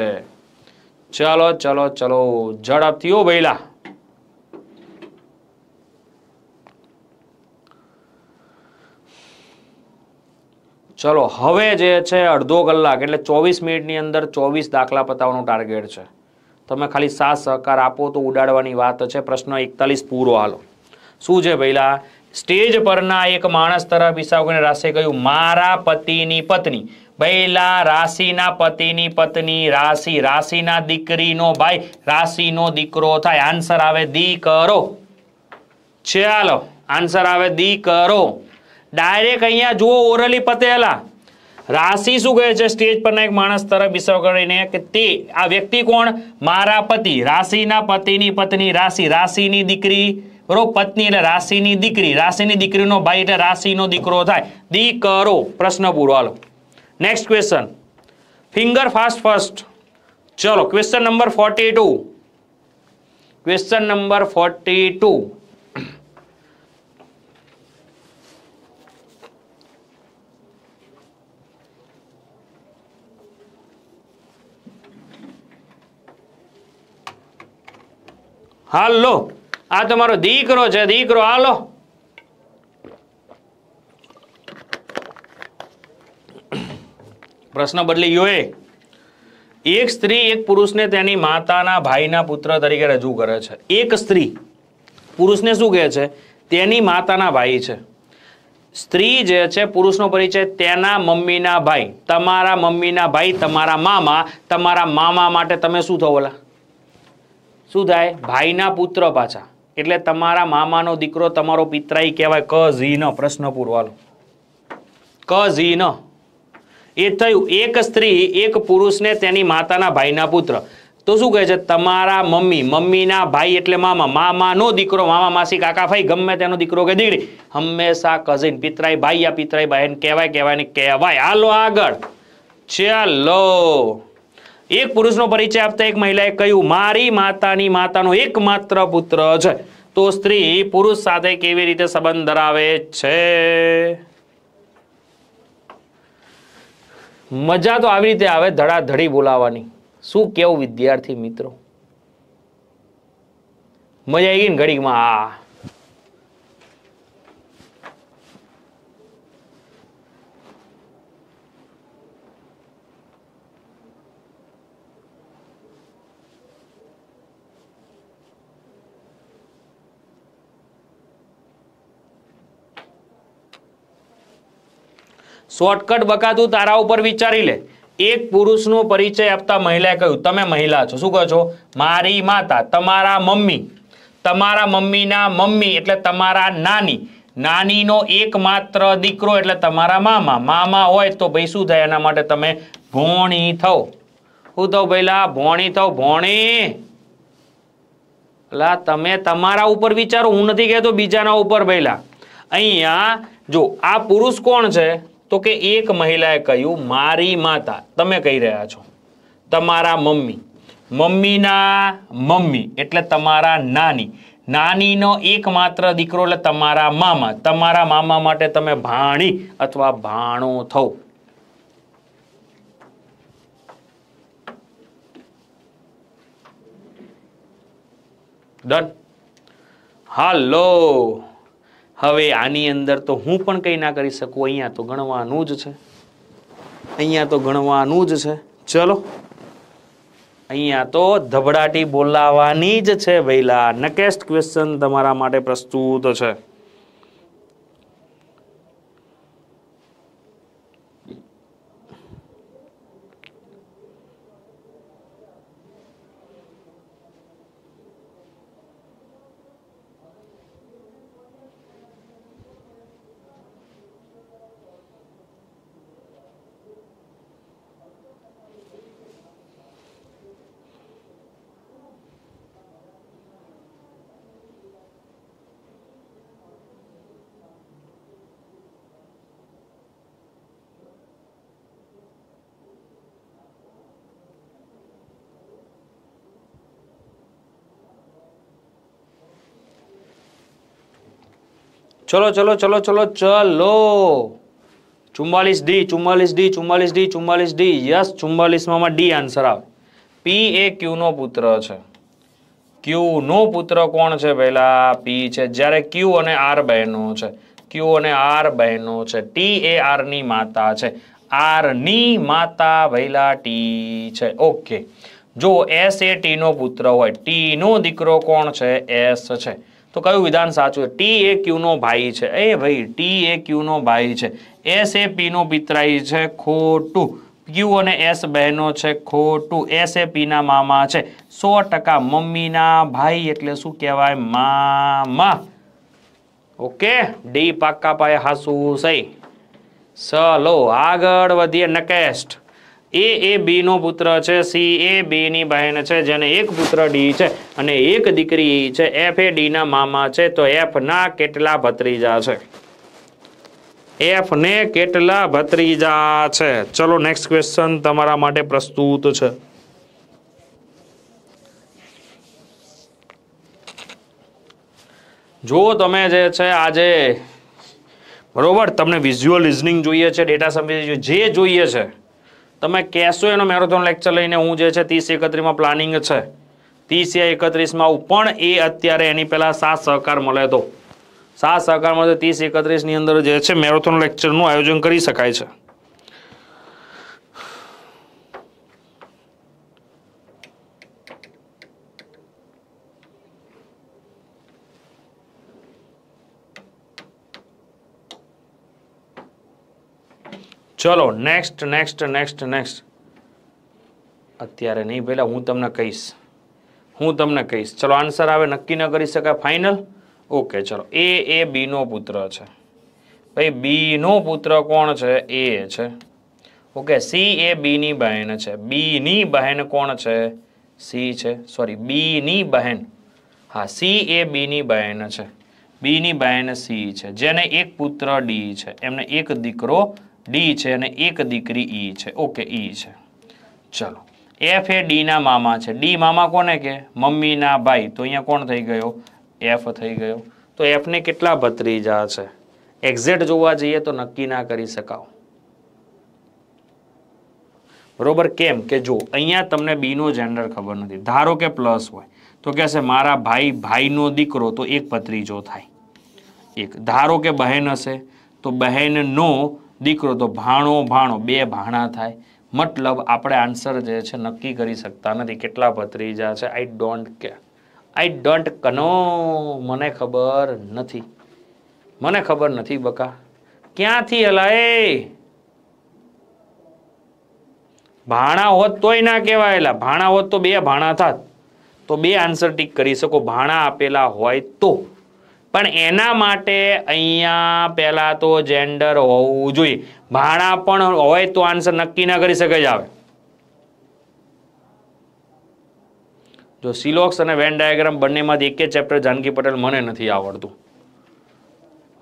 ચલો ચલો ચલો ઝડપથી ઓ ભૈલા ચલો હવે જે છે અડધો કલાક એટલે ચોવીસ મિનિટની અંદર ચોવીસ દાખલા પતાવવાનો ટાર્ગેટ છે તમે ખાલી સાથ સહકાર આપો તો ઉડાડવાની વાત છે પ્રશ્ન એકતાલીસ પૂરો હાલો શું છે પહેલા સ્ટેજ પરના એક માણસ તરફ ઈસાગુને રાસે કહ્યું મારા પતિની પત્ની ભૈલા રાશિના પતિની પત્ની રાશિ રાશિના દીકરીનો ભાઈ રાશિનો દીકરો થાય આન્સર આવે દીકરો ચાલો આન્સર આવે દીકરો ડાયરેક્ટ અહીંયા જુઓ ઓરલી પતેલા રાશિ શું કહે છે સ્ટેજ પરના એક માણસ તરફ વિશ્વ કરીને કે તે આ વ્યક્તિ કોણ મારા પતિ રાશિના પતિની પત્ની રાશિ રાશિની દીકરી બરોબર પત્ની એટલે રાશિની દીકરી રાશિની દીકરીનો ભાઈ એટલે રાશિનો દીકરો થાય દીકરો પ્રશ્ન પૂરો હાલો next question finger fast first ચલો question number forty two question number forty two હાલો આ તમારો દીકરો છે દીકરો હાલો પ્રશ્ન બદલી ગયો એ એક સ્ત્રી એક પુરુષને તેની માતાના ભાઈના પુત્ર તરીકે રજૂ કરે છે એક સ્ત્રી પુરુષને શું કહે છે તેની માતાના ભાઈ છે સ્ત્રી જે છે પુરુષનો પરિચય તેના મમ્મીના ભાઈ તમારા મમ્મીના ભાઈ તમારા મામા તમારા મામા માટે તમે શું થવો શું થાય ભાઈના પુત્ર પાછા એટલે તમારા મામાનો દીકરો તમારો પિતરાઈ કહેવાય ક ઝી ન પ્રશ્ન પૂરવાલો ક ઝી ન એ થયું એક સ્ત્રી એક પુરુષને તેની માતાના ભાઈના પુત્ર તો શું કહે છે તમારા મમ્મી મમ્મીના ભાઈ એટલે મામા મામાનો દીકરો મામા માસી કાકા ભાઈ ગમે તેનો દીકરો કે દીકરી હંમેશા કઝિન પિતરાઈ ભાઈ આ પિતરાઈ બહેન કહેવાય કહેવાય ને કહેવાય હાલો આગળ ચાલો એક પુરુષનો પરિચય આપતા એક મહિલાએ કહ્યું મારી માતાની માતાનો એકમાત્ર પુત્ર છે તો સ્ત્રી પુરુષ સાથે કેવી રીતે સંબંધ ધરાવે છે મજા તો આવી રીતે આવે ધડાધડી બોલાવાની શું કેવું વિદ્યાર્થી મિત્રો મજા આવી ગઈ ને ઘડીકમાં આ શોર્ટકટ બકાતું તારા ઉપર વિચારી લે એક પુરુષનો પરિચય આપતા મહિલાએ કહ્યું તમે મહિલા છો શું કહો છો મારી માતા તમારા મમ્મી તમારા મમ્મીના મમ્મી એટલે તમારા નાની નાનીનો એકમાત્ર દીકરો એટલે તમારા મામા મામા હોય તો ભાઈ શું થાય એના માટે તમે ભોણી થવ શું થો ભાઈલા ભોણી થો ભોણી લા તમે તમારા ઉપર વિચારો હું નથી કહેતો બીજાના ઉપર ભાઈલા અહીંયા જો આ પુરુષ કોણ છે તો કે એક મહિલાએ કહ્યું મારી માતા તમે કહી રહ્યા છો તમારા મમ્મી મમ્મીના મમ્મી એટલે તમારા નાની નાનીનો એકમાત્ર દીકરો એટલે તમારા મામા તમારા મામા માટે તમે ભાણી અથવા ભાણો થવ ડન હાલો હવે આની અંદર તો હું પણ કંઈ ના કરી શકું અહીંયા તો ગણવાનું જ છે અહીંયા તો ગણવાનું જ છે ચલો અહીંયા તો ધબડાટી બોલાવવાની જ છે વહેલા નકેસ્ટ ક્વેશ્ચન તમારા માટે પ્રસ્તુત છે ચલો ચલો ચલો ચલો ચલો ચુમ્માલીસ ડી ચુમ્માલીસ ડી ચુમ્માલીસ ડી ચુમ્માલીસ ડી યસ ચુમ્માલીસમાં ડી આન્સર આવે પી એ ક્યુનો પુત્ર છે ક્યુનો પુત્ર કોણ છે પહેલા પી છે જ્યારે ક્યુ અને આર બહેનો છે ક્યુ અને આર બહેનો છે ટી એ આરની માતા છે આરની માતા ભૈલા ટી છે ઓકે જો એસ એ ટીનો પુત્ર હોય ટીનો દીકરો કોણ છે એસ છે તો કયું વિધાન સાચું ટી એ ક્યુ નો ભાઈ છે એ ભાઈ ટી એ ક્યુ નો ભાઈ છે એસ એ પીનો પિતરાઈ છે ખોટું ક્યુ અને એસ બહેનો છે ખોટું એસ એ ના મામા છે સો ટકા મમ્મીના ભાઈ એટલે શું કહેવાય મામા ઓકે ડી પાક્કા પાયે હાસુ સહી ચલો આગળ વધીએ નકેસ્ટ એ એ બી નો પુત્ર છે સી એ બી ની બહેન છે જેને એક પુત્ર ડી છે અને એક દીકરી છે એફ એ ડીના મામા છે તો એફના કેટલા ભત્રીજા છે એફ ને કેટલા ભત્રીજા છે ચલો નેક્સ્ટ ક્વેશ્ચન તમારા માટે પ્રસ્તુત છે જો તમે જે છે આજે બરોબર તમને વિઝ્યુઅલ રિઝનિંગ જોઈએ છે ડેટા સમજી જે જોઈએ છે તમે કહેશો એનો મેરેથોન લેક્ચર લઈને હું જે છે ત્રીસ એકત્રીસમાં પ્લાનિંગ છે ત્રીસ યા એકત્રીસમાં આવું પણ એ અત્યારે એની પહેલાં સાત સહકાર મળે તો સાત સહકાર મળે તો ત્રીસ એકત્રીસની અંદર જે છે મેરેથોન લેક્ચરનું આયોજન કરી શકાય છે ચલો નેક્સ્ટ નેક્સ્ટ નેક્સ્ટ નેક્સ્ટ અત્યારે નહીં પહેલાં હું તમને કહીશ હું તમને કહીશ ચલો આન્સર આવે નક્કી ન કરી શકાય ફાઇનલ ઓકે ચલો એ એ બીનો પુત્ર છે ભાઈ બીનો પુત્ર કોણ છે એ છે ઓકે સી એ બીની બહેન છે બીની બહેન કોણ છે સી છે સોરી બીની બહેન હા સી એ બીની બહેન છે બીની બહેન સી છે જેને એક પુત્ર ડી છે એમને એક દીકરો ડી છે અને એક દીકરી ઈ e છે ઓકે ઈ e છે ચલો એફ એ ડીના મામા છે ડી મામા કોને કે મમ્મીના ભાઈ તો અહીંયા કોણ થઈ ગયો એફ થઈ ગયો તો એફને કેટલા ભત્રીજા છે એક્ઝેક્ટ જોવા જઈએ તો નક્કી ના કરી શકાવ બરોબર કેમ કે જો અહીંયા તમને બીનો જેન્ડર ખબર નથી ધારો કે પ્લસ હોય તો કહેશે મારા ભાઈ ભાઈનો દીકરો તો એક ભત્રીજો થાય એક ધારો કે બહેન હશે તો બહેનનો દીકરો તો ભાણો ભાણો બે ભાણા થાય મતલબ આપણે આન્સર જે છે નક્કી કરી શકતા નથી કેટલા ભત્રીજા છે આઈ ડોન્ટ કે આઈ ડોન્ટ કનો મને ખબર નથી મને ખબર નથી બકા ક્યાંથી હલાય ભાણા હોત તોય ના કહેવાયેલા ભાણા હોત તો બે ભાણા થાત તો બે આન્સર ટીક કરી શકો ભાણા આપેલા હોય તો પણ એના માટે અહીંયા પહેલાં તો જેન્ડર હોવું જોઈએ ભાણા પણ હોય તો આન્સર નક્કી ના કરી શકે જ આવે જો સિલોક્સ અને વેન ડાયાગ્રામ બંનેમાંથી એક ચેપ્ટર જાનકી પટેલ મને નથી આવડતું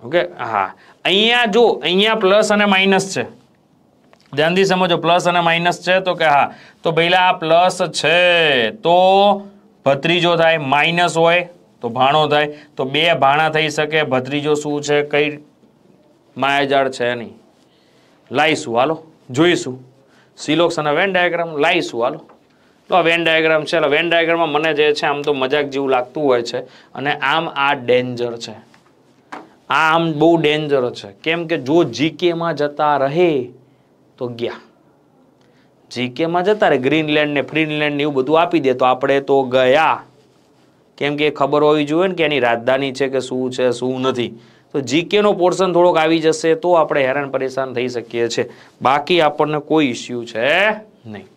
ઓકે હા અહીંયા જો અહીંયા પ્લસ અને માઇનસ છે ધ્યાનથી સમજો પ્લસ અને માઇનસ છે તો કે હા તો પહેલાં આ પ્લસ છે તો ભત્રીજો થાય માઇનસ હોય તો ભાણો થાય તો બે ભાણા થઈ શકે ભત્રીજો શું છે કઈ માયાજાળ છે નહીં લાવીશું હાલો જોઈશું સિલોક્સ અને વેન ડાયાગ્રામ લાવીશું હાલો તો આ વેન ડાયાગ્રામ છે એટલે વેન ડાયાગ્રામમાં મને જે છે આમ તો મજાક જેવું લાગતું હોય છે અને આમ આ ડેન્જર છે આ આમ બહુ ડેન્જર છે કેમ કે જો જીકેમાં જતા રહે તો ગયા જીકેમાં જતા રહે ગ્રીનલેન્ડ ને ફ્રીનલેન્ડ ને એવું બધું આપી દે તો આપણે તો ગયા કેમ કે એ ખબર હોવી જોઈએ ને કે એની રાજધાની છે કે શું છે શું નથી તો જીકેનો પોર્શન થોડોક આવી જશે તો આપણે હેરાન પરેશાન થઈ શકીએ છીએ બાકી આપણને કોઈ ઇસ્યુ છે નહીં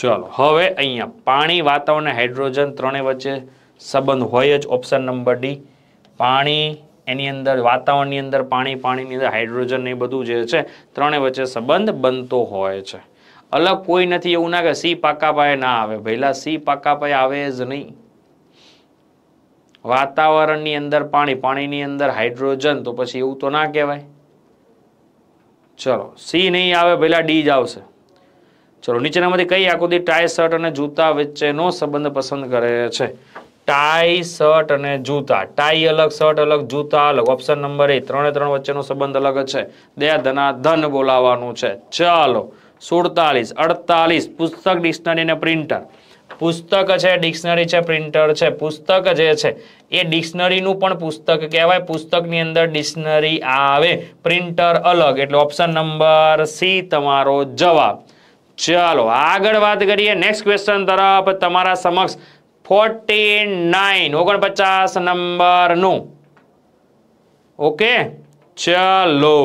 ચલો હવે અહીંયા પાણી વાતાવરણ હાઇડ્રોજન ત્રણેય વચ્ચે સંબંધ હોય જ ઓપ્શન નંબર ડી પાણી એની અંદર વાતાવરણની અંદર પાણી પાણીની અંદર હાઇડ્રોજન એ બધું જે છે ત્રણે વચ્ચે સંબંધ બનતો હોય છે અલગ કોઈ નથી એવું ના કે સી પાકા પાયે ના આવે ભઈલા સી પાકા પાયે આવે જ નહીં વાતાવરણની અંદર પાણી પાણીની અંદર હાઇડ્રોજન તો પછી એવું તો ના કહેવાય ચલો સી નહીં આવે પહેલાં ડી જ આવશે ચલો નીચેનામાંથી કઈ આકૃતિ ટાઈ શર્ટ અને જૂતા વચ્ચેનો સંબંધ પસંદ કરે છે ટાઈ શર્ટ અને જૂતા ટાઈ અલગ શર્ટ અલગ જૂતા અલગ ઓપ્શન નંબર એ ત્રણે ત્રણ વચ્ચેનો સંબંધ અલગ છે દયા ધના ધન બોલાવાનું છે ચાલો સુડતાલીસ અડતાલીસ પુસ્તક ડિક્શનરી અને પ્રિન્ટર પુસ્તક છે ડિક્શનરી છે પ્રિન્ટર છે પુસ્તક જે છે એ ડિક્શનરીનું પણ પુસ્તક કહેવાય પુસ્તકની અંદર ડિક્શનરી આવે પ્રિન્ટર અલગ એટલે ઓપ્શન નંબર સી તમારો જવાબ ચાલો આગળ વાત કરીએ નેક્સ્ટ ક્વેશ્ચન તરફ તમારા સમક્ષ ફોર્ટી નાઇન ઓગણપચાસ નંબરનું ઓકે ચાલો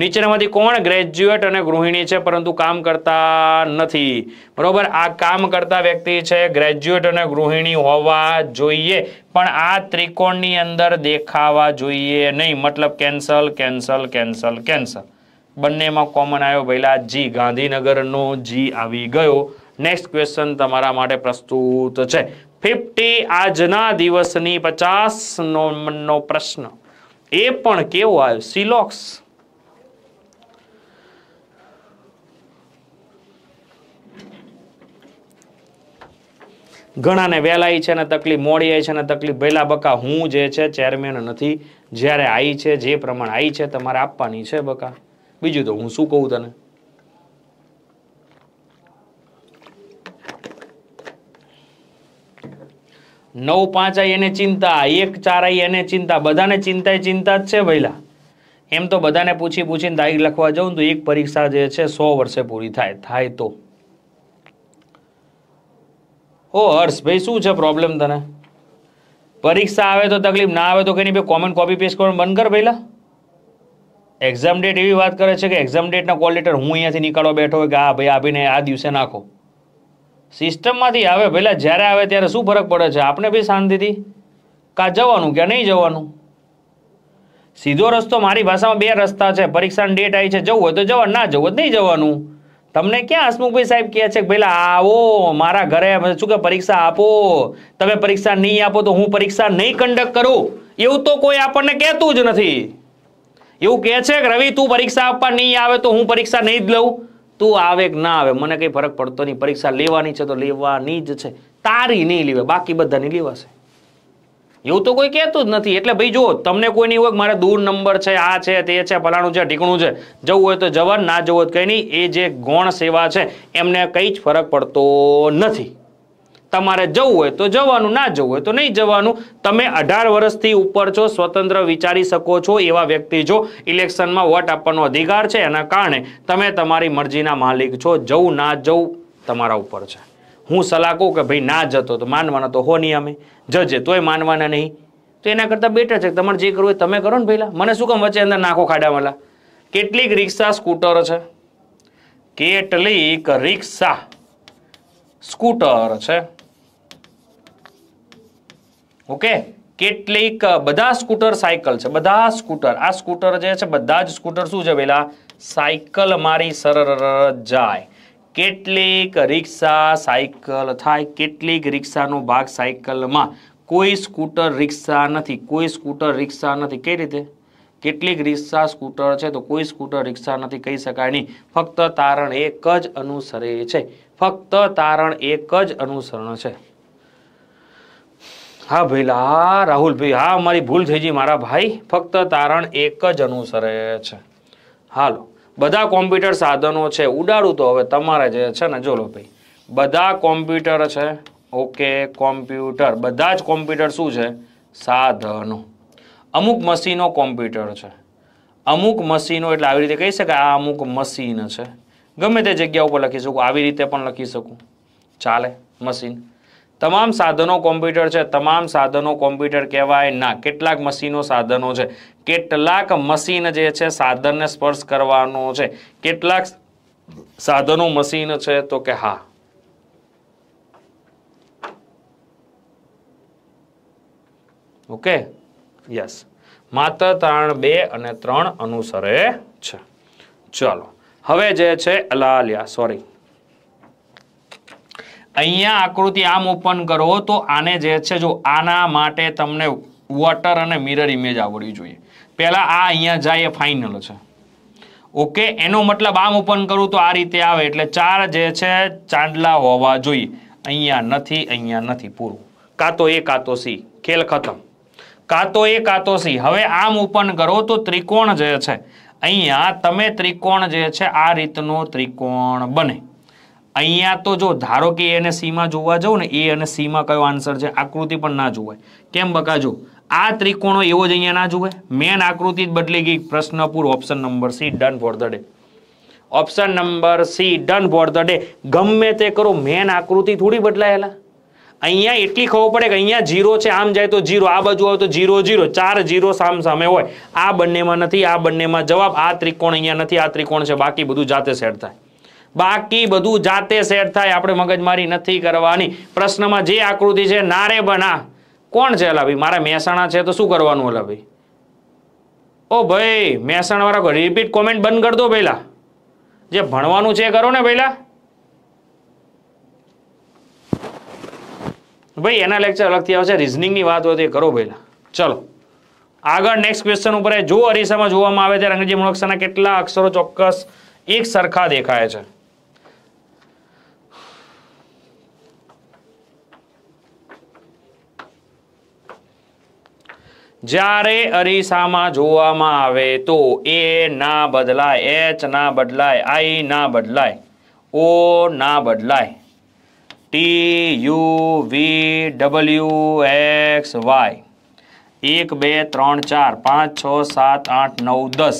નીચેનામાંથી કોણ ગ્રેજ્યુએટ અને ગૃહિણી છે પરંતુ કામ કરતા નથી બરોબર આ કામ કરતા વ્યક્તિ છે ગ્રેજ્યુએટ અને ગૃહિણી હોવા જોઈએ પણ આ ત્રિકોણની અંદર દેખાવા જોઈએ નહીં મતલબ કેન્સલ કેન્સલ કેન્સલ કેન્સલ બંનેમાં કોમન આવ્યો પહેલા જી ગાંધીનગરનો જી આવી ગયો નેક્સ્ટ ક્વેશ્ચન તમારા માટે પ્રસ્તુત છે ફિફ્ટી આજના દિવસની પચાસ નો પ્રશ્ન એ પણ કેવો આવ્યો સિલોક્સ ઘણાને વહેલા છે ને તકલીફ મોડી આવી છે ને તકલીફ વહેલા બકા હું જે છે ચેરમેન નથી જ્યારે આવી છે જે પ્રમાણે આવી છે તમારે આપવાની છે બકા બીજું તો હું શું કહું તને નવ પાંચ આવી એને ચિંતા એક ચાર આઈ એને ચિંતા બધાને ચિંતા ચિંતા જ છે ભૈલા એમ તો બધાને પૂછી પૂછીને તારીખ લખવા જાઉં તો એક પરીક્ષા જે છે સો વર્ષે પૂરી થાય થાય તો ઓ હર્ષભાઈ શું છે પ્રોબ્લેમ તને પરીક્ષા આવે તો તકલીફ ના આવે તો કંઈ નહીં ભાઈ કોમેન્ટ કોપી પેસ્ટ કરવાનું બંધ કર પહેલાં એક્ઝામ ડેટ એવી વાત કરે છે કે એક્ઝામ ડેટના કોલ લેટર હું અહીંયાથી નીકળવા બેઠો કે આ ભાઈ આવીને આ દિવસે નાખો સિસ્ટમમાંથી આવે પહેલાં જ્યારે આવે ત્યારે શું ફરક પડે છે આપણે બી શાંતિથી કા જવાનું કે નહીં જવાનું સીધો રસ્તો મારી ભાષામાં બે રસ્તા છે પરીક્ષાની ડેટ આવી છે જવું હોય તો જવાનું ના જવું નહીં જવાનું તમને ક્યાં હસમુખભાઈ સાહેબ કહે છે કે ભાઈ આવો મારા ઘરે શું કે પરીક્ષા આપો તમે પરીક્ષા નહીં આપો તો હું પરીક્ષા નહીં કન્ડક્ટ કરું એવું તો કોઈ આપણને કહેતું જ નથી એવું કહે છે કે રવિ તું પરીક્ષા આપવા નહીં આવે તો હું પરીક્ષા નહીં જ લઉં તું આવે કે ના આવે મને કંઈ ફરક પડતો નહીં પરીક્ષા લેવાની છે તો લેવાની જ છે તારી નહીં લેવા બાકી બધાની લેવાશે એવું તો કોઈ કહેતું જ નથી એટલે ભાઈ જો તમને કોઈની હોય મારે દૂર નંબર છે આ છે તે છે ફલાણું છે ઢીકણું છે જવું હોય તો જવાનું ના જવું કંઈ નહીં એ જે ગૌણ સેવા છે એમને કંઈ જ ફરક પડતો નથી તમારે જવું હોય તો જવાનું ના જવું હોય તો નહીં જવાનું તમે અઢાર વર્ષથી ઉપર છો સ્વતંત્ર વિચારી શકો છો એવા વ્યક્તિ છો ઇલેક્શનમાં વોટ આપવાનો અધિકાર છે એના કારણે તમે તમારી મરજીના માલિક છો જવું ના જવું તમારા ઉપર છે હું સલાહ કહું કે ભાઈ ના જતો તો માનવાના તો હો નહીં અમે જજે તોય માનવાના નહીં તો એના કરતાં બેટર છે તમારે જે કરવું હોય તમે કરો ને પહેલાં મને શું કામ વચ્ચે અંદર નાખો ખાડાવાલા કેટલીક રિક્ષા સ્કૂટર છે કેટલીક રિક્ષા સ્કૂટર છે ઓકે કેટલીક બધા સ્કૂટર સાયકલ છે બધા સ્કૂટર આ સ્કૂટર જે છે બધા જ સ્કૂટર શું છે પેલા સાયકલ મારી સરળ જાય કેટલીક રિક્ષા સાયકલ થાય કેટલીક રિક્ષાનો ભાગ સાયકલમાં કોઈ સ્કૂટર રિક્ષા નથી કોઈ સ્કૂટર રિક્ષા નથી કઈ રીતે કેટલીક રિક્ષા સ્કૂટર છે તો કોઈ સ્કૂટર રિક્ષા નથી કહી શકાય નહીં ફક્ત તારણ એક જ અનુસરે છે ફક્ત તારણ એક જ અનુસરણ છે હા ભઈલા હા રાહુલભાઈ હા મારી ભૂલ થઈ ગઈ મારા ભાઈ ફક્ત તારણ એક જ અનુસરે છે હાલો બધા કોમ્પ્યુટર સાધનો છે ઉડાડું તો હવે તમારે જે છે ને જોલો ભાઈ બધા કોમ્પ્યુટર છે ઓકે કોમ્પ્યુટર બધા જ કોમ્પ્યુટર શું છે સાધનો અમુક મશીનો કોમ્પ્યુટર છે અમુક મશીનો એટલે આવી રીતે કહી શકાય આ અમુક મશીન છે ગમે તે જગ્યા ઉપર લખી શકું આવી રીતે પણ લખી શકું ચાલે મશીન તમામ સાધનો કોમ્પ્યુટર છે તમામ સાધનો કોમ્પ્યુટર કહેવાય ના કેટલાક મશીનો સાધનો છે કેટલાક મશીન જે છે સાધનને સ્પર્શ કરવાનો છે કેટલાક સાધનો મશીન છે તો કે હા ઓકે યસ માત્ર ત્રણ બે અને ત્રણ અનુસરે છે ચાલો હવે જે છે અલાલિયા સોરી અહીંયા આકૃતિ આમ ઓપન કરો તો આને જે છે જો આના માટે તમને વોટર અને મિરર ઇમેજ આવડવી જોઈએ પહેલાં આ અહીંયા જાય એ ફાઇનલ છે ઓકે એનો મતલબ આમ ઓપન કરું તો આ રીતે આવે એટલે ચાર જે છે ચાંદલા હોવા જોઈએ અહીંયા નથી અહીંયા નથી પૂરું કાં તો એ કાં તો સી ખેલ ખતમ કાં તો એ કાં સી હવે આમ ઓપન કરો તો ત્રિકોણ જે છે અહીંયા તમે ત્રિકોણ જે છે આ રીતનો ત્રિકોણ બને અહીંયા તો જો ધારો કે એ અને સીમાં જોવા જાઉં ને એ અને સીમાં કયો આન્સર છે આકૃતિ પણ ના જોવાય કેમ બકાજો આ ત્રિકોણો એવો જ અહીંયા ના જોવાય મેન આકૃતિ જ બદલી ગઈ પ્રશ્ન પૂરો option number C done for the day option number C done for the day ગમે તે કરો મેન આકૃતિ થોડી બદલાયેલા અહીંયા એટલી ખબર પડે કે અહીંયા જીરો છે આમ જાય તો જીરો આ બાજુ આવે તો જીરો જીરો ચાર જીરો સામ સામે હોય આ બંનેમાં નથી આ બંનેમાં જવાબ આ ત્રિકોણ અહીંયા નથી આ ત્રિકોણ છે બાકી બધું જાતે સેટ થાય બાકી બધું જાતે સેટ થાય આપણે મગજમારી નથી કરવાની પ્રશ્નમાં જે આકૃતિ છે નારે બના કોણ છે અલા મારા મહેસાણા છે તો શું કરવાનું અલા ભાઈ ઓ ભાઈ મહેસાણા વાળા રિપીટ કોમેન્ટ બંધ કરી દો પહેલા જે ભણવાનું છે કરો ને પહેલા ભાઈ એના લેક્ચર અલગથી આવશે રિઝનિંગની વાત હોય તો એ કરો પહેલા ચલો આગળ નેક્સ્ટ ક્વેશ્ચન ઉપર જો અરીસામાં જોવામાં આવે ત્યારે અંગ્રેજી મૂળક્ષરના કેટલા અક્ષરો ચોક્કસ એક સરખા દેખાય છે જ્યારે અરીસામાં જોવામાં આવે તો એ ના બદલાય એચ ના બદલાય આઈ ના બદલાય ઓ ના બદલાય T U V W X Y એક બે ત્રણ ચાર પાંચ છ સાત આઠ નવ દસ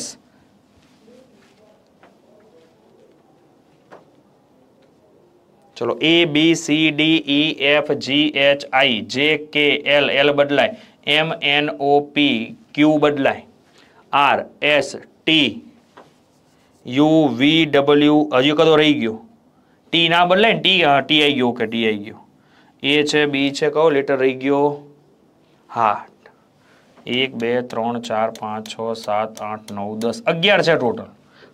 ચલો A B C D E F G H I J K L L બદલાય M N O P Q बदलाय R S T U V W हजू कदो रही गो टी ना बदलाय टी टी आई गो के T I go A B है कहो letter रही गो हाँ एक बे त्र चार पांच छ सात आठ नौ दस अगियार टोटल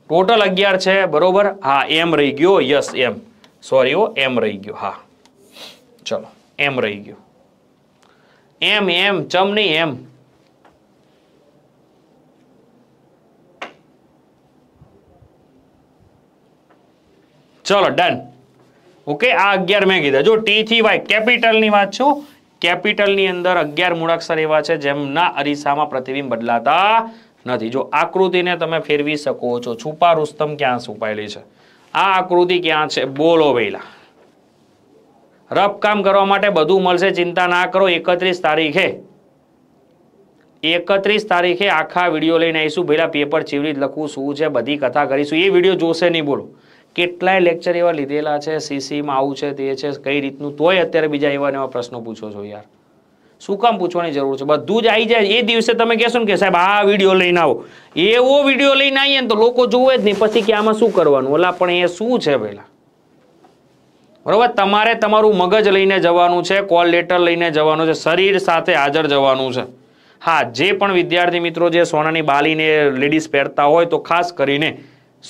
टोटल अगियार बराबर हाँ एम रही गो यस एम सॉरी ओ एम रही गो हाँ चलो एम रही गो એમ એમ ચમ નહીં એમ ચલો ડન ઓકે આ અગિયાર મેં કીધા જો ટી થી વાય કેપિટલની વાત છું કેપિટલની અંદર અગિયાર મૂળાક્ષર એવા છે જેમના અરીસામાં પ્રતિબિંબ બદલાતા નથી જો આકૃતિને તમે ફેરવી શકો છો છુપા રુસ્તમ ક્યાં છુપાયેલી છે આ આકૃતિ ક્યાં છે બોલો વેલા રફ કામ કરવા માટે બધું મળશે ચિંતા ના કરો એકત્રીસ તારીખે એકત્રીસ તારીખે આખા વિડીયો લઈને આવીશું પહેલાં પેપર ચીવડી લખવું શું છે બધી કથા કરીશું એ વિડીયો જોશે નહીં બોલો કેટલાય લેક્ચર એવા લીધેલા છે સીસીમાં આવું છે તે છે કઈ રીતનું તોય અત્યારે બીજા એવા એવા પ્રશ્નો પૂછો છો યાર શું કામ પૂછવાની જરૂર છે બધું જ આવી જાય એ દિવસે તમે કહેશો ને કે સાહેબ આ વિડીયો લઈને આવો એવો વિડીયો લઈને આવીએ ને તો લોકો જોવે જ નહીં પછી કે આમાં શું કરવાનું ઓલા પણ એ શું છે પહેલાં બરોબર તમારે તમારું મગજ લઈને જવાનું છે કોલ લેટર લઈને જવાનું છે શરીર સાથે હાજર જવાનું છે હા જે પણ વિદ્યાર્થી મિત્રો જે સોનાની બાલીને લેડીઝ પહેરતા હોય તો ખાસ કરીને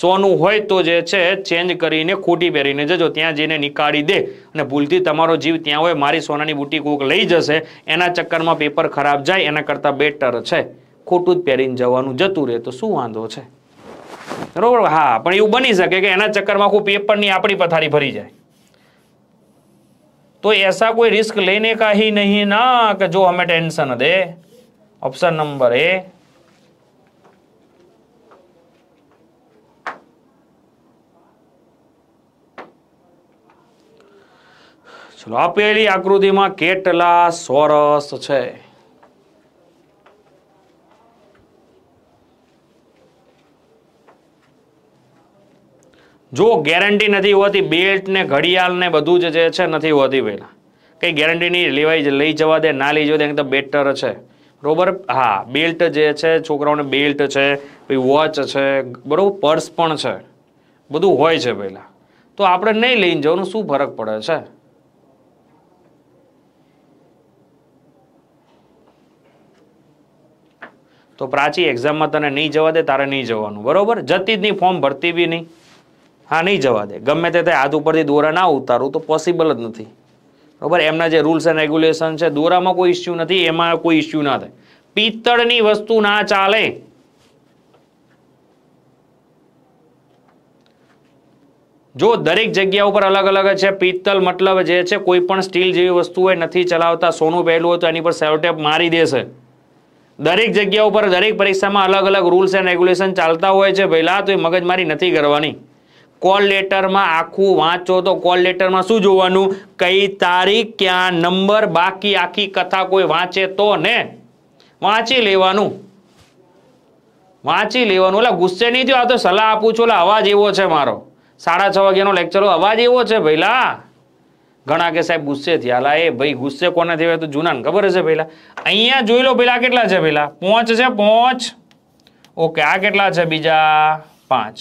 સોનું હોય તો જે છે ચેન્જ કરીને ખોટી પહેરીને જજો ત્યાં જઈને નીકાળી દે અને ભૂલથી તમારો જીવ ત્યાં હોય મારી સોનાની બુટી કોક લઈ જશે એના ચક્કરમાં પેપર ખરાબ જાય એના કરતાં બેટર છે ખોટું જ પહેરીને જવાનું જતું રહે તો શું વાંધો છે બરોબર હા પણ એવું બની શકે કે એના ચક્કરમાં આખું પેપરની આપણી પથારી ભરી જાય तो ऐसा कोई रिस्क लेने का ही नहीं ना कि जो हमें टेंशन दे ऑप्शन नंबर ए ચલો આપેલી આકૃતિમાં કેટલા સોરસ છે જો ગેરંટી નથી હોતી બેલ્ટ ને ઘડિયાળ ને બધું જ જે છે નથી હોતી પહેલાં કંઈ ગેરંટી નહીં લેવાય લઈ જવા દે ના લઈ જવા દે તો બેટર છે બરોબર હા બેલ્ટ જે છે છોકરાઓને બેલ્ટ છે પછી વોચ છે બરાબર પર્સ પણ છે બધું હોય છે પહેલાં તો આપણે નહીં લઈને જવાનું શું ફરક પડે છે તો પ્રાચી એક્ઝામમાં તને નહીં જવા દે તારે નહીં જવાનું બરાબર જતી જ નહીં ફોર્મ ભરતી બી નહીં હા નહીં જવા દે ગમે તે હાથ ઉપરથી દોરા ના ઉતારું તો પોસિબલ જ નથી બરાબર એમના જે રૂલ્સ એન્ડ રેગ્યુલેશન છે દોરામાં કોઈ ઇસ્યુ નથી એમાં કોઈ ઇસ્યુ ના થાય પિત્તળની વસ્તુ ના ચાલે જો દરેક જગ્યા ઉપર અલગ અલગ છે પિત્તલ મતલબ જે છે કોઈ પણ સ્ટીલ જેવી વસ્તુ હોય નથી ચલાવતા સોનું પહેલું હોય તો એની પર સેવટેપ મારી દેશે દરેક જગ્યા ઉપર દરેક પરીક્ષામાં અલગ અલગ રૂલ્સ એન્ડ રેગ્યુલેશન ચાલતા હોય છે પહેલાં તો એ મગજમારી નથી કરવાની કોલ લેટરમાં આખું વાંચો તો કોલ લેટરમાં શું જોવાનું કઈ તારીખ ક્યાં નંબર બાકી આખી કથા કોઈ વાંચે તો ને વાંચી લેવાનું વાંચી લેવાનું એટલે ગુસ્સે નહીં થયો આ તો સલાહ આપું છું એટલે અવાજ એવો છે મારો સાડા છ વાગ્યાનો લેક્ચર અવાજ એવો છે ભઈલા ઘણા કે સાહેબ ગુસ્સે થયા એ ભાઈ ગુસ્સે કોને થયો તો જૂનાને ખબર છે પહેલા અહીંયા જોઈ લો પેલા કેટલા છે પેલા પોંચ છે પોંચ ઓકે આ કેટલા છે બીજા પાંચ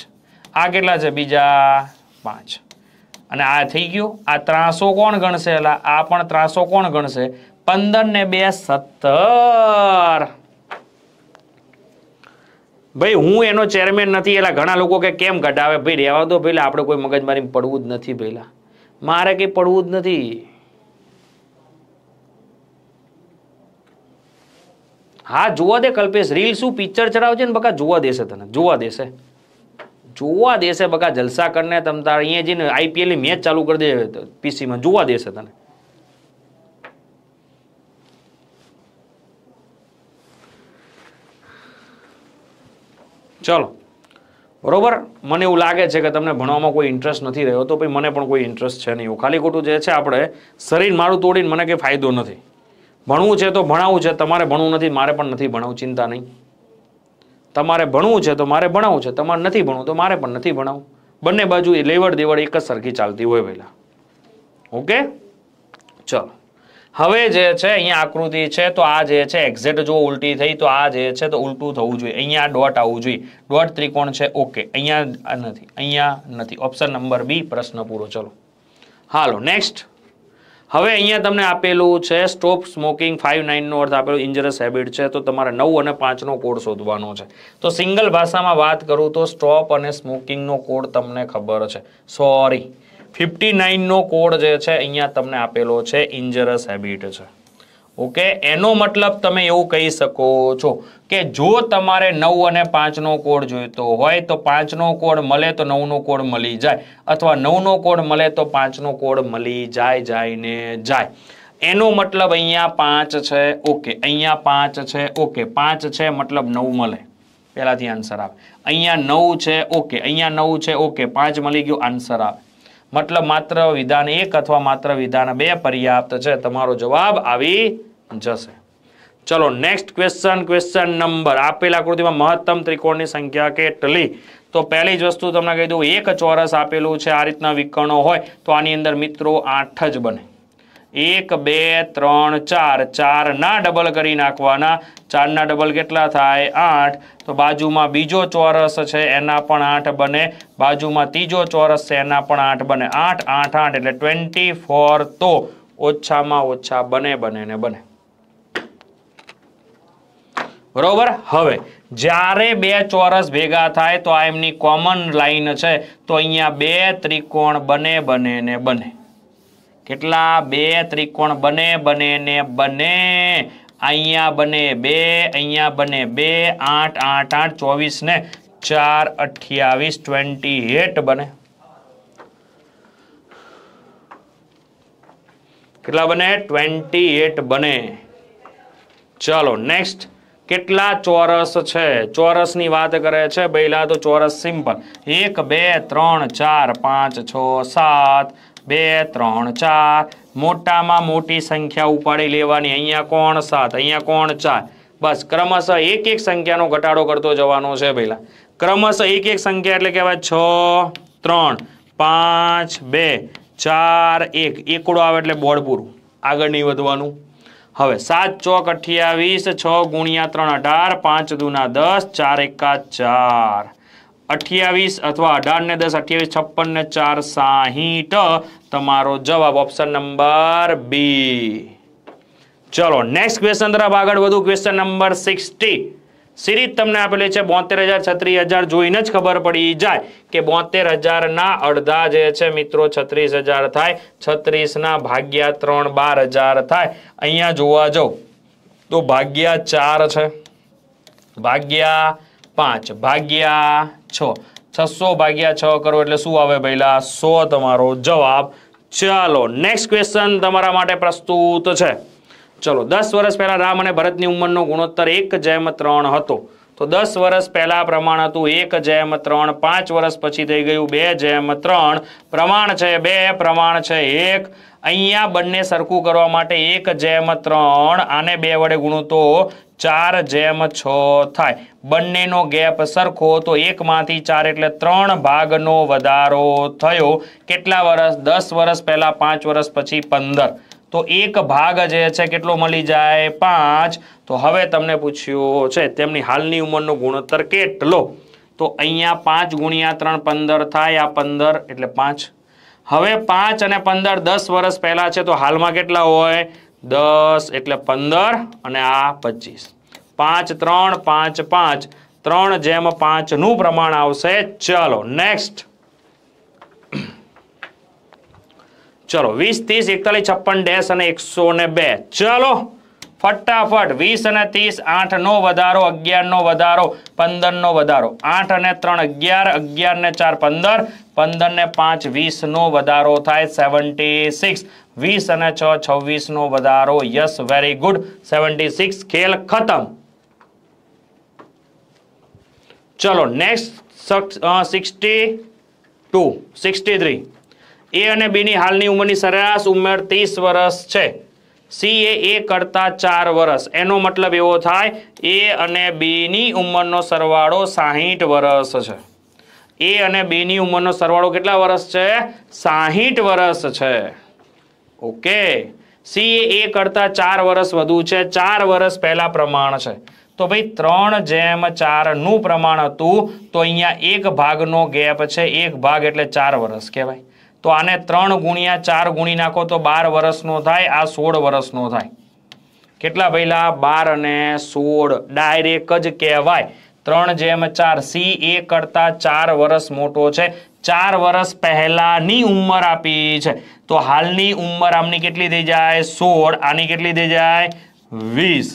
આ કેટલા છે બીજા પાંચ અને આ થઈ ગયું આ ત્રાસો કોણ ગણશે એટલે આ પણ ત્રાસો કોણ ગણશે પંદર ને બે સત્તર ભાઈ હું એનો ચેરમેન નથી એટલે ઘણા લોકો કે કેમ કઢાવે ભાઈ રહેવા દો પહેલાં આપણે કોઈ મગજમારી પડવું જ નથી પહેલાં મારે કંઈ પડવું જ નથી હા જોવા દે કલ્પેશ રીલ શું પિક્ચર ચડાવજે ને બકા જોવા દેશે તને જોવા દેશે જોવા દેશે બકા જલસા કરીને તમ તાર અહીંયા જઈને આઈપીએલની મેચ ચાલુ કરી દે પીસીમાં જોવા દેશે તને ચલો બરોબર મને એવું લાગે છે કે તમને ભણવામાં કોઈ ઇન્ટરેસ્ટ નથી રહ્યો તો ભાઈ મને પણ કોઈ ઇન્ટરેસ્ટ છે નહીં એવું ખાલી ખોટું જે છે આપણે શરીર મારું તોડીને મને કંઈ ફાયદો નથી ભણવું છે તો ભણાવવું છે તમારે ભણવું નથી મારે પણ નથી ભણાવવું ચિંતા નહીં તમારે ભણવું છે તો મારે ભણાવવું છે તમારે નથી ભણવું તો મારે પણ નથી ભણાવવું બંને બાજુ એ લેવડ દેવડ એક જ સરખી ચાલતી હોય પહેલાં ઓકે ચલો હવે જે છે અહીંયા આકૃતિ છે તો આ જે છે એક્ઝેક્ટ જો ઉલટી થઈ તો આ જે છે તો ઉલટું થવું જોઈએ અહીંયા ડોટ આવવું જોઈએ ડોટ ત્રિકોણ છે ઓકે અહીંયા નથી અહીંયા નથી ઓપ્શન નંબર બી પ્રશ્ન પૂરો ચલો હાલો નેક્સ્ટ હવે અહીંયા તમને આપેલું છે સ્ટોપ સ્મોકિંગ ફાઇવ નાઇનનો અર્થ આપેલો ઇન્જરસ હેબિટ છે તો તમારે નવ અને પાંચનો કોડ શોધવાનો છે તો સિંગલ ભાષામાં વાત કરું તો સ્ટોપ અને સ્મોકિંગનો કોડ તમને ખબર છે સોરી ફિફ્ટી નાઇનનો કોડ જે છે અહીંયા તમને આપેલો છે ઇન્જરસ હેબિટ છે ઓકે એનો મતલબ તમે એવું કહી શકો છો કે જો તમારે નવ અને પાંચનો કોડ જોઈતો હોય તો પાંચનો કોડ મળે તો નવનો કોડ મળી જાય અથવા નવનો કોડ મળે તો પાંચનો કોડ મળી જાય જાય ને જાય એનો મતલબ અહીંયા પાંચ છે ઓકે અહીંયા પાંચ છે ઓકે પાંચ છે મતલબ નવ મળે પહેલાંથી આન્સર આવે અહીંયા નવ છે ઓકે અહીંયા નવ છે ઓકે પાંચ મળી ગયું આન્સર આવે મતલબ માત્ર વિધાન એક અથવા માત્ર વિધાન બે પર્યાપ્ત છે તમારો જવાબ આવી જશે ચલો નેક્સ્ટ ક્વેશ્ચન ક્વેશ્ચન નંબર આપેલ આકૃતિમાં મહત્તમ ત્રિકોણની સંખ્યા કેટલી તો પહેલી જ વસ્તુ તમને કહી દઉં એક ચોરસ આપેલું છે આ રીતના વિકર્ણો હોય તો આની અંદર મિત્રો આઠ જ બને એક બે ત્રણ ચાર ચારના ડબલ કરી નાખવાના ચારના ડબલ કેટલા થાય આઠ તો બાજુમાં બીજો ચોરસ છે એના પણ આઠ બને બાજુમાં ત્રીજો ચોરસ છે એના પણ આઠ બને આઠ આઠ આઠ એટલે ટ્વેન્ટી ફોર તો ઓછામાં ઓછા બને બને ને બને બરોબર હવે જ્યારે બે ચોરસ ભેગા થાય તો આ એમની કોમન લાઈન છે તો અહીંયા બે ત્રિકોણ બને બને ને બને કેટલા બે ત્રિકોણ બને બને ને બને અહીંયા બને બે અહીંયા બને બે આઠ આઠ આઠ ચોવીસ ને ચાર અઠ્યાવીસ ટ્વેન્ટી એટ બને કેટલા બને ટ્વેન્ટી એટ બને ચલો નેક્સ્ટ કેટલા ચોરસ છે ચોરસની વાત કરે છે બૈલા તો ચોરસ સિમ્પલ એક બે ત્રણ ચાર પાંચ છ સાત બે ત્રણ ચાર મોટામાં મોટી સંખ્યા ઉપાડી લેવાની અહીંયા કોણ સાત અહીંયા કોણ ચાર બસ ક્રમશઃ એક એક સંખ્યાનો ઘટાડો કરતો જવાનો છે પહેલાં ક્રમશઃ એક એક સંખ્યા એટલે કહેવાય છ ત્રણ પાંચ બે ચાર એક એકડો આવે એટલે બોર્ડ પૂરું આગળ નહીં વધવાનું હવે સાત ચોક અઠ્યાવીસ છ ગુણ્યા ત્રણ અઢાર પાંચ દુના દસ ચાર એકા ચાર અઠ્યાવીસ અથવા અઢાર ને દસ અઠ્યાવીસ છપ્પન ને ચાર સાહીઠ તમારો જવાબ ઓપ્શન નંબર બી ચલો નેક્સ્ટ ક્વેશ્ચન તરફ આગળ વધુ ક્વેશ્ચન નંબર સિક્સટી સિરીઝ તમને આપેલી છે બોતેર હજાર છત્રીસ હજાર જોઈને જ ખબર પડી જાય કે બોતેર હજારના અડધા જે છે મિત્રો છત્રીસ હજાર થાય છત્રીસના ભાગ્યા ત્રણ બાર હજાર થાય અહીંયા જોવા જાઉં તો ભાગ્યા ચાર છે ભાગ્યા પાંચ ભાગ્યા છ છસો ભાગ્યા છ કરો એટલે શું આવે પહેલા સો તમારો જવાબ ચાલો નેક્સ્ટ ક્વેશ્ચન તમારા માટે પ્રસ્તુત છે ચલો દસ વર્ષ પહેલાં રામ અને ભરતની ઉંમરનો ગુણોત્તર એક જેમ ત્રણ હતો તો દસ વર્ષ પહેલાં પ્રમાણ હતું એક જેમ ત્રણ પાંચ વર્ષ પછી થઈ ગયું બે જેમ ત્રણ પ્રમાણ છે બે પ્રમાણ છે એક અહીંયા બંને સરખું કરવા માટે એક જેમ ત્રણ આને બે વડે ગુણો તો ચાર જેમ છ થાય બંનેનો ગેપ સરખો તો એકમાંથી ચાર એટલે ત્રણ ભાગનો વધારો થયો કેટલા વર્ષ દસ વર્ષ પહેલાં પાંચ વર્ષ પછી પંદર તો એક ભાગ જે છે કેટલો મળી જાય પાંચ તો હવે તમને પૂછ્યું છે તેમની હાલની ઉંમરનો ગુણોત્તર કેટલો તો અહીંયા પાંચ ગુણ્યા ત્રણ પંદર થાય આ પંદર એટલે પાંચ હવે પાંચ અને પંદર દસ વર્ષ પહેલાં છે તો હાલમાં કેટલા હોય દસ એટલે પંદર અને આ પચીસ પાંચ ત્રણ પાંચ પાંચ ત્રણ જેમ પાંચનું પ્રમાણ આવશે ચાલો નેક્સ્ટ ચલો વીસ ત્રીસ એકતાલીસ છપ્પન ડેસ અને એકસો ને બે ચલો ફટાફટ વીસ અને ત્રીસ આઠ નો વધારો અગિયાર નો વધારો પંદર નો વધારો આઠ અને ત્રણ અગિયાર અગિયાર ને ચાર પંદર પંદર ને પાંચ વીસ નો વધારો થાય સેવન્ટી સિક્સ વીસ અને છ છવ્વીસ નો વધારો yes very good seventy six ખેલ ખતમ ચલો next sixty two sixty three A અને બીની હાલની ઉંમરની સરેરાશ ઉંમર ત્રીસ વર્ષ છે સી એ એ કરતાં ચાર વર્ષ એનો મતલબ એવો થાય એ અને બીની ઉંમરનો સરવાળો સાહીઠ વર્ષ છે એ અને બીની ઉંમરનો સરવાળો કેટલા વર્ષ છે સાહીઠ વર્ષ છે ઓકે સી એ એ કરતાં ચાર વર્ષ વધુ છે ચાર વર્ષ પહેલાં પ્રમાણ છે તો ભાઈ ત્રણ જેમ ચારનું પ્રમાણ હતું તો અહીંયા એક ભાગનો ગેપ છે એક ભાગ એટલે ચાર વર્ષ કહેવાય તો આને ત્રણ ગુણ્યા ચાર ગુણી નાખો તો બાર વર્ષનો થાય આ સોળ વર્ષનો થાય કેટલા પહેલા બાર અને સોળ ડાયરેક્ટ જ કહેવાય ત્રણ જેમ ચાર સી એ કરતા ચાર વર્ષ મોટો છે ચાર વર્ષ પહેલાની ઉંમર આપી છે તો હાલની ઉંમર આમની કેટલી થઈ જાય સોળ આની કેટલી થઈ જાય વીસ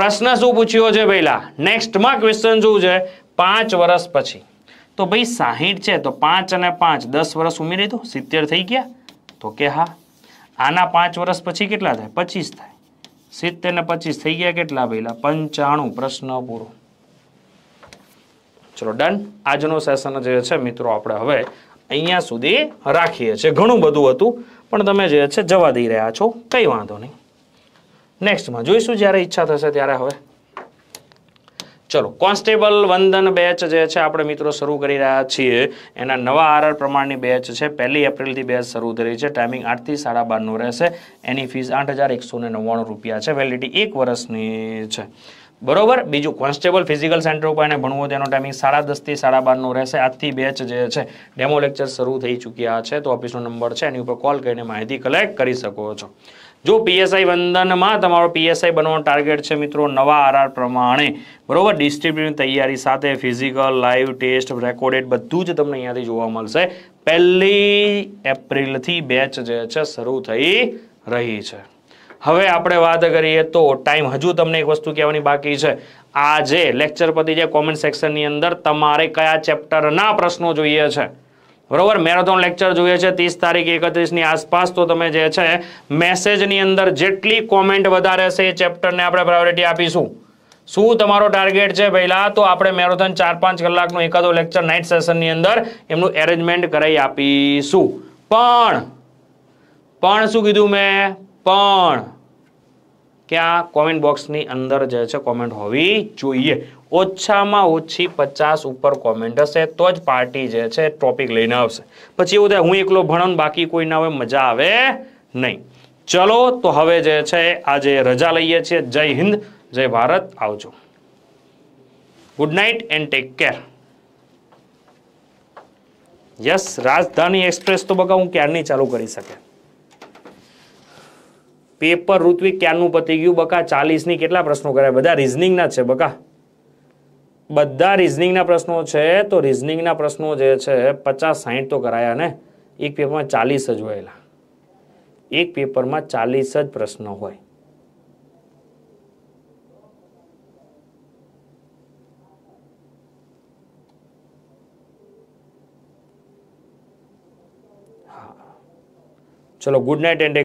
પ્રશ્ન શું પૂછ્યો છે પહેલા નેક્સ્ટમાં ક્વેશ્ચન શું છે પાંચ વર્ષ પછી તો ભાઈ સાહીઠ છે તો પાંચ અને પાંચ દસ વર્ષ ઉમેરી દો સિત્તેર થઈ ગયા તો કે હા આના પાંચ વર્ષ પછી કેટલા થાય પચીસ થાય સિત્તેર ને પચીસ થઈ ગયા કેટલા પહેલાં પંચાણું પ્રશ્ન પૂરો ચલો ડન આજનો સેશન જે છે મિત્રો આપણે હવે અહીંયા સુધી રાખીએ છીએ ઘણું બધું હતું પણ તમે જે છે જવા દઈ રહ્યા છો કંઈ વાંધો નહીં નેક્સ્ટમાં જોઈશું જ્યારે ઈચ્છા થશે ત્યારે હવે ચલો કોન્સ્ટેબલ વંદન બેચ જે છે આપણે મિત્રો શરૂ કરી રહ્યા છીએ એના નવા આરઆર પ્રમાણની બેચ છે પહેલી એપ્રિલથી બેચ શરૂ થઈ છે ટાઈમિંગ આઠથી સાડા બારનું રહેશે એની ફીસ આઠ હજાર એકસો નવ્વાણું રૂપિયા છે વેલિડિટી એક વર્ષની છે બરોબર બીજું કોન્સ્ટેબલ ફિઝિકલ સેન્ટર ઉપર એને ભણવું તેનો ટાઈમિંગ સાડા દસથી સાડા બારનો રહેશે આજથી બેચ જે છે ડેમો લેક્ચર શરૂ થઈ ચૂક્યા છે તો ઓફિસનો નંબર છે એની ઉપર કોલ કરીને માહિતી કલેક્ટ કરી શકો છો જો પીએસઆઈ વંદનમાં તમારો પીએસઆઈ બનવાનો ટાર્ગેટ છે મિત્રો નવા આરઆર પ્રમાણે બરોબર ડિસ્ટ્રીબ્યુટની તૈયારી સાથે ફિઝિકલ લાઈવ ટેસ્ટ રેકોર્ડેડ બધું જ તમને અહીંયાથી જોવા મળશે પહેલી એપ્રિલથી બેચ જે છે શરૂ થઈ રહી છે હવે આપણે વાત કરીએ તો ટાઈમ હજુ તમને એક વસ્તુ કહેવાની બાકી છે આજે લેક્ચર પતિ જે કોમેન્ટ સેક્શનની અંદર તમારે કયા ચેપ્ટરના પ્રશ્નો જોઈએ છે બરોબર મેરેથોન લેક્ચર જોઈએ છે ત્રીસ તારીખ એકત્રીસની આસપાસ તો તમે જે છે મેસેજની અંદર જેટલી કોમેન્ટ વધારે હશે એ ચેપ્ટરને આપણે પ્રાયોરિટી આપીશું શું તમારો ટાર્ગેટ છે પહેલા તો આપણે મેરેથોન ચાર પાંચ કલાકનું એકાદો લેક્ચર નાઇટ સેશનની અંદર એમનું એરેન્જમેન્ટ કરાવી આપીશું પણ પણ શું કીધું મેં પણ ક્યાં કોમેન્ટ બોક્સની અંદર જે છે કોમેન્ટ હોવી જોઈએ ઓછામાં ઓછી પચાસ ઉપર કોમેન્ટ હશે તો જ પાર્ટી જે છે ટોપિક લઈને આવશે પછી એવું થાય હું એકલો ભણો બાકી કોઈ ના હોય મજા આવે નહીં ચલો તો હવે જે છે આજે રજા લઈએ છીએ જય હિન્દ જય ભારત આવજો good night and take care yes Rajdhani express તો બગા હું ક્યારની ચાલુ કરી શકે પેપર ઋત્વિક ક્યારનું પતી ગયું બકા ચાલીસની કેટલા પ્રશ્નો કર્યા બધા રિઝનિંગના છે બકા બધા રિઝનિંગના પ્રશ્નો છે તો રિઝનિંગના પ્રશ્નો જે છે પચાસ સાહીઠ તો કરાયા ને એક પેપરમાં ચાલીસ જ હોયેલા એક પેપરમાં ચાલીસ જ પ્રશ્નો હોય ચલો ગુડ નાઇટ એન્ડ